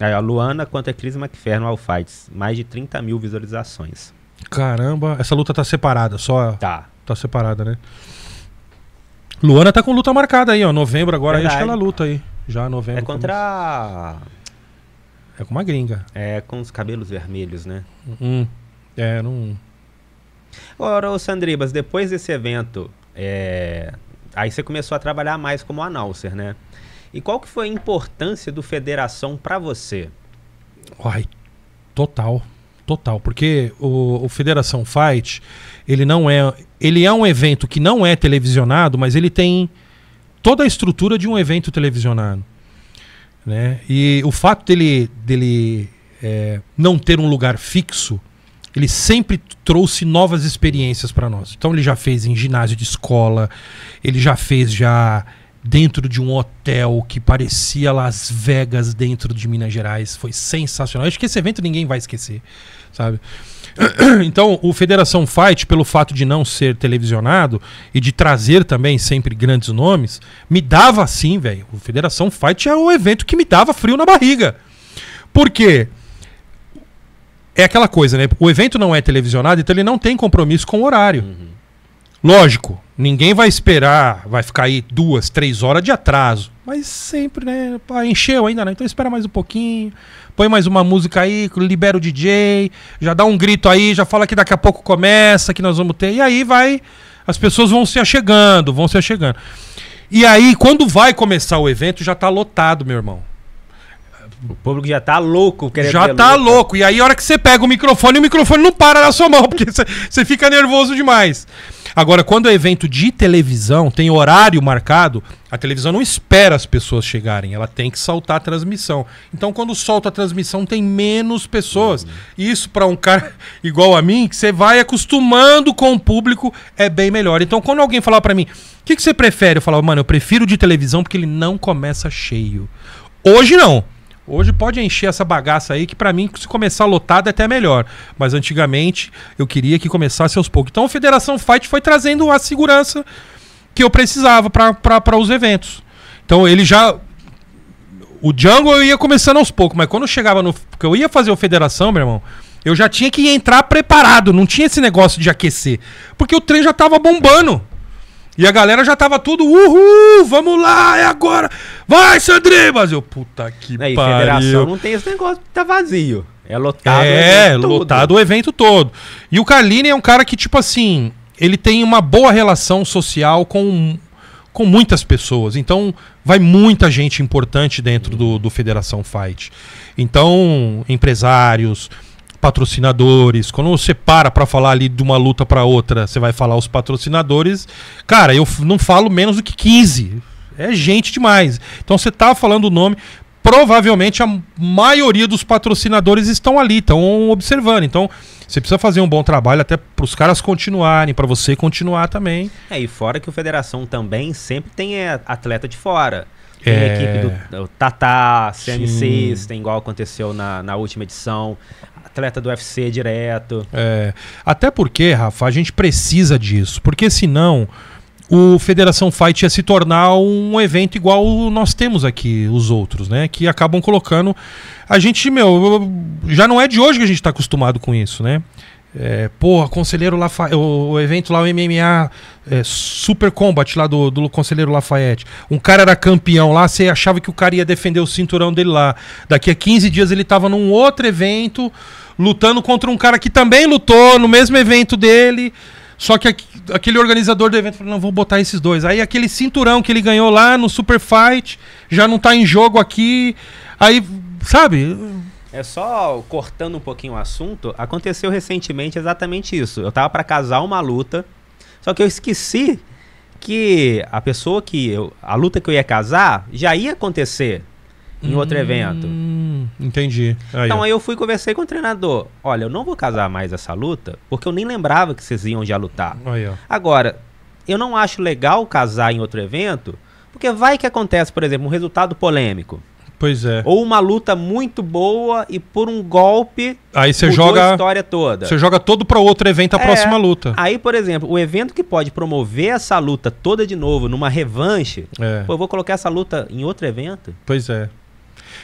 Aí, a Luana contra a Cris McFerno ao Fights. Mais de 30 mil visualizações. Caramba, essa luta tá separada, só. Tá. Tá separada, né? Luana tá com luta marcada aí, ó. Novembro agora, aí, acho que ela luta aí. Já novembro. É contra. É com uma gringa. É com os cabelos vermelhos, né? Hum. É, não. Ora, ô Sandribas, depois desse evento, é... aí você começou a trabalhar mais como announcer, né? E qual que foi a importância do Federação para você? Uai, total, total. Porque o, o Federação Fight, ele não é, ele é um evento que não é televisionado, mas ele tem toda a estrutura de um evento televisionado, né? E o fato dele dele é, não ter um lugar fixo, ele sempre trouxe novas experiências para nós. Então ele já fez em ginásio de escola, ele já fez já dentro de um hotel que parecia Las Vegas dentro de Minas Gerais, foi sensacional. acho que esse evento ninguém vai esquecer, sabe? Então, o Federação Fight, pelo fato de não ser televisionado e de trazer também sempre grandes nomes, me dava assim, velho. O Federação Fight é o evento que me dava frio na barriga. Por quê? É aquela coisa, né? O evento não é televisionado, então ele não tem compromisso com o horário. Uhum. Lógico, Ninguém vai esperar, vai ficar aí duas, três horas de atraso. Mas sempre, né? Encheu ainda, né? Então espera mais um pouquinho, põe mais uma música aí, libera o DJ, já dá um grito aí, já fala que daqui a pouco começa, que nós vamos ter. E aí vai, as pessoas vão se achegando, vão se achegando. E aí, quando vai começar o evento, já tá lotado, meu irmão. O público já tá louco querendo Já tá louco. louco. E aí, a hora que você pega o microfone, o microfone não para na sua mão, porque você fica nervoso demais. Agora, quando é evento de televisão, tem horário marcado, a televisão não espera as pessoas chegarem, ela tem que soltar a transmissão. Então, quando solta a transmissão, tem menos pessoas. Uhum. Isso, para um cara igual a mim, que você vai acostumando com o público, é bem melhor. Então, quando alguém falar para mim, o que, que você prefere? Eu falo, mano, eu prefiro de televisão porque ele não começa cheio. Hoje não. Hoje pode encher essa bagaça aí, que para mim, se começar lotado é até melhor. Mas antigamente eu queria que começasse aos poucos. Então a Federação Fight foi trazendo a segurança que eu precisava para os eventos. Então ele já. O Jungle eu ia começando aos poucos, mas quando eu chegava no. Porque eu ia fazer o Federação, meu irmão. Eu já tinha que entrar preparado, não tinha esse negócio de aquecer. Porque o trem já tava bombando. E a galera já tava tudo, uhul, vamos lá, é agora. Vai, Sandrinho! Mas eu, puta que Aí, pariu. federação não tem esse negócio que tá vazio. É lotado. É, o lotado todo. o evento todo. E o Carlini é um cara que, tipo assim, ele tem uma boa relação social com, com muitas pessoas. Então, vai muita gente importante dentro do, do Federação Fight. Então, empresários patrocinadores. Quando você para para falar ali de uma luta para outra, você vai falar os patrocinadores. Cara, eu não falo menos do que 15. É gente demais. Então você tá falando o nome, provavelmente a maioria dos patrocinadores estão ali, estão observando. Então, você precisa fazer um bom trabalho até para os caras continuarem, para você continuar também. É, e fora que o Federação também sempre tem é, atleta de fora. Tem é... a equipe do, do Tatá, CNCs, tem igual aconteceu na, na última edição atleta do UFC direto. É, até porque, Rafa, a gente precisa disso, porque senão o Federação Fight ia se tornar um evento igual nós temos aqui, os outros, né? Que acabam colocando. A gente, meu, já não é de hoje que a gente está acostumado com isso, né? É, porra, conselheiro Lafayette, o, o, evento lá, o MMA é, Super Combat lá do, do conselheiro Lafayette. Um cara era campeão lá, você achava que o cara ia defender o cinturão dele lá. Daqui a 15 dias ele estava num outro evento lutando contra um cara que também lutou no mesmo evento dele. Só que aquele organizador do evento falou: não, vou botar esses dois. Aí aquele cinturão que ele ganhou lá no Super Fight já não tá em jogo aqui. Aí, sabe? É só cortando um pouquinho o assunto. Aconteceu recentemente exatamente isso. Eu tava para casar uma luta, só que eu esqueci que a pessoa que eu, a luta que eu ia casar já ia acontecer em hum, outro evento. Entendi. Aí, então aí eu fui conversei com o treinador. Olha, eu não vou casar mais essa luta, porque eu nem lembrava que vocês iam já lutar. Aí, Agora, eu não acho legal casar em outro evento, porque vai que acontece, por exemplo, um resultado polêmico. Pois é. Ou uma luta muito boa e por um golpe aí você joga a história toda. Você joga todo para outro evento a é, próxima luta. Aí, por exemplo, o evento que pode promover essa luta toda de novo numa revanche, é. pô, eu vou colocar essa luta em outro evento. Pois é.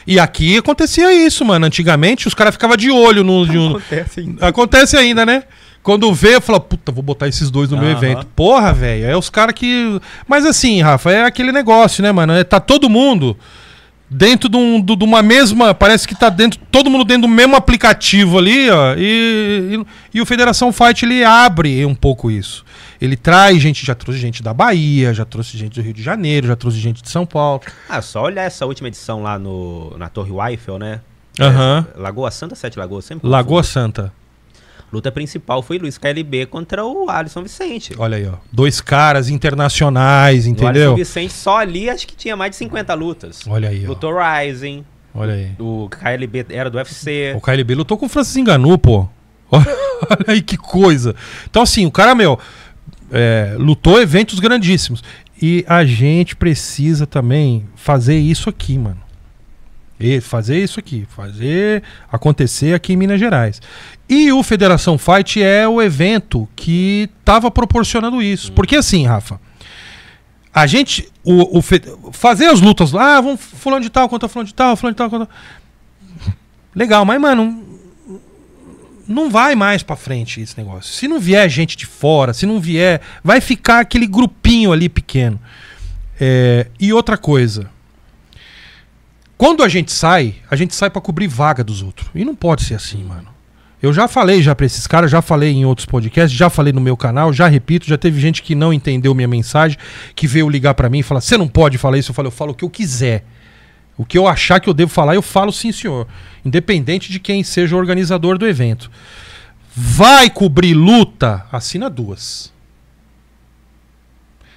E aqui acontecia isso, mano. Antigamente os caras ficavam de olho no. Acontece ainda. Acontece ainda, né? Quando vê, fala, puta, vou botar esses dois no uhum. meu evento. Porra, velho. É os caras que. Mas assim, Rafa, é aquele negócio, né, mano? É, tá todo mundo dentro de, um, de, uma mesma. Parece que tá dentro. Todo mundo dentro do mesmo aplicativo ali, ó. E, e, e o Federação Fight ele abre um pouco isso. Ele traz gente, já trouxe gente da Bahia, já trouxe gente do Rio de Janeiro, já trouxe gente de São Paulo. Ah, só olhar essa última edição lá no, na Torre Eiffel, né? Uhum. É, Lagoa Santa, Sete Lagoas, sempre. Lagoa Santa. Luta principal foi Luiz KLB contra o Alisson Vicente. Olha aí, ó. Dois caras internacionais, entendeu? O Alisson Vicente só ali acho que tinha mais de 50 lutas. Olha aí, Lutou ó. Rising. Olha aí. O KLB era do UFC. O KLB lutou com o Francis Enganu, pô. Olha aí que coisa. Então, assim, o cara, meu, é, lutou eventos grandíssimos. E a gente precisa também fazer isso aqui, mano. E fazer isso aqui, fazer acontecer aqui em Minas Gerais. E o Federação Fight é o evento que estava proporcionando isso. Hum. Porque assim, Rafa, a gente. O, o fazer as lutas lá, ah, vamos fulano de tal, contra fulano de tal, fulano de tal, contra. Legal, mas, mano, não vai mais para frente esse negócio. Se não vier gente de fora, se não vier, vai ficar aquele grupinho ali pequeno. É, e outra coisa, quando a gente sai, a gente sai para cobrir vaga dos outros. E não pode ser assim, mano. Eu já falei já para esses caras, já falei em outros podcasts, já falei no meu canal, já repito, já teve gente que não entendeu minha mensagem, que veio ligar para mim e falar: "Você não pode falar isso". Eu falo: "Eu falo o que eu quiser". O que eu achar que eu devo falar, eu falo sim, senhor. Independente de quem seja o organizador do evento. Vai cobrir luta? Assina duas.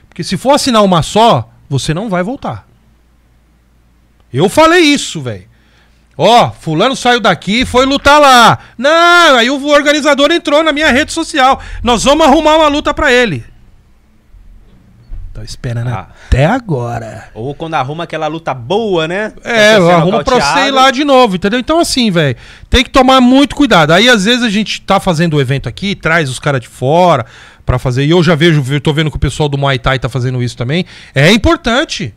Porque se for assinar uma só, você não vai voltar. Eu falei isso, velho. Ó, fulano saiu daqui e foi lutar lá. Não, aí o organizador entrou na minha rede social. Nós vamos arrumar uma luta para ele. Tô esperando ah. até agora. Ou quando arruma aquela luta boa, né? É, arruma pra você ir lá de novo, entendeu? Então, assim, velho, tem que tomar muito cuidado. Aí, às vezes, a gente tá fazendo o evento aqui, traz os caras de fora para fazer. E eu já vejo, eu tô vendo que o pessoal do Muay Thai tá fazendo isso também. É importante.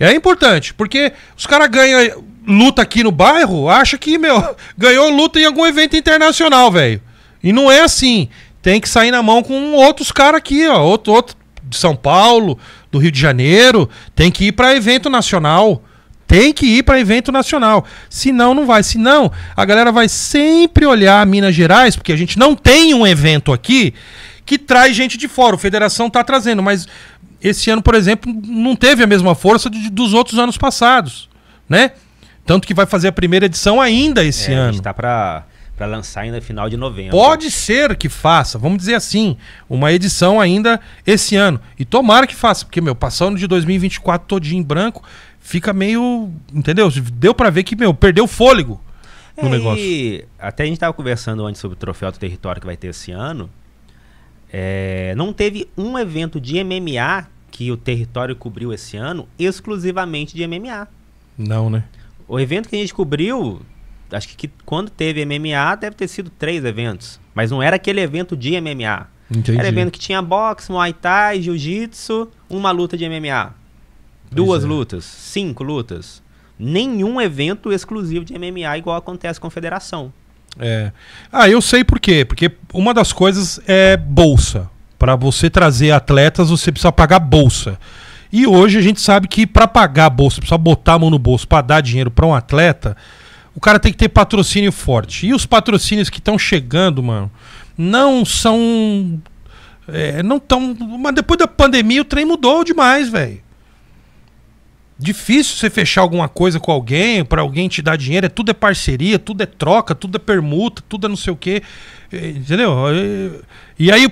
É importante, porque os caras ganham luta aqui no bairro, acha que, meu, ganhou luta em algum evento internacional, velho. E não é assim. Tem que sair na mão com outros caras aqui, ó. Outro, outro de São Paulo, do Rio de Janeiro, tem que ir para evento nacional. Tem que ir para evento nacional. Senão, não vai. Senão, a galera vai sempre olhar Minas Gerais, porque a gente não tem um evento aqui que traz gente de fora. A federação está trazendo, mas esse ano, por exemplo, não teve a mesma força de, dos outros anos passados, né? Tanto que vai fazer a primeira edição ainda esse é, ano. A gente tá para para lançar ainda final de novembro. Pode ser que faça, vamos dizer assim, uma edição ainda esse ano. E tomara que faça, porque, meu, passando de 2024 todinho em branco, fica meio. Entendeu? Deu para ver que, meu, perdeu o fôlego no é, negócio. E até a gente tava conversando antes sobre o troféu do território que vai ter esse ano. É, não teve um evento de MMA que o território cobriu esse ano exclusivamente de MMA. Não, né? O evento que a gente cobriu acho que, que, quando teve MMA, deve ter sido três eventos. Mas não era aquele evento de MMA. Entendi. Era evento que tinha boxe, muay thai, jiu-jitsu, uma luta de MMA. Pois duas é. lutas, cinco lutas. Nenhum evento exclusivo de MMA igual acontece com a federação. É. Ah, eu sei por quê. Porque uma das coisas é bolsa. Para você trazer atletas, você precisa pagar bolsa. E hoje a gente sabe que para pagar a bolsa, precisa botar a mão no bolso para dar dinheiro para um atleta, o cara tem que ter patrocínio forte. E os patrocínios que estão chegando, mano, não são. É, não tão. Mas depois da pandemia o trem mudou demais, velho. Difícil você fechar alguma coisa com alguém, para alguém te dar dinheiro, é, tudo é parceria, tudo é troca, tudo é permuta, tudo é não sei o quê. É, entendeu? É, e aí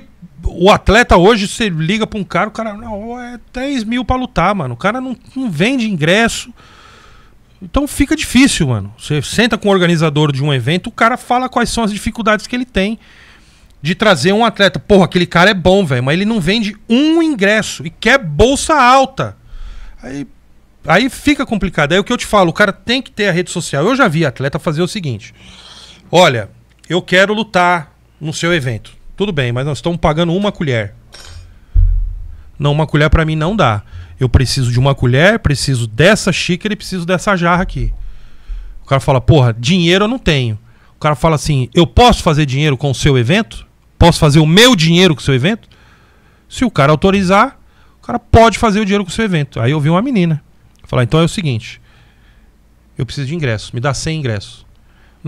o atleta hoje, você liga pra um cara, o cara, não, é 3 mil pra lutar, mano. O cara não, não vende ingresso. Então fica difícil, mano. Você senta com o organizador de um evento, o cara fala quais são as dificuldades que ele tem de trazer um atleta. Porra, aquele cara é bom, velho, mas ele não vende um ingresso e quer bolsa alta. Aí, aí fica complicado. Aí é o que eu te falo, o cara tem que ter a rede social. Eu já vi atleta fazer o seguinte: olha, eu quero lutar no seu evento. Tudo bem, mas nós estamos pagando uma colher. Não, uma colher para mim não dá eu preciso de uma colher, preciso dessa xícara e preciso dessa jarra aqui. O cara fala, porra, dinheiro eu não tenho. O cara fala assim, eu posso fazer dinheiro com o seu evento? Posso fazer o meu dinheiro com o seu evento? Se o cara autorizar, o cara pode fazer o dinheiro com o seu evento. Aí eu vi uma menina falar, então é o seguinte, eu preciso de ingressos, me dá 100 ingressos.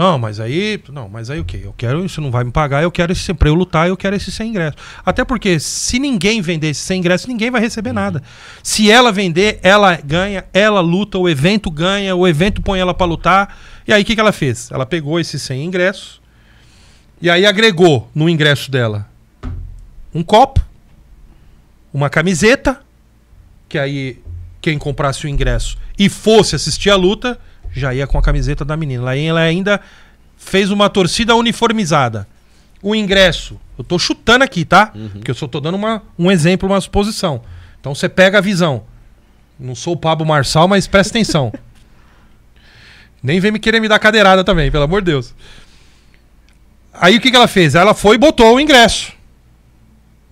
Não, mas aí. Não, mas aí o quê? Eu quero isso, não vai me pagar, eu quero esse. Pra eu lutar, eu quero esse sem ingresso. Até porque, se ninguém vender esse sem ingresso, ninguém vai receber uhum. nada. Se ela vender, ela ganha, ela luta, o evento ganha, o evento põe ela para lutar. E aí o que, que ela fez? Ela pegou esse sem ingresso e aí agregou no ingresso dela um copo, uma camiseta, que aí quem comprasse o ingresso e fosse assistir a luta já ia com a camiseta da menina. Lá ela ainda fez uma torcida uniformizada. O ingresso, eu tô chutando aqui, tá? Uhum. Porque eu só tô dando uma, um exemplo, uma suposição. Então você pega a visão. Não sou o Pablo Marçal, mas presta atenção. Nem vem me querer me dar cadeirada também, pelo amor de Deus. Aí o que, que ela fez? Ela foi e botou o ingresso.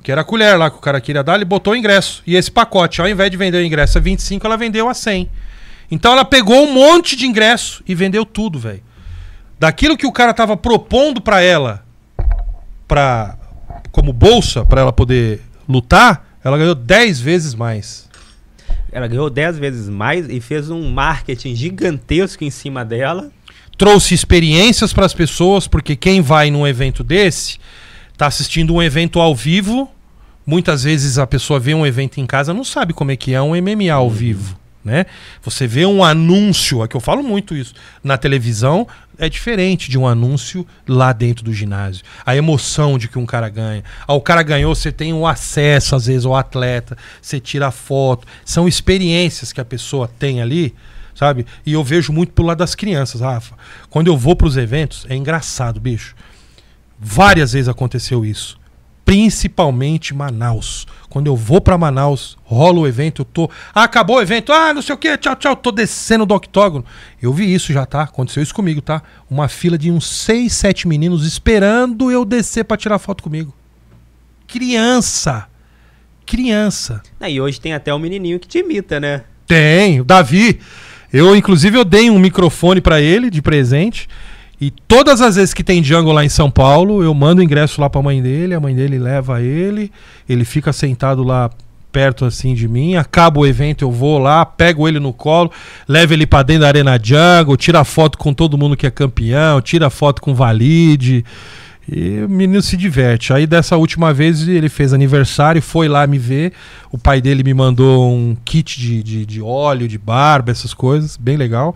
Que era a colher lá que o cara queria dar, ele botou o ingresso. E esse pacote, ao invés de vender o ingresso a 25, ela vendeu a 100. Então ela pegou um monte de ingresso e vendeu tudo, velho. Daquilo que o cara tava propondo para ela, pra, como bolsa, para ela poder lutar, ela ganhou 10 vezes mais. Ela ganhou 10 vezes mais e fez um marketing gigantesco em cima dela. Trouxe experiências para as pessoas, porque quem vai num evento desse tá assistindo um evento ao vivo. Muitas vezes a pessoa vê um evento em casa, não sabe como é que é um MMA ao uhum. vivo. Né? Você vê um anúncio, é que eu falo muito isso, na televisão é diferente de um anúncio lá dentro do ginásio. A emoção de que um cara ganha. ao ah, cara ganhou, você tem o acesso, às vezes, ao atleta, você tira a foto. São experiências que a pessoa tem ali, sabe? E eu vejo muito pelo lado das crianças, Rafa. Quando eu vou para os eventos, é engraçado, bicho. Várias vezes aconteceu isso principalmente Manaus. Quando eu vou para Manaus, rola o evento, eu tô. Ah, acabou o evento, ah, não sei o que, tchau, tchau, tô descendo do octógono. Eu vi isso já, tá? Aconteceu isso comigo, tá? Uma fila de uns 6, 7 meninos esperando eu descer para tirar foto comigo. Criança! Criança. Ah, e hoje tem até um menininho que te imita, né? Tem, o Davi. Eu, inclusive, eu dei um microfone para ele de presente. E todas as vezes que tem Django lá em São Paulo, eu mando o ingresso lá para a mãe dele, a mãe dele leva ele, ele fica sentado lá perto assim de mim, acaba o evento, eu vou lá, pego ele no colo, levo ele para dentro da Arena Django, tira foto com todo mundo que é campeão, tira foto com Valide. E o menino se diverte. Aí dessa última vez ele fez aniversário, foi lá me ver. O pai dele me mandou um kit de, de, de óleo, de barba, essas coisas, bem legal.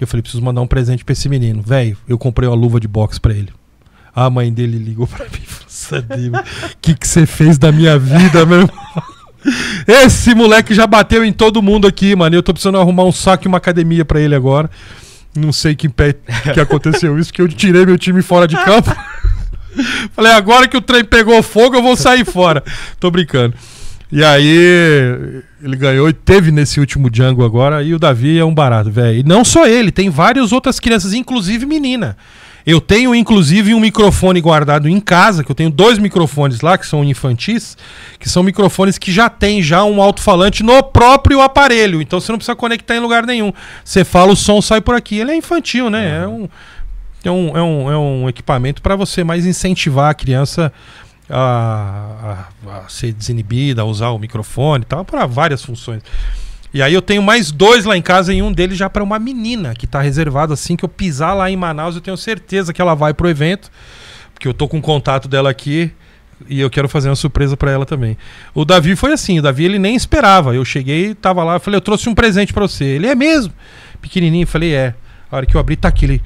Eu falei, preciso mandar um presente pra esse menino. Velho, eu comprei uma luva de boxe pra ele. A mãe dele ligou pra mim e falou: é o que, que você fez da minha vida, meu irmão? Esse moleque já bateu em todo mundo aqui, mano. Eu tô precisando arrumar um saco e uma academia para ele agora. Não sei que pé que aconteceu isso, que eu tirei meu time fora de campo. Falei, agora que o trem pegou fogo, eu vou sair fora. Tô brincando. E aí ele ganhou e teve nesse último Django agora. E o Davi é um barato, velho. E não só ele, tem várias outras crianças, inclusive menina. Eu tenho, inclusive, um microfone guardado em casa, que eu tenho dois microfones lá, que são infantis, que são microfones que já tem já um alto-falante no próprio aparelho. Então você não precisa conectar em lugar nenhum. Você fala, o som sai por aqui. Ele é infantil, né? É, é um. É um, é um, é um equipamento para você mais incentivar a criança a, a, a ser desinibida, a usar o microfone tal, para várias funções. E aí eu tenho mais dois lá em casa e um deles já para uma menina que está reservado assim que eu pisar lá em Manaus, eu tenho certeza que ela vai pro evento, porque eu tô com o contato dela aqui e eu quero fazer uma surpresa para ela também. O Davi foi assim, o Davi ele nem esperava. Eu cheguei, tava lá, falei, eu trouxe um presente para você. Ele é mesmo? Pequenininho, falei, é. A hora que eu abri tá aquele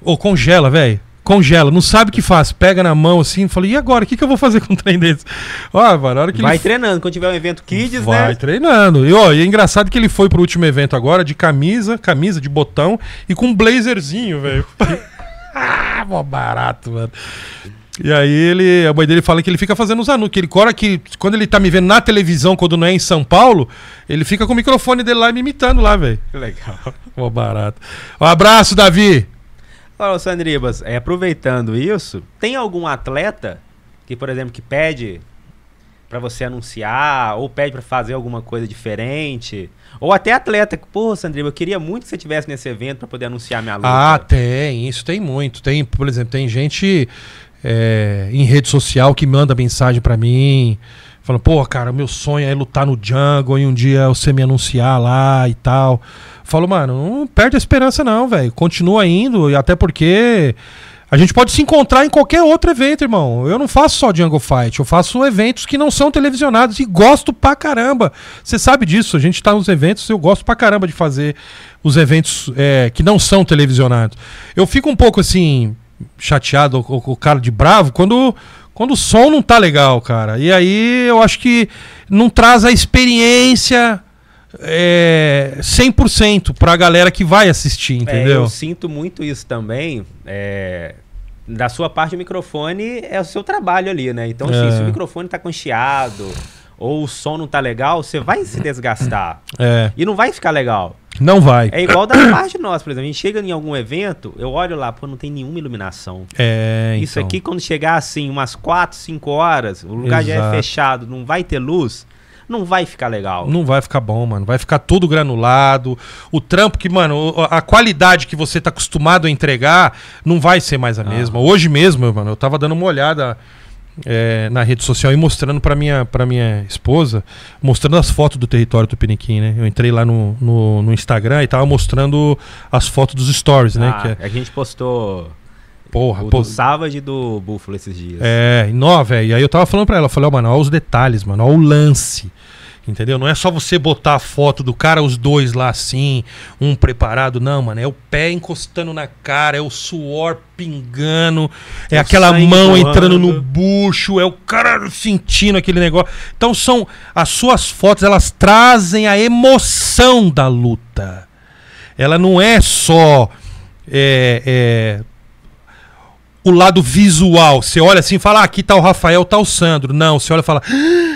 Ou oh, congela, velho congela, não sabe o que faz, pega na mão assim, fala, e agora, o que, que eu vou fazer com um trem desse? Ó, mano, hora que Vai ele... treinando, quando tiver um evento Kids, Vai né? Vai treinando. E, ó, e é engraçado que ele foi pro último evento agora de camisa, camisa de botão e com um blazerzinho, velho. ah, mó barato, mano. E aí ele, a mãe dele fala que ele fica fazendo os anúncios, que ele cora que quando ele tá me vendo na televisão, quando não é em São Paulo, ele fica com o microfone dele lá me imitando lá, velho. Legal. Mó barato. Um abraço, Davi. Olha, Sandribas, é, aproveitando isso, tem algum atleta que, por exemplo, que pede para você anunciar, ou pede para fazer alguma coisa diferente, ou até atleta que, pô, Sandriba, eu queria muito que você tivesse nesse evento para poder anunciar minha luta. Ah, tem, isso tem muito. Tem, por exemplo, tem gente é, em rede social que manda mensagem para mim, Falando, pô, cara, meu sonho é lutar no Jungle e um dia você me anunciar lá e tal. Falo, mano, não perde a esperança não, velho. Continua indo, e até porque a gente pode se encontrar em qualquer outro evento, irmão. Eu não faço só Jungle Fight, eu faço eventos que não são televisionados e gosto pra caramba. Você sabe disso, a gente tá nos eventos, eu gosto pra caramba de fazer os eventos é, que não são televisionados. Eu fico um pouco assim, chateado, o, o cara de bravo, quando quando o som não tá legal, cara. E aí eu acho que não traz a experiência é, 100% pra galera que vai assistir, é, entendeu? É, eu sinto muito isso também. É, da sua parte, o microfone é o seu trabalho ali, né? Então, assim, é. se o microfone tá com chiado ou o som não tá legal, você vai se desgastar. É. E não vai ficar legal. Não vai. É igual da parte nós por exemplo. A gente chega em algum evento, eu olho lá, pô, não tem nenhuma iluminação. É, Isso então. aqui, quando chegar assim, umas 4, 5 horas, o lugar Exato. já é fechado, não vai ter luz não vai ficar legal. Não vai ficar bom, mano. Vai ficar tudo granulado. O trampo que, mano, a qualidade que você tá acostumado a entregar não vai ser mais a mesma. Ah. Hoje mesmo, mano, eu tava dando uma olhada é, na rede social e mostrando para minha, pra minha esposa, mostrando as fotos do território Tupiniquim, né? Eu entrei lá no, no, no Instagram e tava mostrando as fotos dos stories, né? ah, né? É... A gente postou Porra, o pô. do Savage do Buffalo esses dias. É, nove velho. Aí eu tava falando pra ela, eu falei, ó, oh, mano, olha os detalhes, mano, olha o lance. Entendeu? Não é só você botar a foto do cara, os dois lá assim, um preparado. Não, mano. É o pé encostando na cara, é o suor pingando, é, é aquela mão entrando no bucho, é o cara sentindo aquele negócio. Então são. As suas fotos, elas trazem a emoção da luta. Ela não é só. É, é, o lado visual. Você olha assim e fala: ah, aqui tá o Rafael, tá o Sandro. Não, você olha e fala. Ah,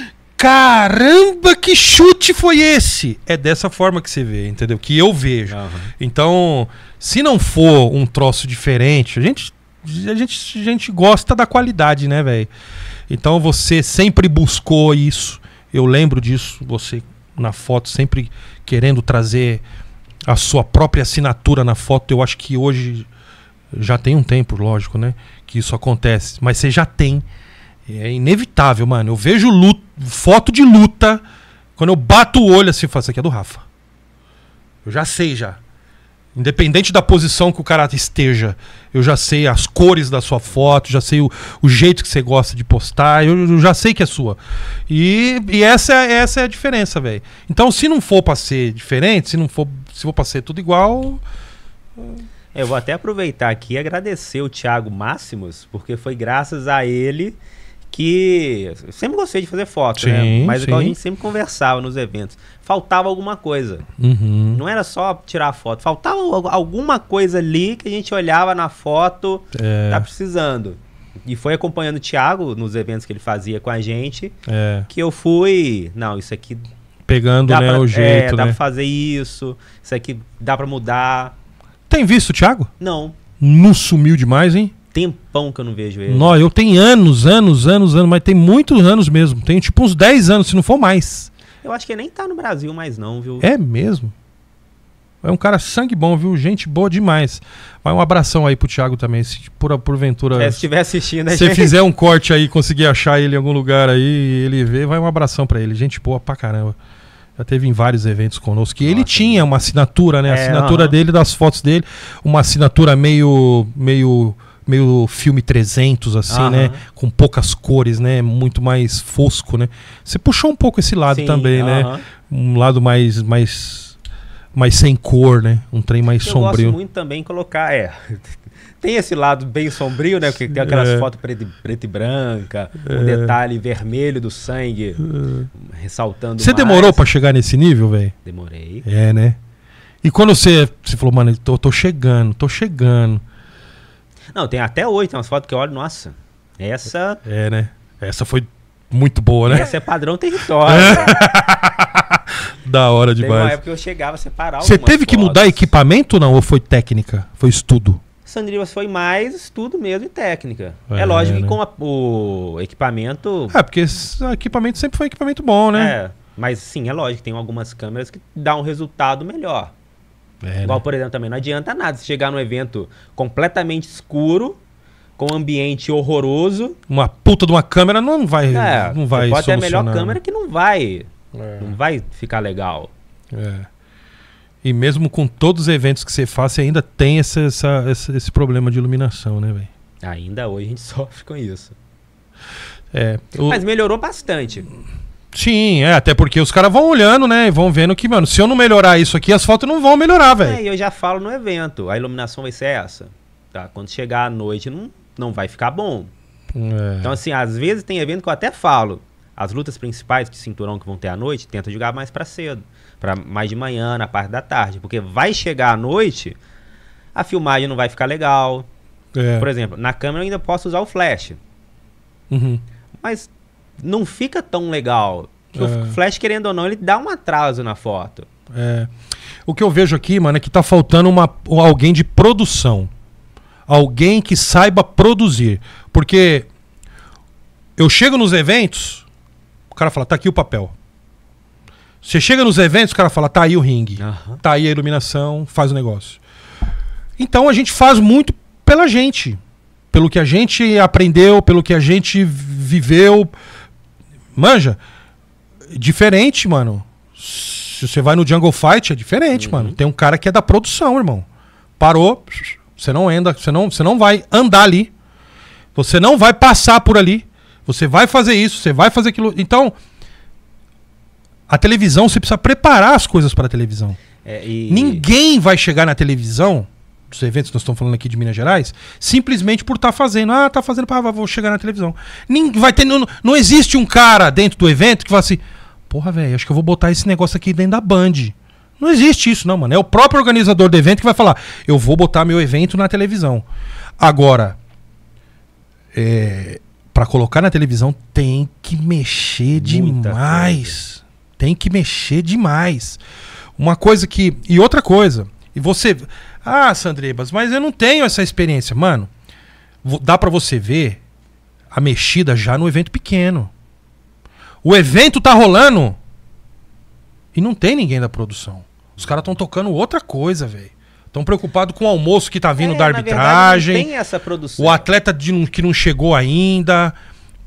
caramba, que chute foi esse? É dessa forma que você vê, entendeu? Que eu vejo. Uhum. Então, se não for um troço diferente, a gente, a gente, a gente gosta da qualidade, né, velho? Então você sempre buscou isso. Eu lembro disso, você na foto sempre querendo trazer a sua própria assinatura na foto. Eu acho que hoje já tem um tempo, lógico, né? Que isso acontece. Mas você já tem é inevitável, mano. Eu vejo luto, foto de luta. Quando eu bato o olho assim, eu falo, isso aqui é do Rafa. Eu já sei já. Independente da posição que o cara esteja, eu já sei as cores da sua foto, já sei o, o jeito que você gosta de postar, eu, eu já sei que é sua. E, e essa, essa é a diferença, velho. Então, se não for pra ser diferente, se não for, se for pra ser tudo igual. É, eu vou até aproveitar aqui e agradecer o Thiago Máximos, porque foi graças a ele que eu sempre gostei de fazer foto, né? sim, né? Mas sim. igual a gente sempre conversava nos eventos, faltava alguma coisa. Uhum. Não era só tirar foto, faltava alguma coisa ali que a gente olhava na foto, é. tá precisando. E foi acompanhando o Thiago nos eventos que ele fazia com a gente, é. que eu fui, não, isso aqui pegando né, pra, o é, jeito, é, dá né? pra fazer isso, isso aqui dá para mudar. Tem visto o Thiago? Não. Não sumiu demais, hein? tempão que eu não vejo ele. Não, eu tenho anos, anos, anos, anos, mas tem muitos anos mesmo. Tem tipo uns 10 anos, se não for mais. Eu acho que ele nem tá no Brasil mais não, viu? É mesmo? É um cara sangue bom, viu? Gente boa demais. Vai um abração aí pro Thiago também, se por, porventura... É, se estiver assistindo... Se gente... fizer um corte aí, conseguir achar ele em algum lugar aí, ele vê, vai um abração para ele. Gente boa pra caramba. Já teve em vários eventos conosco. E ele tinha uma assinatura, né? É, a assinatura dele, das fotos dele. Uma assinatura meio... meio meio filme 300, assim, né? Com poucas cores, né? Muito mais fosco, né? Você puxou um pouco esse lado Sim, também, né? Um lado mais, mais, mais sem cor, né? Um trem mais Eu sombrio. Eu gosto muito também colocar, é... Tem esse lado bem sombrio, né? Porque tem aquelas é. fotos preto, preto e branca, é. um detalhe vermelho do sangue é. ressaltando. Você demorou para chegar nesse nível, velho? Demorei. É, né? E quando você, você falou, mano, tô, tô chegando, tô chegando. Não, tem até hoje, tem umas fotos que eu olho, nossa, essa. É, né? Essa foi muito boa, né? Essa é padrão território. É. da hora demais. Teve É época eu chegava a separar Você teve que mudar equipamento não? Ou foi técnica? Foi estudo? Sandrivas foi mais estudo mesmo e técnica. É, é lógico né? que com a, o equipamento. É, porque equipamento sempre foi equipamento bom, né? É, mas sim, é lógico, tem algumas câmeras que dá um resultado melhor. É, né? Igual, né? por exemplo, também, não adianta nada você chegar num evento completamente escuro, com um ambiente horroroso. Uma puta de uma câmera não vai. É, não vai pode ter a melhor câmera que não vai. É. Não vai ficar legal. É. E mesmo com todos os eventos que você faz, você ainda tem essa, essa, essa, esse problema de iluminação, né, velho? Ainda hoje a gente sofre com isso. É, o... Mas melhorou bastante. Sim, é, até porque os caras vão olhando, né? E vão vendo que, mano, se eu não melhorar isso aqui, as fotos não vão melhorar, velho. É, e eu já falo no evento, a iluminação vai ser essa. Tá? Quando chegar à noite, não, não vai ficar bom. É. Então, assim, às vezes tem evento que eu até falo. As lutas principais de cinturão que vão ter à noite, tenta jogar mais para cedo. para mais de manhã, na parte da tarde. Porque vai chegar à noite, a filmagem não vai ficar legal. É. Por exemplo, na câmera eu ainda posso usar o flash. Uhum. Mas não fica tão legal. Tipo, é. o flash, querendo ou não, ele dá um atraso na foto. É. O que eu vejo aqui, mano, é que tá faltando uma, alguém de produção. Alguém que saiba produzir. Porque eu chego nos eventos, o cara fala, tá aqui o papel. Você chega nos eventos, o cara fala, tá aí o ringue, uhum. tá aí a iluminação, faz o negócio. Então a gente faz muito pela gente. Pelo que a gente aprendeu, pelo que a gente viveu, Manja? Diferente, mano. Se você vai no Jungle Fight, é diferente, uhum. mano. Tem um cara que é da produção, irmão. Parou, você não anda, você não, você não vai andar ali. Você não vai passar por ali. Você vai fazer isso, você vai fazer aquilo. Então, a televisão, você precisa preparar as coisas para a televisão. É, e... Ninguém vai chegar na televisão dos eventos nós estamos falando aqui de Minas Gerais, simplesmente por estar tá fazendo. Ah, tá fazendo, pá, vou chegar na televisão. Nem, vai ter, não, não existe um cara dentro do evento que fala assim, porra, velho, acho que eu vou botar esse negócio aqui dentro da Band. Não existe isso, não, mano. É o próprio organizador do evento que vai falar, eu vou botar meu evento na televisão. Agora, é, para colocar na televisão tem que mexer Muita demais. Coisa. Tem que mexer demais. Uma coisa que. E outra coisa. E você. Ah, Sandrebas, mas eu não tenho essa experiência. Mano, dá para você ver a mexida já no evento pequeno. O evento tá rolando e não tem ninguém da produção. Os caras estão tocando outra coisa, velho. Estão preocupados com o almoço que tá vindo é, da arbitragem. Verdade, tem essa produção. O atleta de, que não chegou ainda.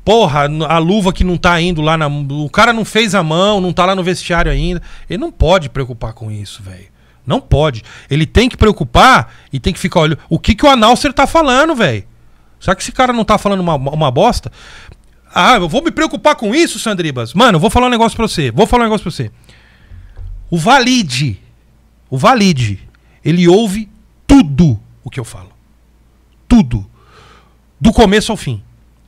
Porra, a luva que não tá indo lá na. O cara não fez a mão, não tá lá no vestiário ainda. Ele não pode preocupar com isso, velho. Não pode. Ele tem que preocupar e tem que ficar olhando. O que, que o announcer tá falando, velho? Será que esse cara não tá falando uma, uma bosta? Ah, eu vou me preocupar com isso, Sandribas? Mano, vou falar um negócio pra você. Vou falar um negócio pra você. O Valide. O Valide. Ele ouve tudo o que eu falo. Tudo. Do começo ao fim.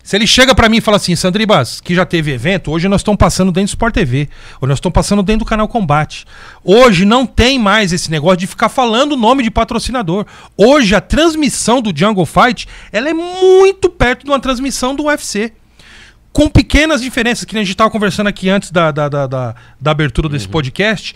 Se ele chega para mim e fala assim, Sandribas, que já teve evento, hoje nós estamos passando dentro do Sport TV, ou nós estamos passando dentro do canal Combate. Hoje não tem mais esse negócio de ficar falando o nome de patrocinador. Hoje a transmissão do Jungle Fight, ela é muito perto de uma transmissão do UFC. Com pequenas diferenças, que a gente estava conversando aqui antes da, da, da, da, da abertura desse uhum. podcast.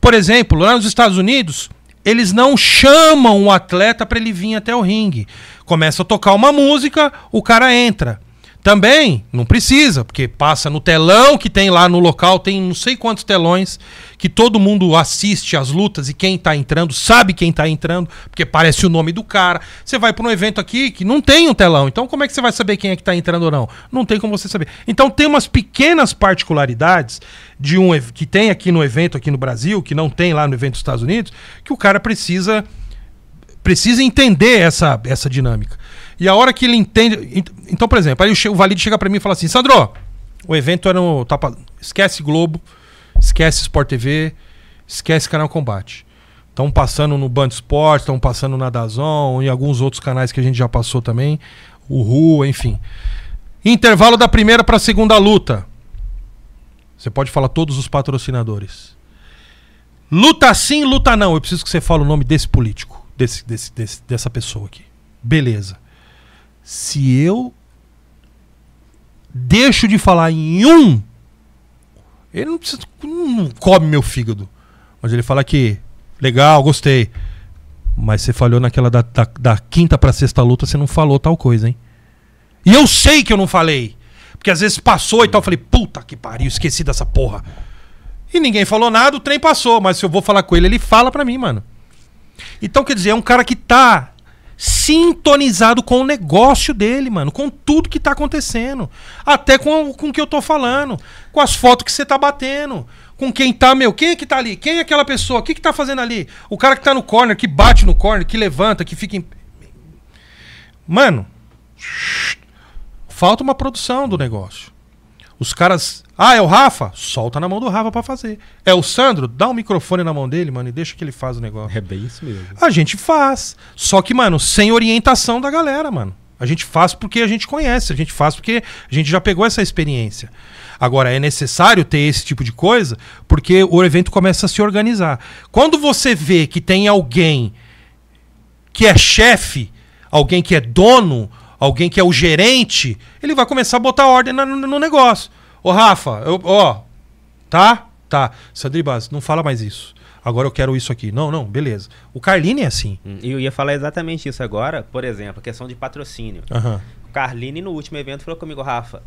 Por exemplo, lá nos Estados Unidos, eles não chamam o atleta para ele vir até o ringue. Começa a tocar uma música, o cara entra. Também, não precisa, porque passa no telão que tem lá no local, tem não sei quantos telões que todo mundo assiste as lutas e quem tá entrando sabe quem tá entrando, porque parece o nome do cara. Você vai para um evento aqui que não tem um telão, então como é que você vai saber quem é que tá entrando ou não? Não tem como você saber. Então tem umas pequenas particularidades de um que tem aqui no evento aqui no Brasil, que não tem lá no evento dos Estados Unidos, que o cara precisa precisa entender essa essa dinâmica. E a hora que ele entende. Então, por exemplo, aí o, Valide chega para mim e fala assim: Sandro, o evento era é no. Tapa, esquece Globo, esquece Sport TV, esquece Canal Combate. Estão passando no Band Esporte, estão passando na Dazon e alguns outros canais que a gente já passou também. O Ru, enfim. Intervalo da primeira para a segunda luta. Você pode falar todos os patrocinadores. Luta sim, luta não. Eu preciso que você fale o nome desse político, desse, desse, desse dessa pessoa aqui. Beleza se eu deixo de falar em um, ele não, precisa, não come meu fígado. Mas ele fala que, legal, gostei. Mas você falhou naquela da, da, da quinta pra sexta luta, você não falou tal coisa, hein? E eu sei que eu não falei. Porque às vezes passou e tal. Eu falei, puta que pariu, esqueci dessa porra. E ninguém falou nada, o trem passou. Mas se eu vou falar com ele, ele fala pra mim, mano. Então, quer dizer, é um cara que tá sintonizado com o negócio dele, mano. Com tudo que tá acontecendo. Até com, com o que eu tô falando. Com as fotos que você tá batendo. Com quem tá, meu. Quem é que tá ali? Quem é aquela pessoa? O que que tá fazendo ali? O cara que tá no corner, que bate no corner, que levanta, que fica. Em... Mano. Falta uma produção do negócio. Os caras. Ah, é o Rafa? Solta na mão do Rafa para fazer. É o Sandro? Dá um microfone na mão dele, mano, e deixa que ele faz o negócio. É bem isso mesmo. A gente faz. Só que, mano, sem orientação da galera, mano. A gente faz porque a gente conhece, a gente faz porque a gente já pegou essa experiência. Agora, é necessário ter esse tipo de coisa porque o evento começa a se organizar. Quando você vê que tem alguém que é chefe, alguém que é dono, alguém que é o gerente, ele vai começar a botar ordem no, no negócio. Ô, Rafa, eu, ó, tá? Tá. Sandribas, não fala mais isso. Agora eu quero isso aqui. Não, não, beleza. O Carline é assim. Hum, eu ia falar exatamente isso agora, por exemplo, a questão de patrocínio. Uhum. O Carline, no último evento, falou comigo, Rafa,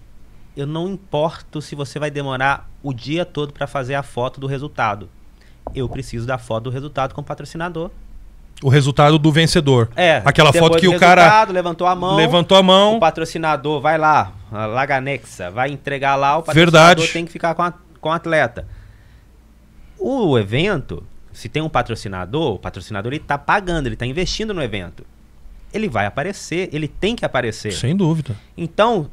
eu não importo se você vai demorar o dia todo para fazer a foto do resultado. Eu preciso da foto do resultado com o patrocinador o resultado do vencedor. É. Aquela foto que o cara levantou a mão. Levantou a mão. O patrocinador vai lá, a Laganexa, vai entregar lá, o patrocinador Verdade. tem que ficar com, a, com o atleta. O evento, se tem um patrocinador, o patrocinador ele tá pagando, ele tá investindo no evento. Ele vai aparecer, ele tem que aparecer. Sem dúvida. Então,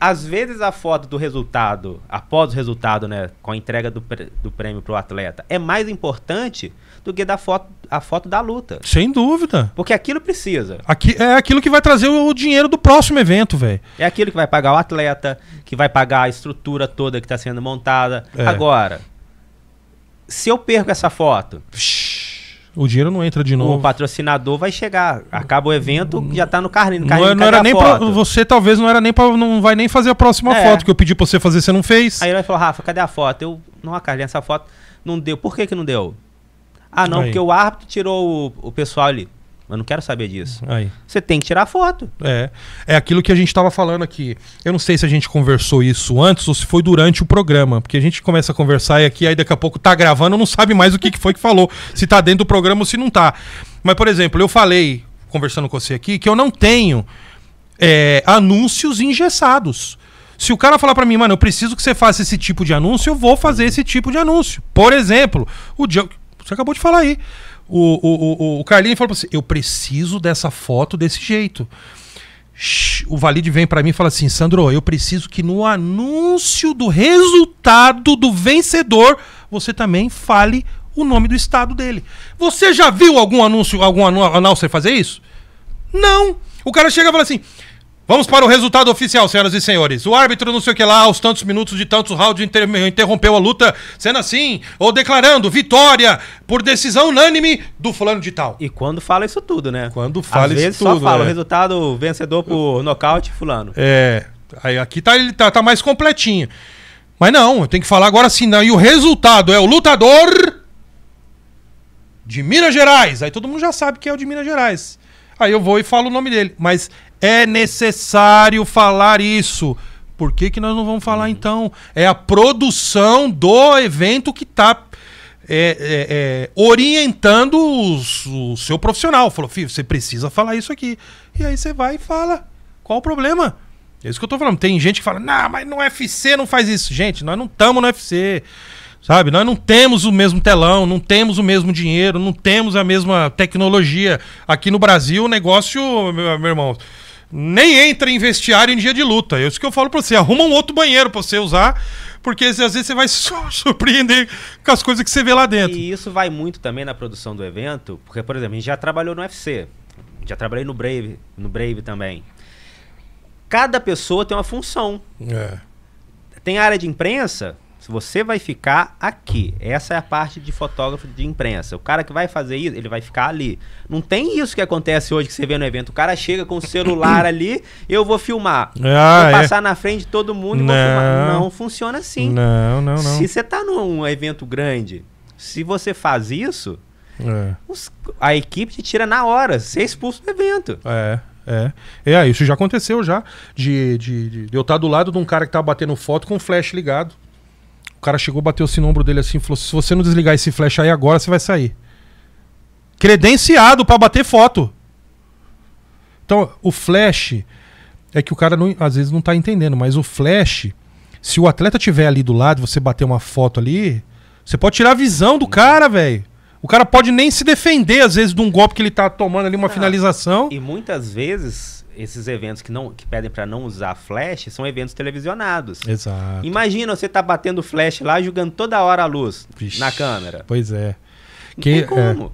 às vezes a foto do resultado, após o resultado, né, com a entrega do, do prêmio pro atleta, é mais importante do que da foto, a foto da luta. Sem dúvida. Porque aquilo precisa. Aqui, é aquilo que vai trazer o, dinheiro do próximo evento, velho. É aquilo que vai pagar o atleta, que vai pagar a estrutura toda que está sendo montada. É. Agora, se eu perco essa foto. O dinheiro não entra de novo. O patrocinador vai chegar. Acaba o evento, já tá no carrinho. No carrinho é, não, não era nem pra, você talvez não era nem para não vai nem fazer a próxima é. foto que eu pedi para você fazer, você não fez. Aí ele vai falar: "Rafa, cadê a foto?" Eu não, a Carlinhos, essa foto não deu. Por que que não deu? Ah, não, Aí. porque o árbitro tirou o, o pessoal ali. Eu não quero saber disso. Aí. Você tem que tirar foto. É. É aquilo que a gente estava falando aqui. Eu não sei se a gente conversou isso antes ou se foi durante o programa. Porque a gente começa a conversar e aqui, aí daqui a pouco tá gravando, não sabe mais o que, que foi que falou. Se tá dentro do programa ou se não tá. Mas, por exemplo, eu falei, conversando com você aqui, que eu não tenho é, anúncios engessados. Se o cara falar para mim, mano, eu preciso que você faça esse tipo de anúncio, eu vou fazer esse tipo de anúncio. Por exemplo, o Diogo. Você acabou de falar aí. O, o, o, o Carlinho falou assim: eu preciso dessa foto desse jeito. O Valide vem para mim e fala assim: Sandro, eu preciso que no anúncio do resultado do vencedor você também fale o nome do estado dele. Você já viu algum anúncio, algum anúncio fazer isso? Não. O cara chega e fala assim: Vamos para o resultado oficial, senhoras e senhores. O árbitro, não sei o que lá, aos tantos minutos de tantos rounds, inter interrompeu a luta, sendo assim, ou declarando vitória por decisão unânime do fulano de tal. E quando fala isso tudo, né? Quando fala Às isso vezes tudo. Só fala, é. o resultado vencedor por nocaute, fulano. É. Aí aqui tá, ele tá, tá mais completinho. Mas não, eu tenho que falar agora sim. Não. Né? E o resultado é o lutador de Minas Gerais. Aí todo mundo já sabe que é o de Minas Gerais. Aí eu vou e falo o nome dele. Mas é necessário falar isso. Por que, que nós não vamos falar uhum. então? É a produção do evento que está é, é, é, orientando o seu profissional. Falou, filho, você precisa falar isso aqui. E aí você vai e fala. Qual o problema? É isso que eu tô falando. Tem gente que fala, não, mas no UFC não faz isso. Gente, nós não estamos no UFC. Sabe? Nós não temos o mesmo telão, não temos o mesmo dinheiro, não temos a mesma tecnologia. Aqui no Brasil, o negócio, meu, meu irmão nem entra em vestiário em dia de luta. É isso que eu falo pra você. Arruma um outro banheiro pra você usar, porque às vezes você vai se surpreender com as coisas que você vê lá dentro. E isso vai muito também na produção do evento, porque, por exemplo, a gente já trabalhou no UFC, já trabalhei no Brave, no Brave também. Cada pessoa tem uma função. É. Tem área de imprensa, se você vai ficar aqui. Essa é a parte de fotógrafo de imprensa. O cara que vai fazer isso, ele vai ficar ali. Não tem isso que acontece hoje que você vê no evento. O cara chega com o celular ali, eu vou filmar. Ah, vou é. passar é. na frente de todo mundo e vou filmar. Não funciona assim. Não, não, não. Se você está num evento grande, se você faz isso, é. os, a equipe te tira na hora. Você é expulso do evento. É. É, é, isso já aconteceu já. De, de, de eu estar do lado de um cara que tá batendo foto com o flash ligado. O cara chegou, bateu assim no ombro dele assim, falou: se você não desligar esse flash aí agora, você vai sair. Credenciado para bater foto. Então, o flash é que o cara não, às vezes não tá entendendo, mas o flash, se o atleta tiver ali do lado, você bater uma foto ali, você pode tirar a visão do cara, velho. O cara pode nem se defender, às vezes, de um golpe que ele tá tomando ali, uma não. finalização. E muitas vezes, esses eventos que, não, que pedem para não usar flash são eventos televisionados. Exato. Imagina você tá batendo flash lá, jogando toda hora a luz Vixe, na câmera. Pois é. Que,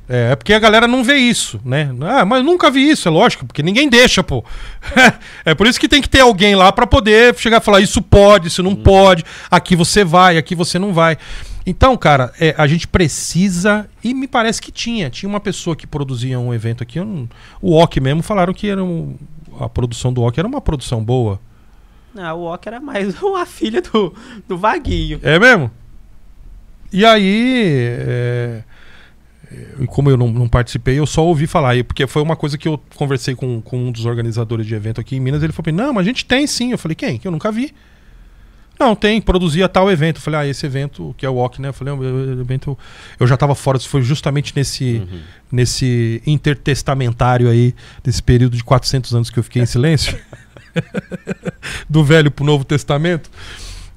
é, é, é, porque a galera não vê isso, né? Ah, mas nunca vi isso, é lógico, porque ninguém deixa, pô. é por isso que tem que ter alguém lá para poder chegar e falar isso pode, isso não hum. pode, aqui você vai, aqui você não vai. Então, cara, é, a gente precisa. E me parece que tinha. Tinha uma pessoa que produzia um evento aqui. Um, o Ock mesmo falaram que era um, a produção do Ock era uma produção boa. Não, ah, o Ock era mais uma filha do, do Vaguinho. É mesmo? E aí. É, é como eu não, não, participei, eu só ouvi falar. Porque foi uma coisa que eu conversei com, com um dos organizadores de evento aqui em Minas. Ele falou: mim, Não, mas a gente tem sim. Eu falei: Quem? Que eu nunca vi. Não, tem, produzia tal evento. falei, ah, esse evento, que é o Walk, né? Eu falei, o evento. Eu já estava fora, foi justamente nesse, uhum. nesse intertestamentário aí, desse período de 400 anos que eu fiquei em silêncio, do Velho pro Novo Testamento.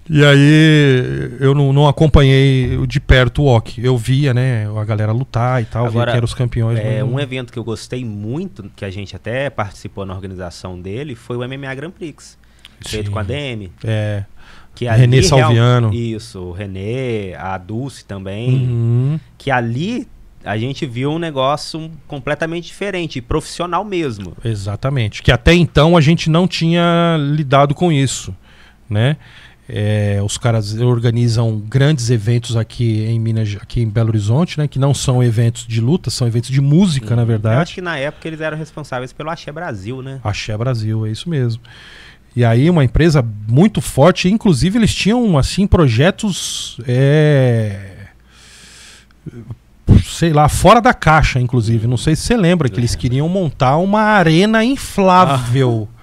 E aí eu não, não, acompanhei de perto o Walk. Eu via, né, a galera lutar e tal, Agora, via que eram os campeões. É, Um evento que eu gostei muito, que a gente até participou na organização dele, foi o MMA Grand Prix. Feito Sim. com a DM. É. Que ali Salviano. Isso, o Renê, a Dulce também. Uhum. Que ali a gente viu um negócio completamente diferente, profissional mesmo. Exatamente. Que até então a gente não tinha lidado com isso, né? É, os caras organizam grandes eventos aqui em Minas, aqui em Belo Horizonte, né? Que não são eventos de luta, são eventos de música, na verdade. Eu acho que na época eles eram responsáveis pelo Axé Brasil, né? Axé Brasil, é isso mesmo. E aí uma empresa muito forte, inclusive eles tinham assim projetos é... sei lá, fora da caixa, inclusive. Não sei se você lembra que eles queriam montar uma arena inflável. Ah.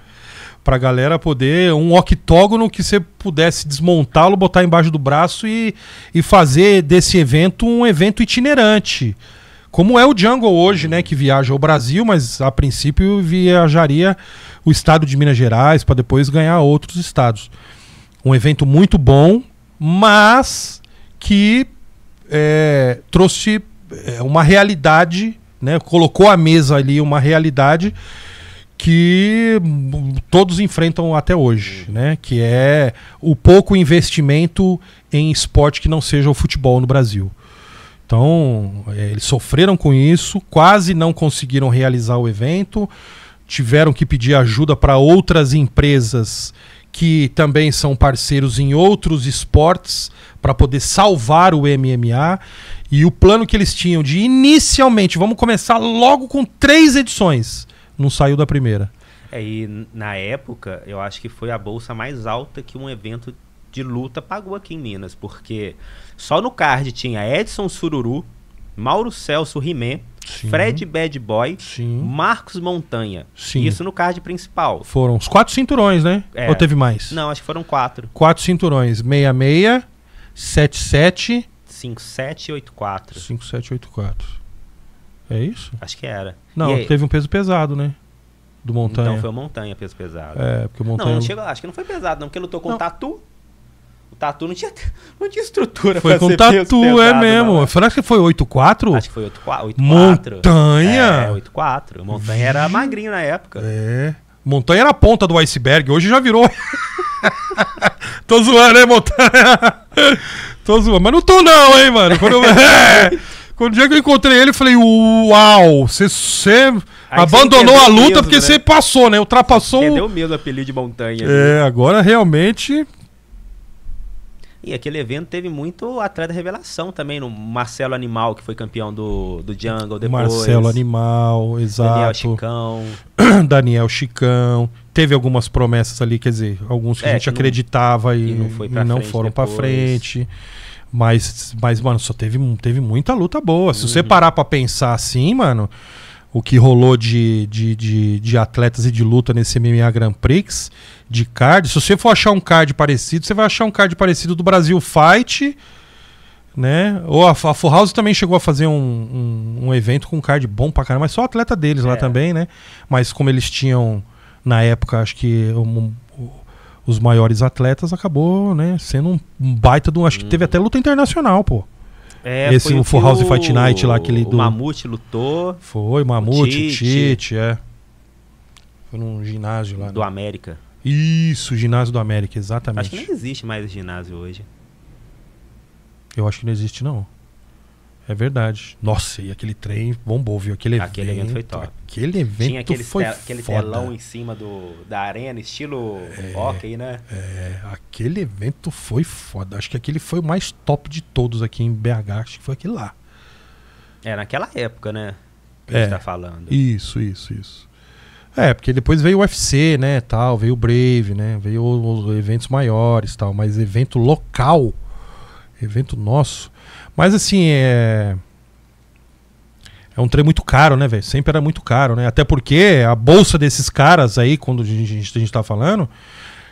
Pra galera poder, um octógono que você pudesse desmontá-lo, botar embaixo do braço e, e fazer desse evento um evento itinerante. Como é o Jungle hoje, né? Que viaja o Brasil, mas a princípio viajaria o estado de Minas Gerais para depois ganhar outros estados. Um evento muito bom, mas que é, trouxe é, uma realidade, né? Colocou à mesa ali uma realidade que todos enfrentam até hoje, né? Que é o pouco investimento em esporte que não seja o futebol no Brasil. Então, é, eles sofreram com isso, quase não conseguiram realizar o evento, tiveram que pedir ajuda para outras empresas que também são parceiros em outros esportes para poder salvar o MMA. E o plano que eles tinham de inicialmente, vamos começar logo com três edições, não saiu da primeira. É, e na época, eu acho que foi a bolsa mais alta que um evento de luta pagou aqui em Minas, porque só no card tinha Edson Sururu, Mauro Celso Rimé, Fred Bad Boy, Sim. Marcos Montanha. Sim. Isso no card principal. Foram os quatro cinturões, né? É. Ou teve mais? Não, acho que foram quatro. Quatro cinturões. 66, 77... 5784. 5784. É isso? Acho que era. Não, e teve aí? um peso pesado, né? Do Montanha. Então foi o Montanha, peso pesado. É, porque o Montanha... Não, não chegou, acho que não foi pesado não, porque lutou com não. o Tatu... O Tatu não tinha, não tinha estrutura foi pra com ser Tatu, é mesmo. Não. É. Será que foi 8-4? Acho que foi 8-4. Montanha? É, 8-4. Montanha era magrinho na época. É. Montanha era a ponta do iceberg, hoje já virou. tô zoando, hein, Montanha? tô zoando. Mas não tô, não, hein, mano. Quando, eu... É. Quando o dia que eu encontrei ele, eu falei: Uau, você. Abandonou a luta mesmo, porque né? você passou, né? Ultrapassou. Você deu mesmo o apelido de montanha. É, né? agora realmente e aquele evento teve muito atrás da revelação também, no Marcelo Animal, que foi campeão do, do Jungle depois. Marcelo Animal, exato. Daniel Chicão. Daniel Chicão. Teve algumas promessas ali, quer dizer, alguns que é, a gente que acreditava não, e, não, pra e não foram para frente. Mas, mas, mano, só teve, teve muita luta boa. Se uhum. você parar pra pensar assim, mano, o que rolou de, de, de, de, atletas e de luta nesse MMA Grand Prix, de card. Se você for achar um card parecido, você vai achar um card parecido do Brasil Fight, né? Ou a, a Full House também chegou a fazer um, um, um, evento com um card bom pra caramba, mas só atleta deles é. lá também, né? Mas como eles tinham, na época, acho que um, os maiores atletas, acabou né, sendo um baita de um. Acho hum. que teve até luta internacional, pô. É, Esse o For House o, Fight Night lá, aquele do. O Mamute lutou. Foi, Mamute, o Tite, é. Foi num ginásio lá. Do né? América. Isso, ginásio do América, exatamente. Acho que não existe mais ginásio hoje. Eu acho que não existe, não. É verdade. Nossa, e aquele trem bombou, viu? Aquele, aquele evento, evento foi top. Aquele evento Tinha aquele foi tel, aquele foda. telão em cima do, da arena, estilo é, hockey, né? É, aquele evento foi foda. Acho que aquele foi o mais top de todos aqui em BH. Acho que foi aquele lá. É, naquela época, né? Que é, a gente tá falando. Isso, isso, isso. É, porque depois veio o UFC, né, tal, veio o Brave, né, veio os eventos maiores, tal, mas evento local, evento nosso, mas assim, é. É um trem muito caro, né, velho? Sempre era muito caro, né? Até porque a bolsa desses caras aí, quando a gente, a gente tá falando,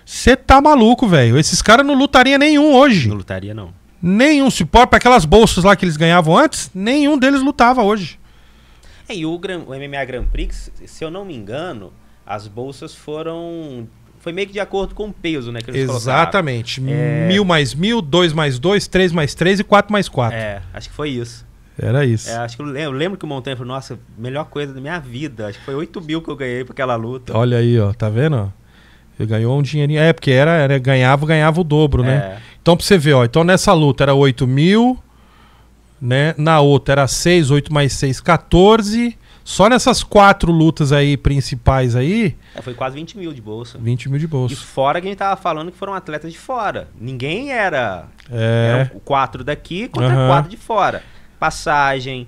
você tá maluco, velho. Esses caras não lutaria nenhum hoje. Não lutaria, não. Nenhum. Se pôr pra aquelas bolsas lá que eles ganhavam antes, nenhum deles lutava hoje. É, e o, o MMA Grand Prix, se eu não me engano, as bolsas foram foi meio que de acordo com o peso, né? Que eles Exatamente. Colocaram. É. Mil é... mais mil, dois mais dois, três mais três e quatro mais quatro. É, acho que foi isso. Era isso. É, acho que eu lembro, eu lembro que o Montanha falou, nossa, melhor coisa da minha vida. Acho que foi 8 mil que eu ganhei por aquela luta. Olha aí, ó, tá vendo? Ele ganhou um dinheirinho. É, porque era, era ganhava, ganhava o dobro, né? é. né? Então pra você ver, ó. Então nessa luta era 8 mil, né? Na outra era 6, 8 mais 6, 14. Só nessas quatro lutas aí principais aí. É, foi quase 20 mil de bolsa. 20 mil de bolsa. E fora que a gente tava falando que foram atletas de fora. Ninguém era. É. o quatro daqui contra uhum. quatro de fora. Passagem,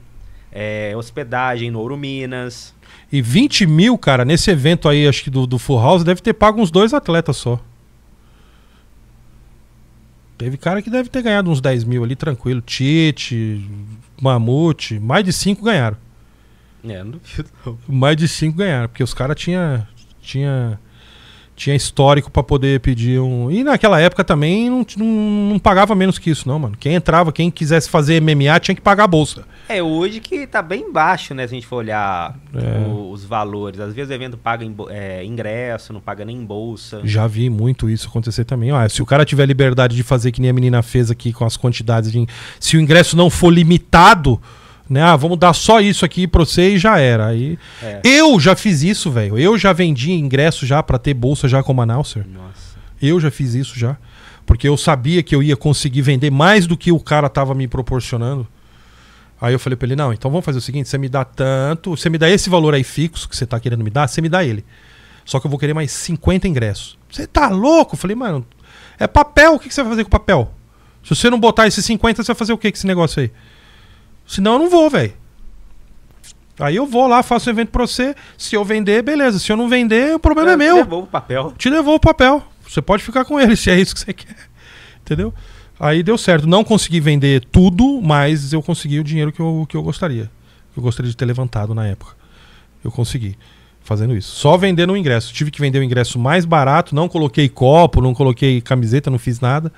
é, hospedagem no Ouro Minas. E 20 mil, cara, nesse evento aí, acho que do, do Full House, deve ter pago uns dois atletas só. Teve cara que deve ter ganhado uns 10 mil ali, tranquilo. Tite, Mamute, mais de cinco ganharam. É, não duvido. Não. Mais de cinco ganharam, porque os caras tinha, tinha, tinha histórico para poder pedir um. E naquela época também não, não, não, pagava menos que isso, não, mano. Quem entrava, quem quisesse fazer MMA tinha que pagar a bolsa. É, hoje que tá bem baixo, né? Se a gente for olhar é. Tipo, os valores. Às vezes o evento paga em, é, ingresso, não paga nem bolsa. Já vi muito isso acontecer também. se o cara tiver liberdade de fazer que nem a menina fez aqui com as quantidades de. Se o ingresso não for limitado né? Ah, vamos dar só isso aqui pra você e já era. Aí, é. Eu já fiz isso, velho. Eu já vendi ingresso já para ter bolsa já como announcer. Nossa. Eu já fiz isso já. Porque eu sabia que eu ia conseguir vender mais do que o cara tava me proporcionando. Aí eu falei pra ele, não, então vamos fazer o seguinte, você me dá tanto, você me dá esse valor aí fixo que você tá querendo me dar, você me dá ele. Só que eu vou querer mais 50 ingressos. Você tá louco? Eu falei, mano, é papel, o que você vai fazer com papel? Se você não botar esses 50, você vai fazer o que com esse negócio aí? Senão eu não vou, velho. Aí eu vou lá, faço o evento pra você. Se eu vender, beleza. Se eu não vender, o problema eu é meu. Te levou o papel. Te levou o papel. Você pode ficar com ele, se é isso que você quer. Entendeu? Aí deu certo. Não consegui vender tudo, mas eu consegui o dinheiro que eu, que eu gostaria. Eu gostaria de ter levantado na época. Eu consegui fazendo isso. Só vendendo o ingresso. Tive que vender o ingresso mais barato, não coloquei copo, não coloquei camiseta, não fiz nada.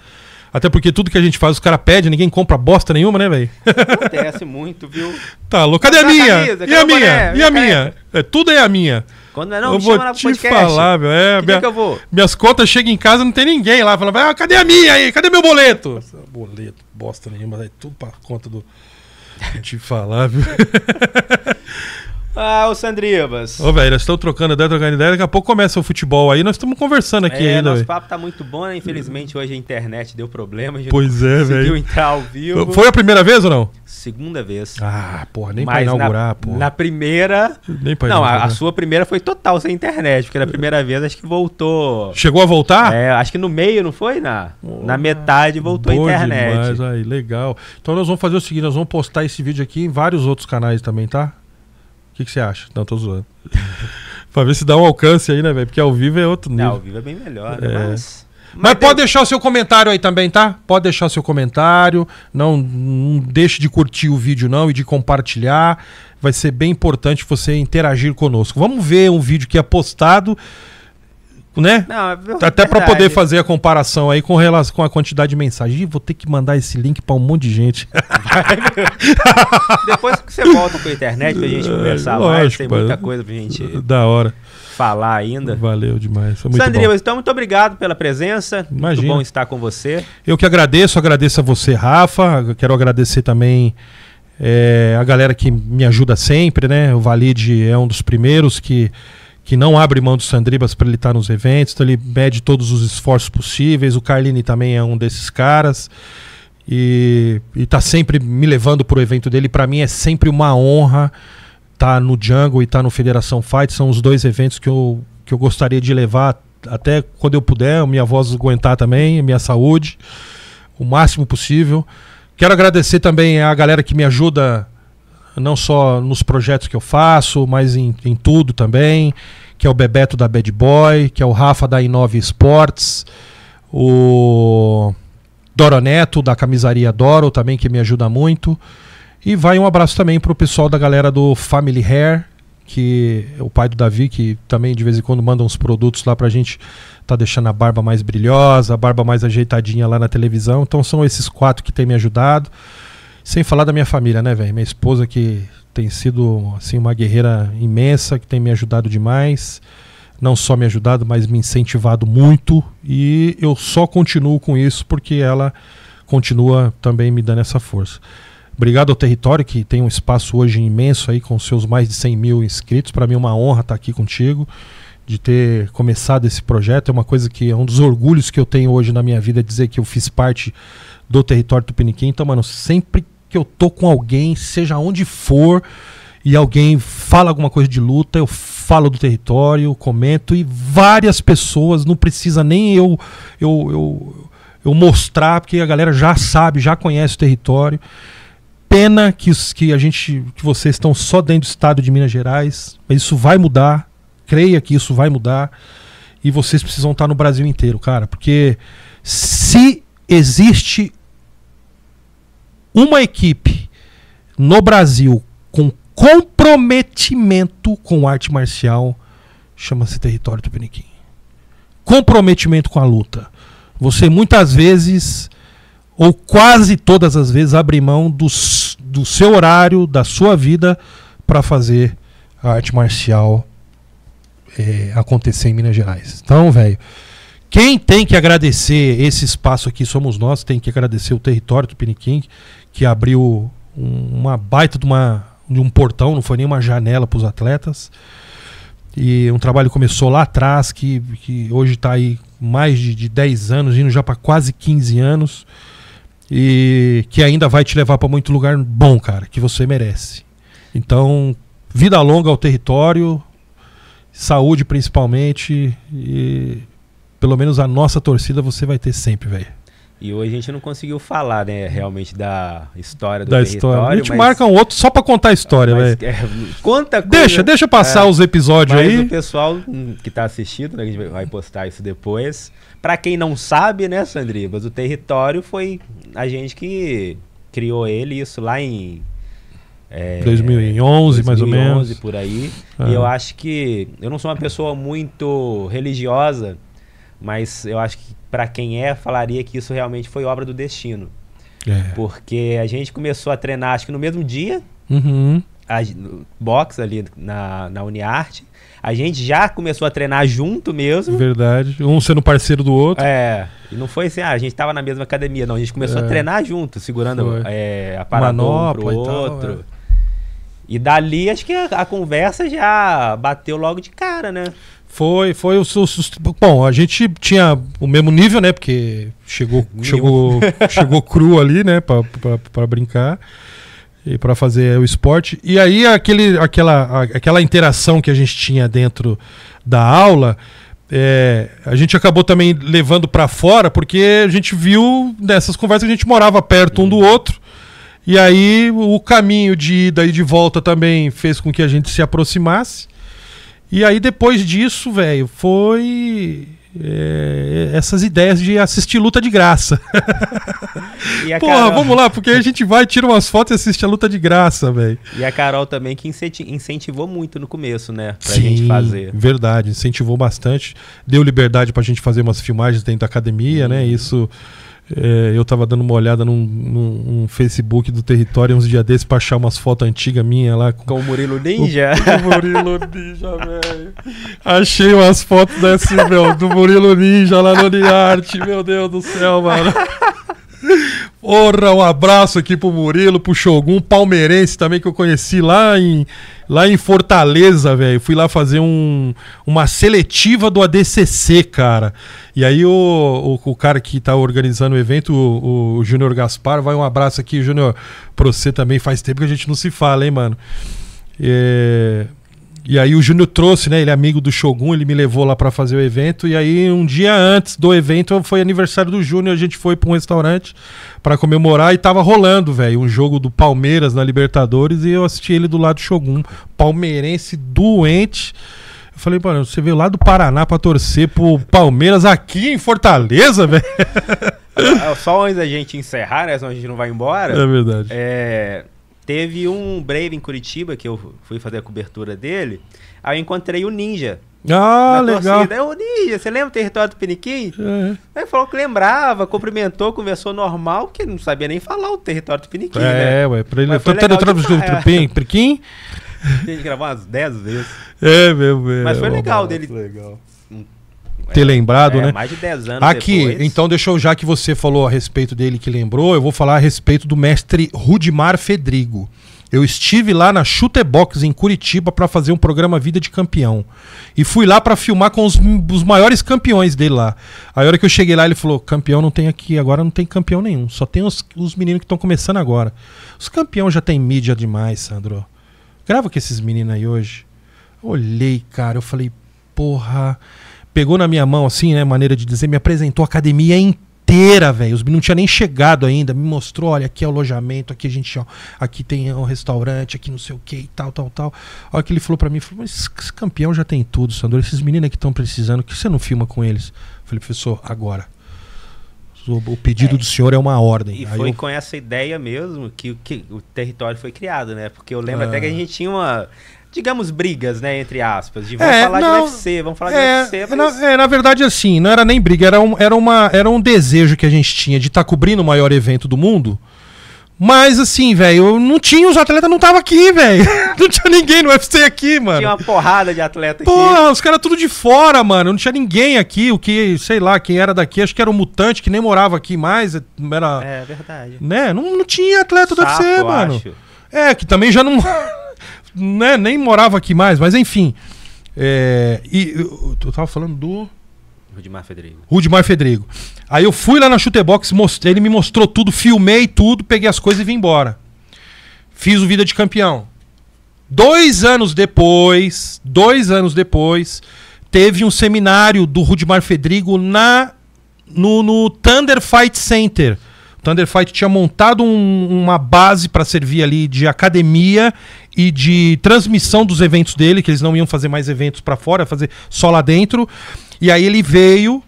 Até porque tudo que a gente faz, os caras pedem, ninguém compra bosta nenhuma, né, velho? Acontece muito, viu? Tá louco. Cadê a minha? e a minha? e a minha? É, tudo é a minha. Quando não é não, eu vou te falar, meu. É, que minha, que eu vou? Minhas contas chegam em casa não tem ninguém lá. Fala, ah, cadê a minha aí? Cadê meu boleto? boleto, bosta nenhuma, é tudo pra conta do. te falar, viu? Ah, o Sandribas. Ô, velho, nós estamos trocando ideia, trocando ideia. Daqui a pouco começa o futebol aí. Nós estamos conversando aqui é, ainda. Nosso véio. papo tá muito bom, né? Infelizmente hoje a internet deu problema. pois é, velho. Conseguiu entrar ao vivo. Foi a primeira vez ou não? Segunda vez. Ah, porra, nem Mas pra inaugurar, na, porra. Na primeira. Nem pra Não, a, a, sua primeira foi total sem internet, porque na primeira vez acho que voltou. Chegou a voltar? É, acho que no meio, não foi? Na, na metade voltou a internet. Demais, aí, legal. Então nós vamos fazer o seguinte: nós vamos postar esse vídeo aqui em vários outros canais também, tá? que, que você acha? Não, tô zoando. pra ver se dá um alcance aí, né, velho? Porque ao vivo é outro nível. Não, ao vivo é bem melhor, né? É. Mas... Mas, Mas pode eu... deixar o seu comentário aí também, tá? Pode deixar o seu comentário. Não, não deixe de curtir o vídeo, não, e de compartilhar. Vai ser bem importante você interagir conosco. Vamos ver um vídeo que é postado né? Não, é Até para poder fazer a comparação aí com relação com a quantidade de mensagens. Ih, vou ter que mandar esse link para um monte de gente. Depois que você volta com a internet pra gente conversar é, mais, tem muita coisa pra gente. Da hora. Falar ainda. Valeu demais. Foi muito Sandrinho, bom. então muito obrigado pela presença. Imagina. Muito bom estar com você. Eu que agradeço, agradeço a você, Rafa. Quero agradecer também é, a galera que me ajuda sempre, né? O Valide é um dos primeiros que que não abre mão do Sandribas para ele estar tá nos eventos, então ele mede todos os esforços possíveis. O Carlini também é um desses caras e está sempre me levando para o evento dele. Para mim é sempre uma honra estar tá no Django e estar tá no Federação Fight. São os dois eventos que eu, que eu gostaria de levar até quando eu puder, minha voz aguentar também, minha saúde, o máximo possível. Quero agradecer também a galera que me ajuda não só nos projetos que eu faço, mas em, em tudo também, que é o Bebeto da Bad Boy, que é o Rafa da Inove Sports, o Doro Neto da Camisaria Doro também, que me ajuda muito. E vai um abraço também para o pessoal da galera do Family Hair, que é o pai do Davi, que também de vez em quando manda uns produtos lá para a gente tá deixando a barba mais brilhosa, a barba mais ajeitadinha lá na televisão. Então são esses quatro que têm me ajudado. Sem falar da minha família, né, velho? Minha esposa que tem sido assim uma guerreira imensa, que tem me ajudado demais, não só me ajudado, mas me incentivado muito, e eu só continuo com isso porque ela continua também me dando essa força. Obrigado ao território que tem um espaço hoje imenso aí com seus mais de 100 mil inscritos. Para mim é uma honra estar tá aqui contigo, de ter começado esse projeto. É uma coisa que é um dos orgulhos que eu tenho hoje na minha vida, é dizer que eu fiz parte do território tupiniquim. Então, mano, sempre que eu tô com alguém, seja onde for, e alguém fala alguma coisa de luta, eu falo do território, comento, e várias pessoas, não precisa nem eu, eu, eu, eu mostrar, porque a galera já sabe, já conhece o território. Pena que, que a gente, que vocês estão só dentro do estado de Minas Gerais, mas isso vai mudar. Creia que isso vai mudar. E vocês precisam estar no Brasil inteiro, cara, porque se existe uma equipe no Brasil com comprometimento com arte marcial chama-se território tupiniquim. Comprometimento com a luta. Você muitas vezes, ou quase todas as vezes, abre mão do, do seu horário, da sua vida, para fazer a arte marcial é, acontecer em Minas Gerais. Então, velho, quem tem que agradecer esse espaço aqui somos nós, tem que agradecer o território do que abriu uma baita de, uma, de um portão, não foi nenhuma janela para os atletas. E um trabalho começou lá atrás, que, que hoje está aí mais de, de 10 anos, indo já para quase 15 anos, e que ainda vai te levar para muito lugar bom, cara, que você merece. Então, vida longa ao território, saúde principalmente, e pelo menos a nossa torcida você vai ter sempre, velho. E hoje a gente não conseguiu falar, né, realmente da história do da história. A gente mas... marca um outro só para contar a história, velho. É, conta coisa, Deixa, deixa passar é, os episódios aí. o pessoal que tá assistindo, né, a gente vai postar isso depois. Para quem não sabe, né, Sandribas, o território foi a gente que criou ele isso lá em é, 2011, 2011, mais ou menos. por aí. É. E eu ah. acho que eu não sou uma pessoa muito religiosa, mas eu acho que para quem é, falaria que isso realmente foi obra do destino. É. Porque a gente começou a treinar, acho que no mesmo dia, uhum. a, box ali na, na Uniarte. A gente já começou a treinar junto mesmo. Verdade. Um sendo parceiro do outro. É. E não foi assim, ah, a gente tava na mesma academia, não. A gente começou é. a treinar junto, segurando é, a parada um pro outro. E tal, é. E dali acho que a, a, conversa já bateu logo de cara, né? Foi, foi o, o, bom, a gente tinha o mesmo nível, né? Porque chegou, chegou, chegou cru ali, né? Para brincar e para fazer o esporte. E aí aquele, aquela, aquela interação que a gente tinha dentro da aula, é, a gente acabou também levando para fora, porque a gente viu nessas conversas que a gente morava perto um do uhum. outro. E aí o caminho de ida e de volta também fez com que a gente se aproximasse. E aí depois disso, velho, foi é, essas ideias de assistir luta de graça. Porra, Carol... vamos lá, porque a gente vai, tira umas fotos e assiste a luta de graça, velho. E a Carol também que incentivou muito no começo, né? Pra Sim, gente fazer. Verdade, incentivou bastante. Deu liberdade pra gente fazer umas filmagens dentro da academia, né? Isso. É, eu tava dando uma olhada num, num, num Facebook do território uns dias desses pra achar umas fotos antigas minha lá. Com, com o Murilo Ninja? O, o Murilo Ninja, velho. Achei umas fotos desse, meu, do Murilo Ninja lá no Niarte, meu Deus do céu, mano. Porra, um abraço aqui pro Murilo, pro Shogun, palmeirense também que eu conheci lá em, lá em Fortaleza, velho. Fui lá fazer um, uma seletiva do ADCC, cara. E aí o, o, o cara que tá organizando o evento, o, o Júnior Gaspar, vai um abraço aqui, Júnior, pra você também. Faz tempo que a gente não se fala, hein, mano. É, e aí o Júnior trouxe, né? Ele é amigo do Shogun, ele me levou lá para fazer o evento. E aí um dia antes do evento foi aniversário do Júnior, a gente foi para um restaurante para comemorar e tava rolando, velho, um jogo do Palmeiras na Libertadores e eu assisti ele do lado do Shogun, palmeirense doente. Eu falei, mano, você veio lá do Paraná para torcer pro Palmeiras aqui em Fortaleza, velho. Ah, só antes da gente encerrar, né? Senão a gente não vai embora. É verdade. É Teve um Brave em Curitiba que eu fui fazer a cobertura dele. Aí eu encontrei o Ninja. Ah, legal. Torcida. É o Ninja, você lembra o território do Piniquim? É. Aí falou que lembrava, cumprimentou, conversou normal, que não sabia nem falar o território do Piniquim. É, né? ué, pra ele. Mas foi o território do Piniquim? Tem que gravar umas 10 vezes. É, meu, meu. É, Mas foi é legal dele. Legal ter é, lembrado, é, né? Mais de 10 anos. Aqui, depois. então deixa eu, já que você falou a respeito dele que lembrou, eu vou falar a respeito do mestre Rudimar Fedrigo. Eu estive lá na Chutebox em Curitiba para fazer um programa Vida de Campeão. E fui lá para filmar com os, os, maiores campeões dele lá. A hora que eu cheguei lá, ele falou: campeão não tem aqui, agora não tem campeão nenhum. Só tem os, os meninos que estão começando agora. Os campeões já tem mídia demais, Sandro. Grava com esses meninos aí hoje. Olhei, cara, eu falei: porra pegou na minha mão, assim, né? Maneira de dizer, me apresentou a academia inteira, velho. Os não tinha nem chegado ainda. Me mostrou, olha, aqui é o alojamento, aqui a gente, ó, aqui tem é, um restaurante, aqui não sei o que e tal, tal, tal. Olha que ele falou para mim, falou, mas esse campeão já tem tudo, Sandor. Esses meninos que estão precisando, que você não filma com eles? Eu falei, professor, agora. O pedido é, do senhor é uma ordem. E Aí foi eu... com essa ideia mesmo que, que, o território foi criado, né? Porque eu lembro ah. até que a ah. gente tinha uma digamos, brigas, né, entre aspas, de vamos é, falar não, de UFC, vamos falar é, de UFC. É, é, mas... Na, é, na verdade, assim, não era nem briga, era um, era uma, era um desejo que a gente tinha de estar tá cobrindo o maior evento do mundo. Mas assim, velho, não tinha, os atletas não tava aqui, velho. Não tinha ninguém no UFC aqui, mano. Tinha uma porrada de atleta Porra, aqui. Porra, os caras tudo de fora, mano. Não tinha ninguém aqui. O que, sei lá, quem era daqui, acho que era um mutante que nem morava aqui mais. Era, é, verdade. Né? Não, não tinha atleta Sapo, do UFC, mano. Acho. É, que também já não. né, nem morava aqui mais, mas enfim. É, e eu, tava falando do. Rudimar Fedrigo. Rudimar Aí eu fui lá na Chutebox, mostrei, ele me mostrou tudo, filmei tudo, peguei as coisas e vim embora. Fiz o Vida de Campeão. Dois anos depois, dois anos depois, teve um seminário do Rudimar Fedrigo na, no, no Thunder Fight Center Thunder Fight tinha montado um, uma base para servir ali de academia e de transmissão dos eventos dele, que eles não iam fazer mais eventos para fora, fazer só lá dentro. E aí ele veio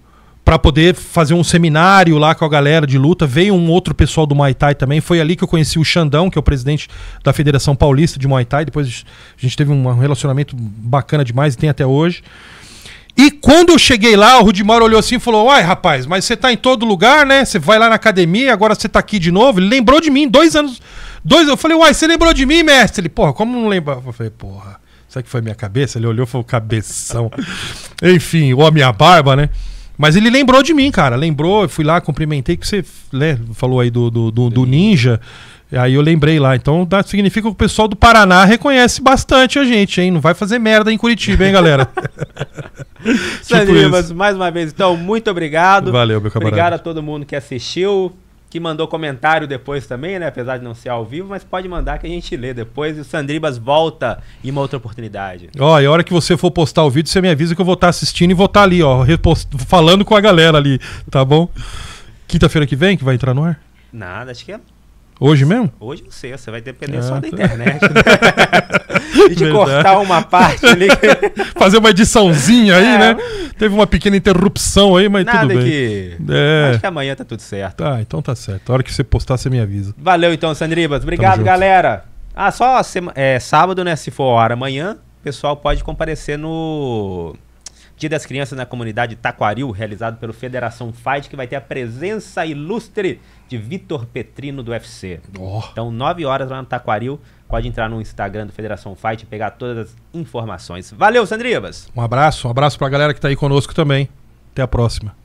para poder fazer um seminário lá com a galera de luta. Veio um outro pessoal do Muay Thai também. Foi ali que eu conheci o Xandão, que é o presidente da Federação Paulista de Muay Thai. Depois a gente teve um relacionamento bacana demais e tem até hoje. E quando eu cheguei lá, o Rudimar olhou assim e falou: Uai, rapaz, mas você tá em todo lugar, né? Você vai lá na academia, agora você tá aqui de novo. Ele lembrou de mim, dois anos. Dois, eu falei, uai, você lembrou de mim, mestre? Ele, porra, como não lembra? Eu falei, porra, será que foi minha cabeça? Ele olhou e falou, cabeção. Enfim, ou a minha barba, né? Mas ele lembrou de mim, cara. Lembrou, eu fui lá, cumprimentei, que você né, falou aí do, do, do, do ninja. Aí eu lembrei lá. Então dá, significa que o pessoal do Paraná reconhece bastante a gente, hein? Não vai fazer merda em Curitiba, hein, galera? Sandribas, tipo mais uma vez, então, muito obrigado. Valeu, meu camarada. Obrigado a todo mundo que assistiu, que mandou comentário depois também, né? Apesar de não ser ao vivo, mas pode mandar que a gente lê depois. E o Sandribas volta em uma outra oportunidade. Ó, e a hora que você for postar o vídeo, você me avisa que eu vou estar tá assistindo e vou estar tá ali, ó, repost... falando com a galera ali, tá bom? Quinta-feira que vem que vai entrar no ar? Nada, acho que é Hoje mesmo? Hoje não sei, você vai depender ah, só tá. da internet. Né? e de Verdade. cortar uma parte ali. Fazer uma ediçãozinha aí, é. né? Teve uma pequena interrupção aí, mas Nada tudo bem. Que... É. Acho que amanhã tá tudo certo. Ah, então tá certo. A hora que você postar, você me avisa. Valeu então, Sandribas. Obrigado, galera. Ah, só sema... é, sábado, né? Se for hora amanhã, o pessoal pode comparecer no Dia das Crianças na comunidade Taquaril, realizado pelo Federação Fight, que vai ter a presença ilustre de Vitor Petrino do UFC. Oh. Então, 9 horas lá no Taquaril. Pode entrar no Instagram do Federação Fight e pegar todas as informações. Valeu, Sandribas! Um abraço, um abraço pra galera que tá aí conosco também. Até a próxima.